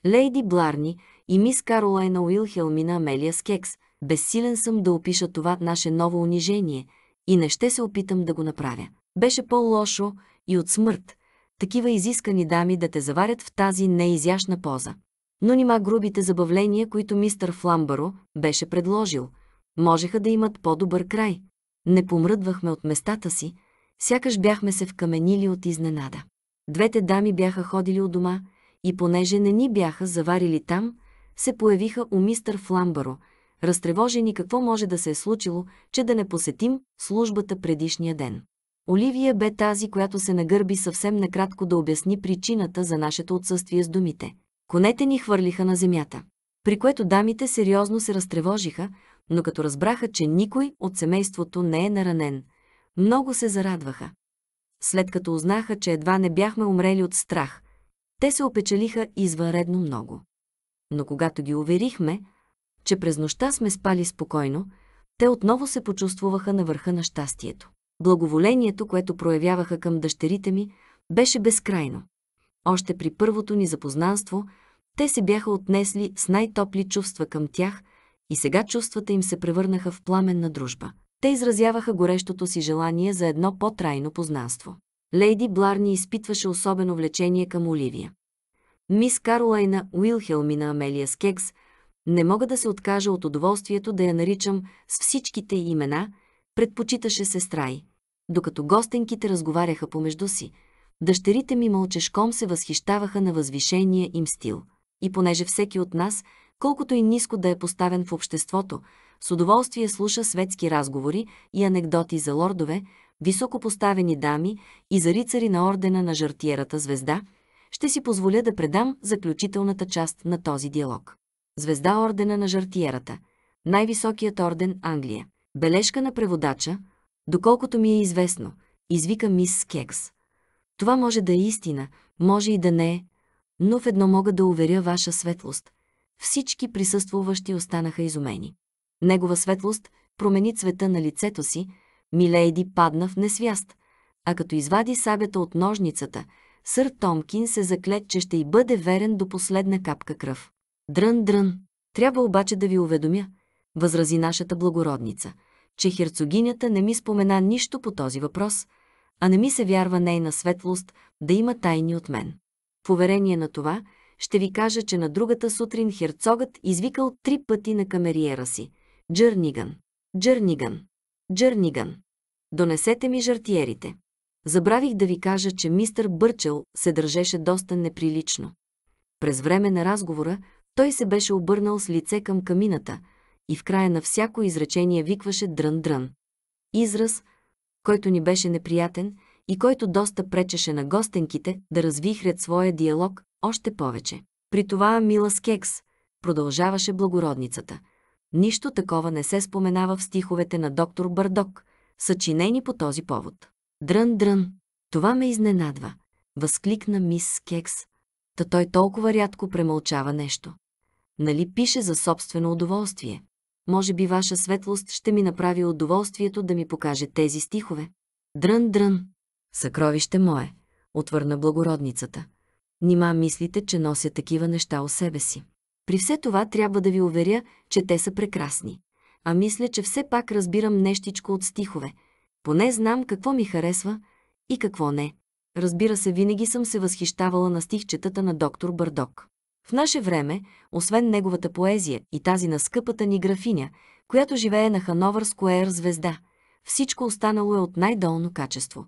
Лейди Бларни и мис Каролайна Уилхелмина Амелия Скекс. Безсилен съм да опиша това наше ново унижение и не ще се опитам да го направя. Беше по-лошо и от смърт. Такива изискани дами да те заварят в тази неизящна поза. Но нима грубите забавления, които мистър Фламбаро беше предложил, можеха да имат по-добър край. Не помръдвахме от местата си, сякаш бяхме се вкаменили от изненада. Двете дами бяха ходили от дома и понеже не ни бяха заварили там, се появиха у мистър Фламбаро, разтревожени какво може да се е случило, че да не посетим службата предишния ден. Оливия бе тази, която се нагърби съвсем накратко да обясни причината за нашето отсъствие с думите. Конете ни хвърлиха на земята. При което дамите сериозно се разтревожиха, но като разбраха, че никой от семейството не е наранен, много се зарадваха след като узнаха, че едва не бяхме умрели от страх. Те се опечалиха извънредно много. Но когато ги уверихме, че през нощта сме спали спокойно, те отново се почувствуваха на върха на щастието. Благоволението, което проявяваха към дъщерите ми, беше безкрайно. Още при първото ни запознанство, те се бяха отнесли с най-топли чувства към тях и сега чувствата им се превърнаха в пламенна дружба. Те изразяваха горещото си желание за едно по-трайно познанство. Лейди Бларни изпитваше особено влечение към Оливия. Мис Каролайна Уилхелмина Амелия Скекс не мога да се откажа от удоволствието да я наричам с всичките й имена, предпочиташе сестра й. Докато гостенките разговаряха помежду си, дъщерите ми мълчешком се възхищаваха на възвишения им стил. И понеже всеки от нас, колкото и ниско да е поставен в обществото, с удоволствие слуша светски разговори и анекдоти за лордове, високопоставени дами и за рицари на ордена на жартиерата звезда, ще си позволя да предам заключителната част на този диалог. Звезда ордена на жартиерата. Най-високият орден Англия. Бележка на преводача, доколкото ми е известно, извика мис Кекс. Това може да е истина, може и да не е, но в едно мога да уверя ваша светлост. Всички присъствуващи останаха изумени. Негова светлост промени цвета на лицето си, Милейди падна в несвяст, а като извади сабята от ножницата, сър Томкин се закле, че ще й бъде верен до последна капка кръв. Дрън, дрън. Трябва обаче да ви уведомя, възрази нашата благородница, че херцогинята не ми спомена нищо по този въпрос, а не ми се вярва нейна светлост да има тайни от мен. В Поверение на това, ще ви кажа, че на другата сутрин херцогът извикал три пъти на камериера си – Джърниган. Джърниган. Джърниган. Донесете ми жартиерите. Забравих да ви кажа, че мистър Бърчел се държеше доста неприлично. През време на разговора той се беше обърнал с лице към камината и в края на всяко изречение викваше дрън-дрън. Израз, който ни беше неприятен и който доста пречеше на гостенките да развихрят своя диалог още повече. При това мила Скекс, кекс, продължаваше благородницата – Нищо такова не се споменава в стиховете на доктор Бардок, съчинени по този повод. Дрън-дрън, това ме изненадва, възкликна мис Кекс. Та той толкова рядко премълчава нещо. Нали пише за собствено удоволствие? Може би ваша светлост ще ми направи удоволствието да ми покаже тези стихове. Дрън-дрън, съкровище мое, отвърна благородницата. Нима мислите, че нося такива неща о себе си. При все това трябва да ви уверя, че те са прекрасни. А мисля, че все пак разбирам нещичко от стихове. Поне знам какво ми харесва и какво не. Разбира се, винаги съм се възхищавала на стихчетата на доктор Бардок. В наше време, освен неговата поезия и тази на скъпата ни графиня, която живее на Хановър Скуер звезда, всичко останало е от най-долно качество.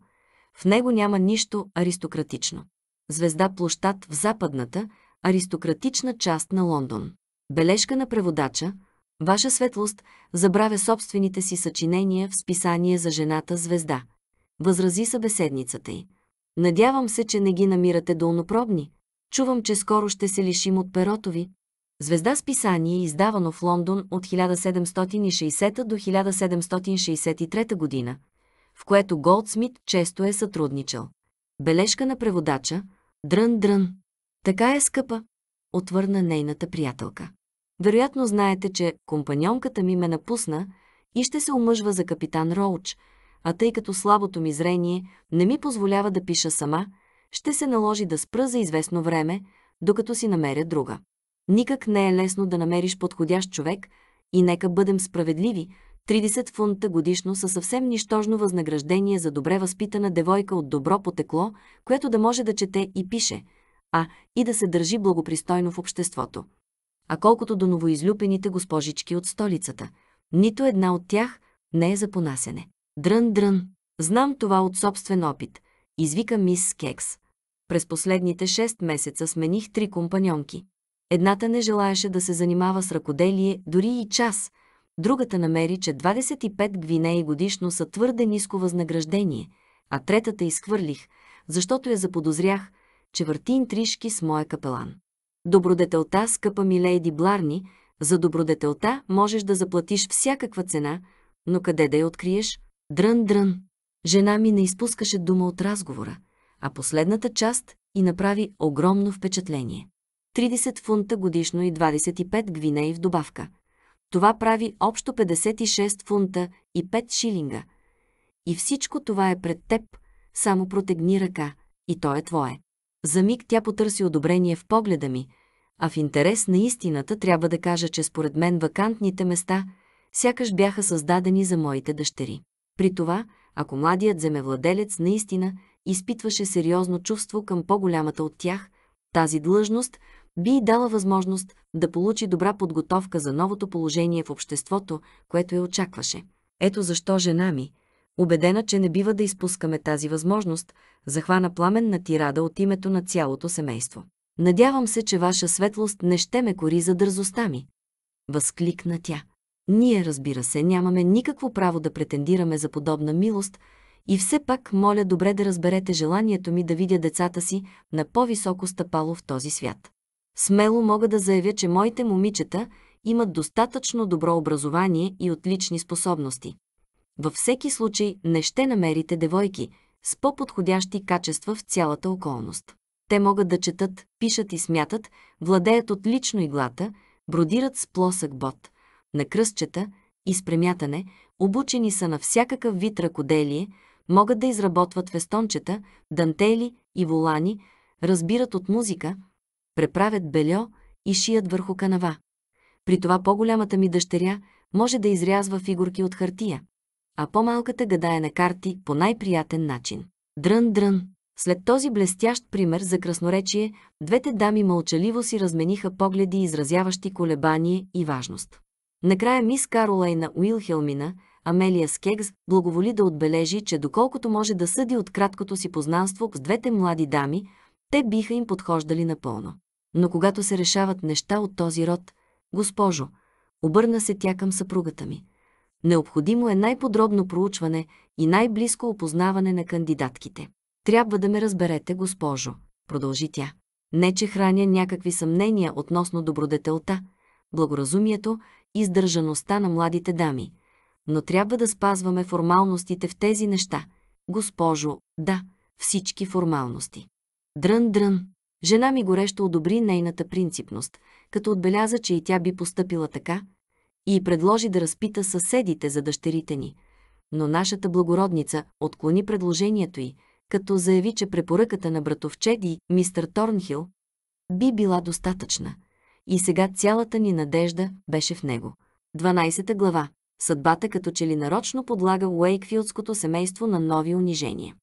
В него няма нищо аристократично. Звезда площад в западната, аристократична част на Лондон. Бележка на преводача Ваша светлост забравя собствените си съчинения в списание за жената звезда. Възрази събеседницата й. Надявам се, че не ги намирате долнопробни. Чувам, че скоро ще се лишим от перото ви. Звезда с писание, издавано в Лондон от 1760 до 1763 година, в което Голдсмит често е сътрудничал. Бележка на преводача Дрън-дрън. Така е скъпа, отвърна нейната приятелка. Вероятно знаете, че компаньонката ми ме напусна и ще се омъжва за капитан Роуч, а тъй като слабото ми зрение не ми позволява да пиша сама, ще се наложи да спра за известно време, докато си намеря друга. Никак не е лесно да намериш подходящ човек и нека бъдем справедливи, 30 фунта годишно са съвсем нищожно възнаграждение за добре възпитана девойка от добро потекло, което да може да чете и пише – а и да се държи благопристойно в обществото. А колкото до новоизлюпените госпожички от столицата, нито една от тях не е за понасене. Дрън-дрън. Знам това от собствен опит. Извика мис Кекс. През последните 6 месеца смених три компаньонки. Едната не желаеше да се занимава с ръкоделие дори и час. Другата намери, че 25 гвинеи годишно са твърде ниско възнаграждение, а третата изхвърлих, защото я заподозрях, че върти интрижки с моя капелан. Добродетелта, скъпа ми лейди Бларни, за добродетелта можеш да заплатиш всякаква цена, но къде да я откриеш? Дрън-дрън. Жена ми не изпускаше дума от разговора, а последната част и направи огромно впечатление. 30 фунта годишно и 25 гвинеи в добавка. Това прави общо 56 фунта и 5 шилинга. И всичко това е пред теб, само протегни ръка, и то е твое. За миг тя потърси одобрение в погледа ми, а в интерес на истината трябва да кажа, че според мен вакантните места сякаш бяха създадени за моите дъщери. При това, ако младият земевладелец наистина изпитваше сериозно чувство към по-голямата от тях, тази длъжност би дала възможност да получи добра подготовка за новото положение в обществото, което я очакваше. Ето защо жена ми, Убедена, че не бива да изпускаме тази възможност, захвана пламенна тирада от името на цялото семейство. Надявам се, че ваша светлост не ще ме кори за дързостта ми. Възкликна тя. Ние, разбира се, нямаме никакво право да претендираме за подобна милост и все пак моля добре да разберете желанието ми да видя децата си на по-високо стъпало в този свят. Смело мога да заявя, че моите момичета имат достатъчно добро образование и отлични способности. Във всеки случай не ще намерите девойки с по-подходящи качества в цялата околност. Те могат да четат, пишат и смятат, владеят отлично иглата, бродират с плосък бот, на кръстчета и спремятане, обучени са на всякакъв вид ръкоделие, могат да изработват вестончета, дантели и волани, разбират от музика, преправят бельо и шият върху канава. При това по-голямата ми дъщеря може да изрязва фигурки от хартия а по-малката гадае на карти по най-приятен начин. Дрън-дрън. След този блестящ пример за красноречие, двете дами мълчаливо си размениха погледи, изразяващи колебание и важност. Накрая мис Каролайна Уилхелмина, Амелия Скегс, благоволи да отбележи, че доколкото може да съди от краткото си познанство с двете млади дами, те биха им подхождали напълно. Но когато се решават неща от този род, госпожо, обърна се тя към съпругата ми, Необходимо е най-подробно проучване и най-близко опознаване на кандидатките. Трябва да ме разберете, госпожо, продължи тя. Не, че храня някакви съмнения относно добродетелта, благоразумието и издържаността на младите дами, но трябва да спазваме формалностите в тези неща. Госпожо, да, всички формалности. Дрън-дрън. Жена ми горещо одобри нейната принципност, като отбеляза, че и тя би постъпила така, и предложи да разпита съседите за дъщерите ни. Но нашата благородница отклони предложението й, като заяви, че препоръката на братовчеди, и мистър Торнхил би била достатъчна. И сега цялата ни надежда беше в него. 12 глава. Съдбата като че ли нарочно подлага Уейкфилдското семейство на нови унижения.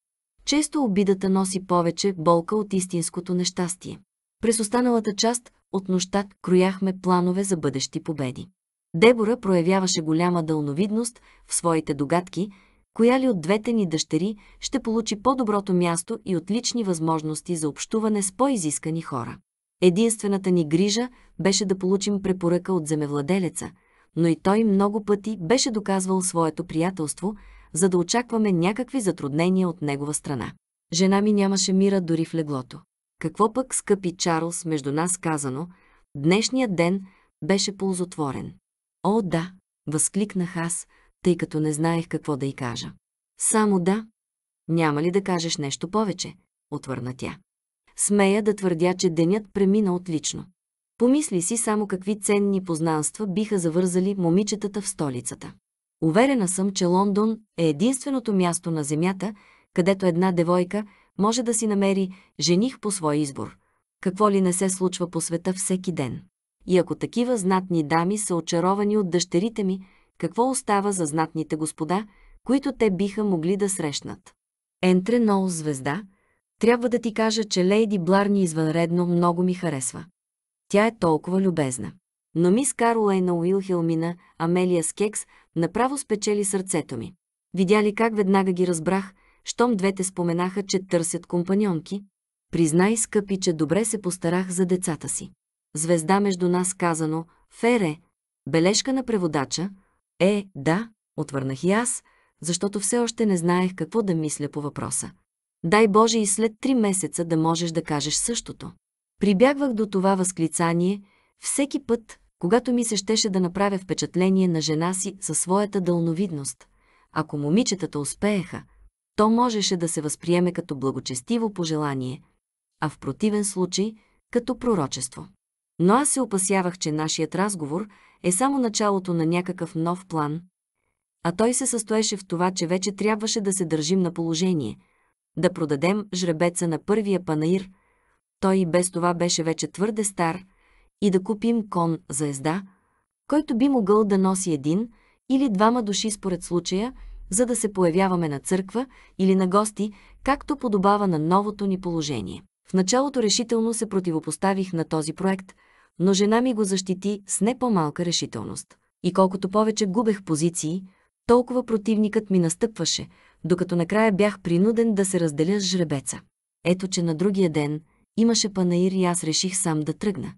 Често обидата носи повече болка от истинското нещастие. През останалата част от нощта крояхме планове за бъдещи победи. Дебора проявяваше голяма дълновидност в своите догадки, коя ли от двете ни дъщери ще получи по-доброто място и отлични възможности за общуване с по-изискани хора. Единствената ни грижа беше да получим препоръка от земевладелеца, но и той много пъти беше доказвал своето приятелство, за да очакваме някакви затруднения от негова страна. Жена ми нямаше мира дори в леглото. Какво пък, скъпи Чарлз, между нас казано, днешният ден беше ползотворен. О, да, възкликнах аз, тъй като не знаех какво да й кажа. Само да. Няма ли да кажеш нещо повече? отвърна тя. Смея да твърдя, че денят премина отлично. Помисли си само какви ценни познанства биха завързали момичетата в столицата. Уверена съм, че Лондон е единственото място на земята, където една девойка може да си намери жених по свой избор. Какво ли не се случва по света всеки ден? И ако такива знатни дами са очаровани от дъщерите ми, какво остава за знатните господа, които те биха могли да срещнат? Ентренол звезда, трябва да ти кажа, че Лейди Бларни извънредно много ми харесва. Тя е толкова любезна. Но мис Каролейна Уилхелмина, Амелия Скекс, направо спечели сърцето ми. Видя ли как веднага ги разбрах, щом двете споменаха, че търсят компаньонки? Признай, скъпи, че добре се постарах за децата си звезда между нас казано «Фере», бележка на преводача. Е, да, отвърнах и аз, защото все още не знаех какво да мисля по въпроса. Дай Боже и след три месеца да можеш да кажеш същото. Прибягвах до това възклицание всеки път, когато ми се щеше да направя впечатление на жена си със своята дълновидност. Ако момичетата успееха, то можеше да се възприеме като благочестиво пожелание, а в противен случай – като пророчество. Но аз се опасявах, че нашият разговор е само началото на някакъв нов план. А той се състоеше в това, че вече трябваше да се държим на положение, да продадем жребеца на първия панаир. Той и без това беше вече твърде стар и да купим кон за езда, който би могъл да носи един или двама души според случая, за да се появяваме на църква или на гости, както подобава на новото ни положение. В началото решително се противопоставих на този проект – но жена ми го защити с не по-малка решителност. И колкото повече губех позиции, толкова противникът ми настъпваше, докато накрая бях принуден да се разделя с жребеца. Ето, че на другия ден имаше панаир и аз реших сам да тръгна.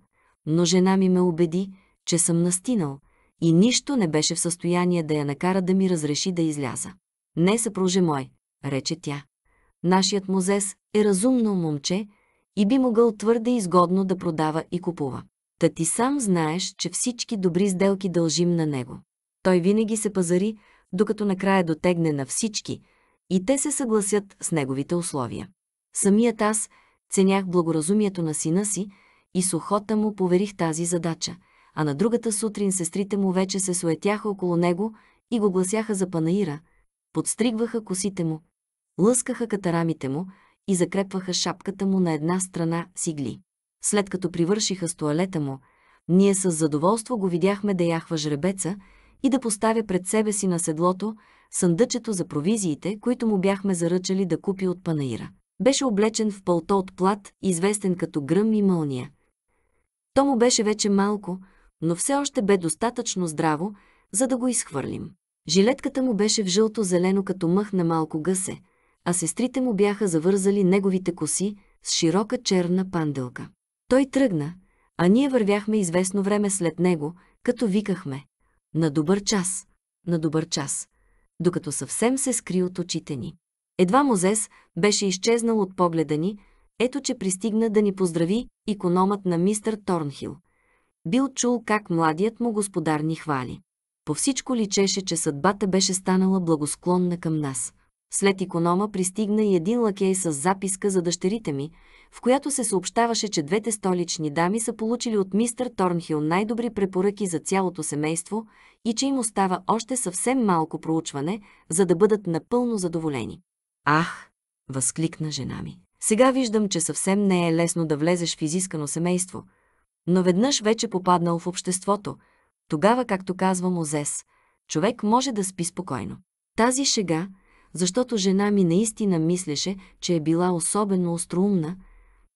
Но жена ми ме убеди, че съм настинал и нищо не беше в състояние да я накара да ми разреши да изляза. Не съпруже мой, рече тя. Нашият мозес е разумно момче и би могъл твърде изгодно да продава и купува. Та ти сам знаеш, че всички добри сделки дължим на него. Той винаги се пазари, докато накрая дотегне на всички, и те се съгласят с неговите условия. Самият аз ценях благоразумието на сина си и с охота му поверих тази задача, а на другата сутрин сестрите му вече се суетяха около него и го гласяха за панаира, подстригваха косите му, лъскаха катарамите му и закрепваха шапката му на една страна с игли. След като привършиха с туалета му, ние с задоволство го видяхме да яхва жребеца и да поставя пред себе си на седлото съндъчето за провизиите, които му бяхме заръчали да купи от панаира. Беше облечен в пълто от плат, известен като гръм и мълния. То му беше вече малко, но все още бе достатъчно здраво, за да го изхвърлим. Жилетката му беше в жълто-зелено като мъх на малко гъсе, а сестрите му бяха завързали неговите коси с широка черна панделка. Той тръгна, а ние вървяхме известно време след него, като викахме «На добър час! На добър час!» докато съвсем се скри от очите ни. Едва Мозес беше изчезнал от погледа ни, ето че пристигна да ни поздрави икономът на мистър Торнхил. Бил чул как младият му господар ни хвали. По всичко личеше, че съдбата беше станала благосклонна към нас. След иконома пристигна и един лакей с записка за дъщерите ми, в която се съобщаваше, че двете столични дами са получили от мистър Торнхил най-добри препоръки за цялото семейство и че им остава още съвсем малко проучване, за да бъдат напълно задоволени. Ах, възкликна жена ми. Сега виждам, че съвсем не е лесно да влезеш в изискано семейство, но веднъж вече попаднал в обществото. Тогава, както казва Мозес, човек може да спи спокойно. Тази шега, защото жена ми наистина мислеше, че е била особено остроумна,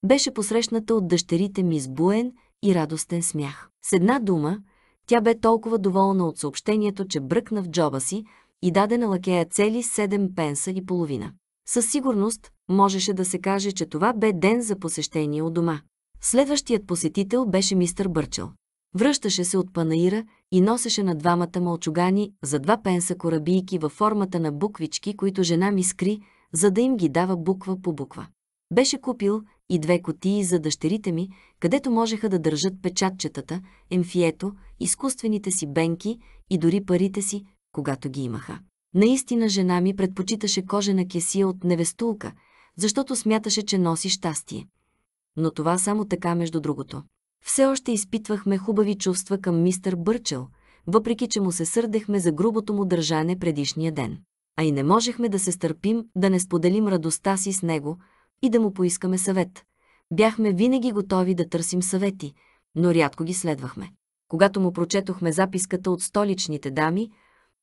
беше посрещната от дъщерите ми с буен и радостен смях. С една дума, тя бе толкова доволна от съобщението, че бръкна в джоба си и даде на лакея цели 7 пенса и половина. Със сигурност можеше да се каже, че това бе ден за посещение у дома. Следващият посетител беше мистър Бърчел. Връщаше се от панаира и носеше на двамата мълчугани за два пенса корабийки във формата на буквички, които жена ми скри, за да им ги дава буква по буква. Беше купил и две котии за дъщерите ми, където можеха да държат печатчетата, емфието, изкуствените си бенки и дори парите си, когато ги имаха. Наистина жена ми предпочиташе кожена кесия от невестулка, защото смяташе, че носи щастие. Но това само така между другото. Все още изпитвахме хубави чувства към мистър Бърчел, въпреки че му се сърдехме за грубото му държане предишния ден. А и не можехме да се стърпим да не споделим радостта си с него – и да му поискаме съвет. Бяхме винаги готови да търсим съвети, но рядко ги следвахме. Когато му прочетохме записката от столичните дами,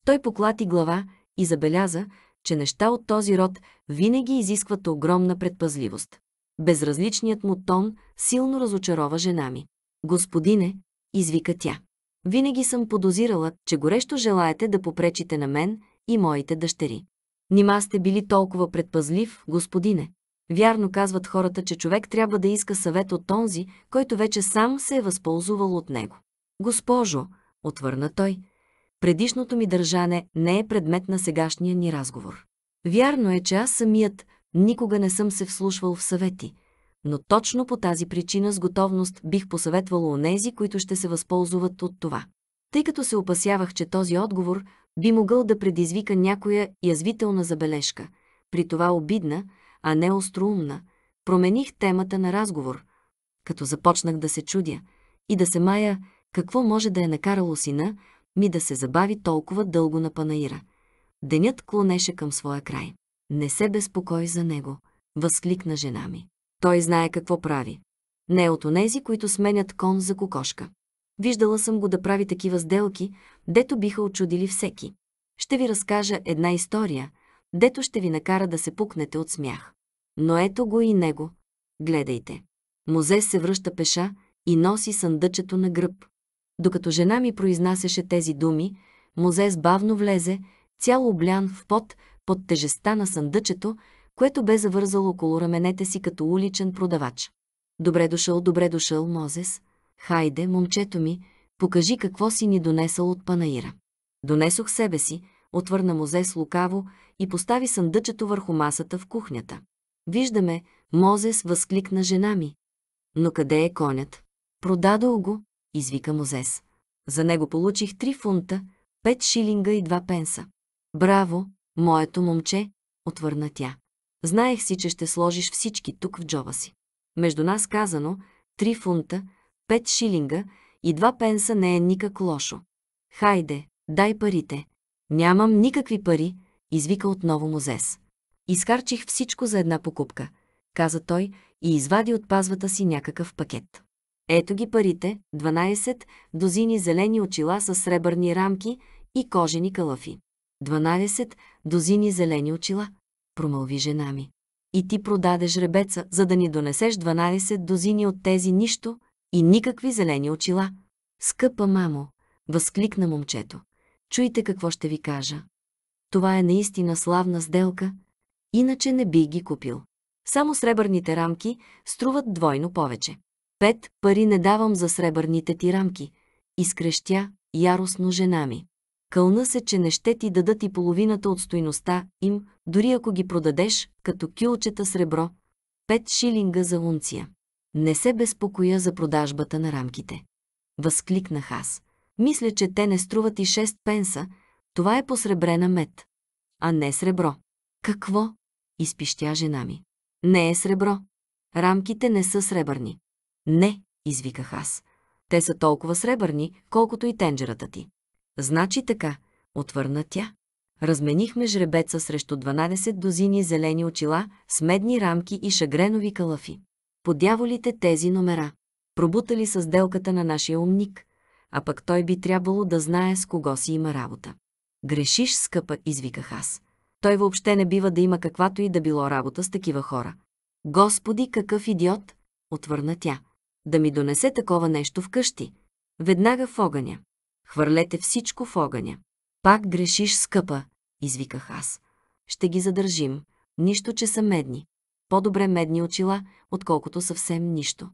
той поклати глава и забеляза, че неща от този род винаги изискват огромна предпазливост. Безразличният му тон силно разочарова жена ми. Господине, извика тя. Винаги съм подозирала, че горещо желаете да попречите на мен и моите дъщери. Нима сте били толкова предпазлив, господине. Вярно казват хората, че човек трябва да иска съвет от онзи, който вече сам се е възползвал от него. Госпожо, отвърна той, предишното ми държане не е предмет на сегашния ни разговор. Вярно е, че аз самият никога не съм се вслушвал в съвети, но точно по тази причина с готовност бих посъветвал онези, които ще се възползват от това. Тъй като се опасявах, че този отговор би могъл да предизвика някоя язвителна забележка, при това обидна, а не остроумна, промених темата на разговор, като започнах да се чудя и да се мая какво може да е накарало сина ми да се забави толкова дълго на панаира. Денят клонеше към своя край. Не се безпокой за него, възкликна жена ми. Той знае какво прави. Не е от онези, които сменят кон за кокошка. Виждала съм го да прави такива сделки, дето биха очудили всеки. Ще ви разкажа една история, дето ще ви накара да се пукнете от смях. Но ето го и него. Гледайте. Мозес се връща пеша и носи съндъчето на гръб. Докато жена ми произнасяше тези думи, Мозес бавно влезе, цял облян в пот, под тежестта на съндъчето, което бе завързало около раменете си като уличен продавач. Добре дошъл, добре дошъл, Мозес. Хайде, момчето ми, покажи какво си ни донесъл от панаира. Донесох себе си, отвърна Мозес лукаво и постави съндъчето върху масата в кухнята. Виждаме, Мозес възкликна жена ми. Но къде е конят? Продадох го, извика Мозес. За него получих 3 фунта, 5 шилинга и 2 пенса. Браво, моето момче, отвърна тя. Знаех си, че ще сложиш всички тук в джоба си. Между нас казано, 3 фунта, 5 шилинга и два пенса не е никак лошо. Хайде, дай парите. Нямам никакви пари, извика отново Мозес. Изкарчих всичко за една покупка, каза той и извади от пазвата си някакъв пакет. Ето ги парите, 12 дозини зелени очила с сребърни рамки и кожени калафи. 12 дозини зелени очила, промълви жена ми. И ти продаде жребеца, за да ни донесеш 12 дозини от тези нищо и никакви зелени очила. Скъпа мамо, възкликна момчето чуйте какво ще ви кажа. Това е наистина славна сделка, иначе не би ги купил. Само сребърните рамки струват двойно повече. Пет пари не давам за сребърните ти рамки, изкрещя яростно жена ми. Кълна се, че не ще ти дадат и половината от стойността им, дори ако ги продадеш като кюлчета сребро, 5 шилинга за унция. Не се безпокоя за продажбата на рамките. Възкликнах аз. Мисля, че те не струват и 6 пенса. Това е посребрена мед. А не сребро. Какво? Изпищя жена ми. Не е сребро. Рамките не са сребърни. Не, извиках аз. Те са толкова сребърни, колкото и тенджерата ти. Значи така, отвърна тя. Разменихме жребеца срещу 12 дозини зелени очила с медни рамки и шагренови калафи. Подяволите тези номера. Пробутали са сделката на нашия умник – а пък той би трябвало да знае с кого си има работа. Грешиш, скъпа, извиках аз. Той въобще не бива да има каквато и да било работа с такива хора. Господи, какъв идиот! отвърна тя. Да ми донесе такова нещо вкъщи. Веднага в огъня. Хвърлете всичко в огъня. Пак грешиш, скъпа, извиках аз. Ще ги задържим. Нищо, че са медни. По-добре медни очила, отколкото съвсем нищо.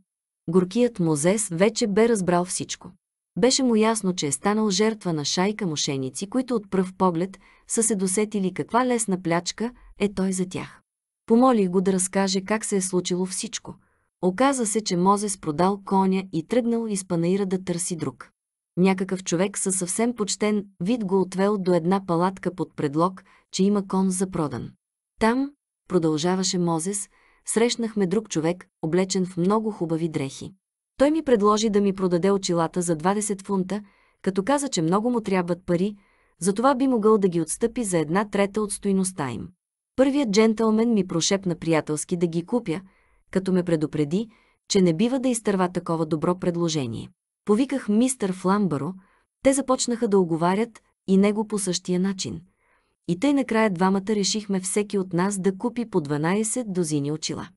Горкият Мозес вече бе разбрал всичко. Беше му ясно, че е станал жертва на шайка мошеници, които от пръв поглед са се досетили каква лесна плячка е той за тях. Помолих го да разкаже как се е случило всичко. Оказа се, че Мозес продал коня и тръгнал из панаира да търси друг. Някакъв човек със съвсем почтен вид го отвел до една палатка под предлог, че има кон за продан. Там, продължаваше Мозес, срещнахме друг човек, облечен в много хубави дрехи. Той ми предложи да ми продаде очилата за 20 фунта, като каза, че много му трябват пари, затова би могъл да ги отстъпи за една трета от стоиността им. Първият джентълмен ми прошепна приятелски да ги купя, като ме предупреди, че не бива да изтърва такова добро предложение. Повиках мистър Фламбаро, те започнаха да оговарят и него по същия начин. И тъй накрая двамата решихме всеки от нас да купи по 12 дозини очила.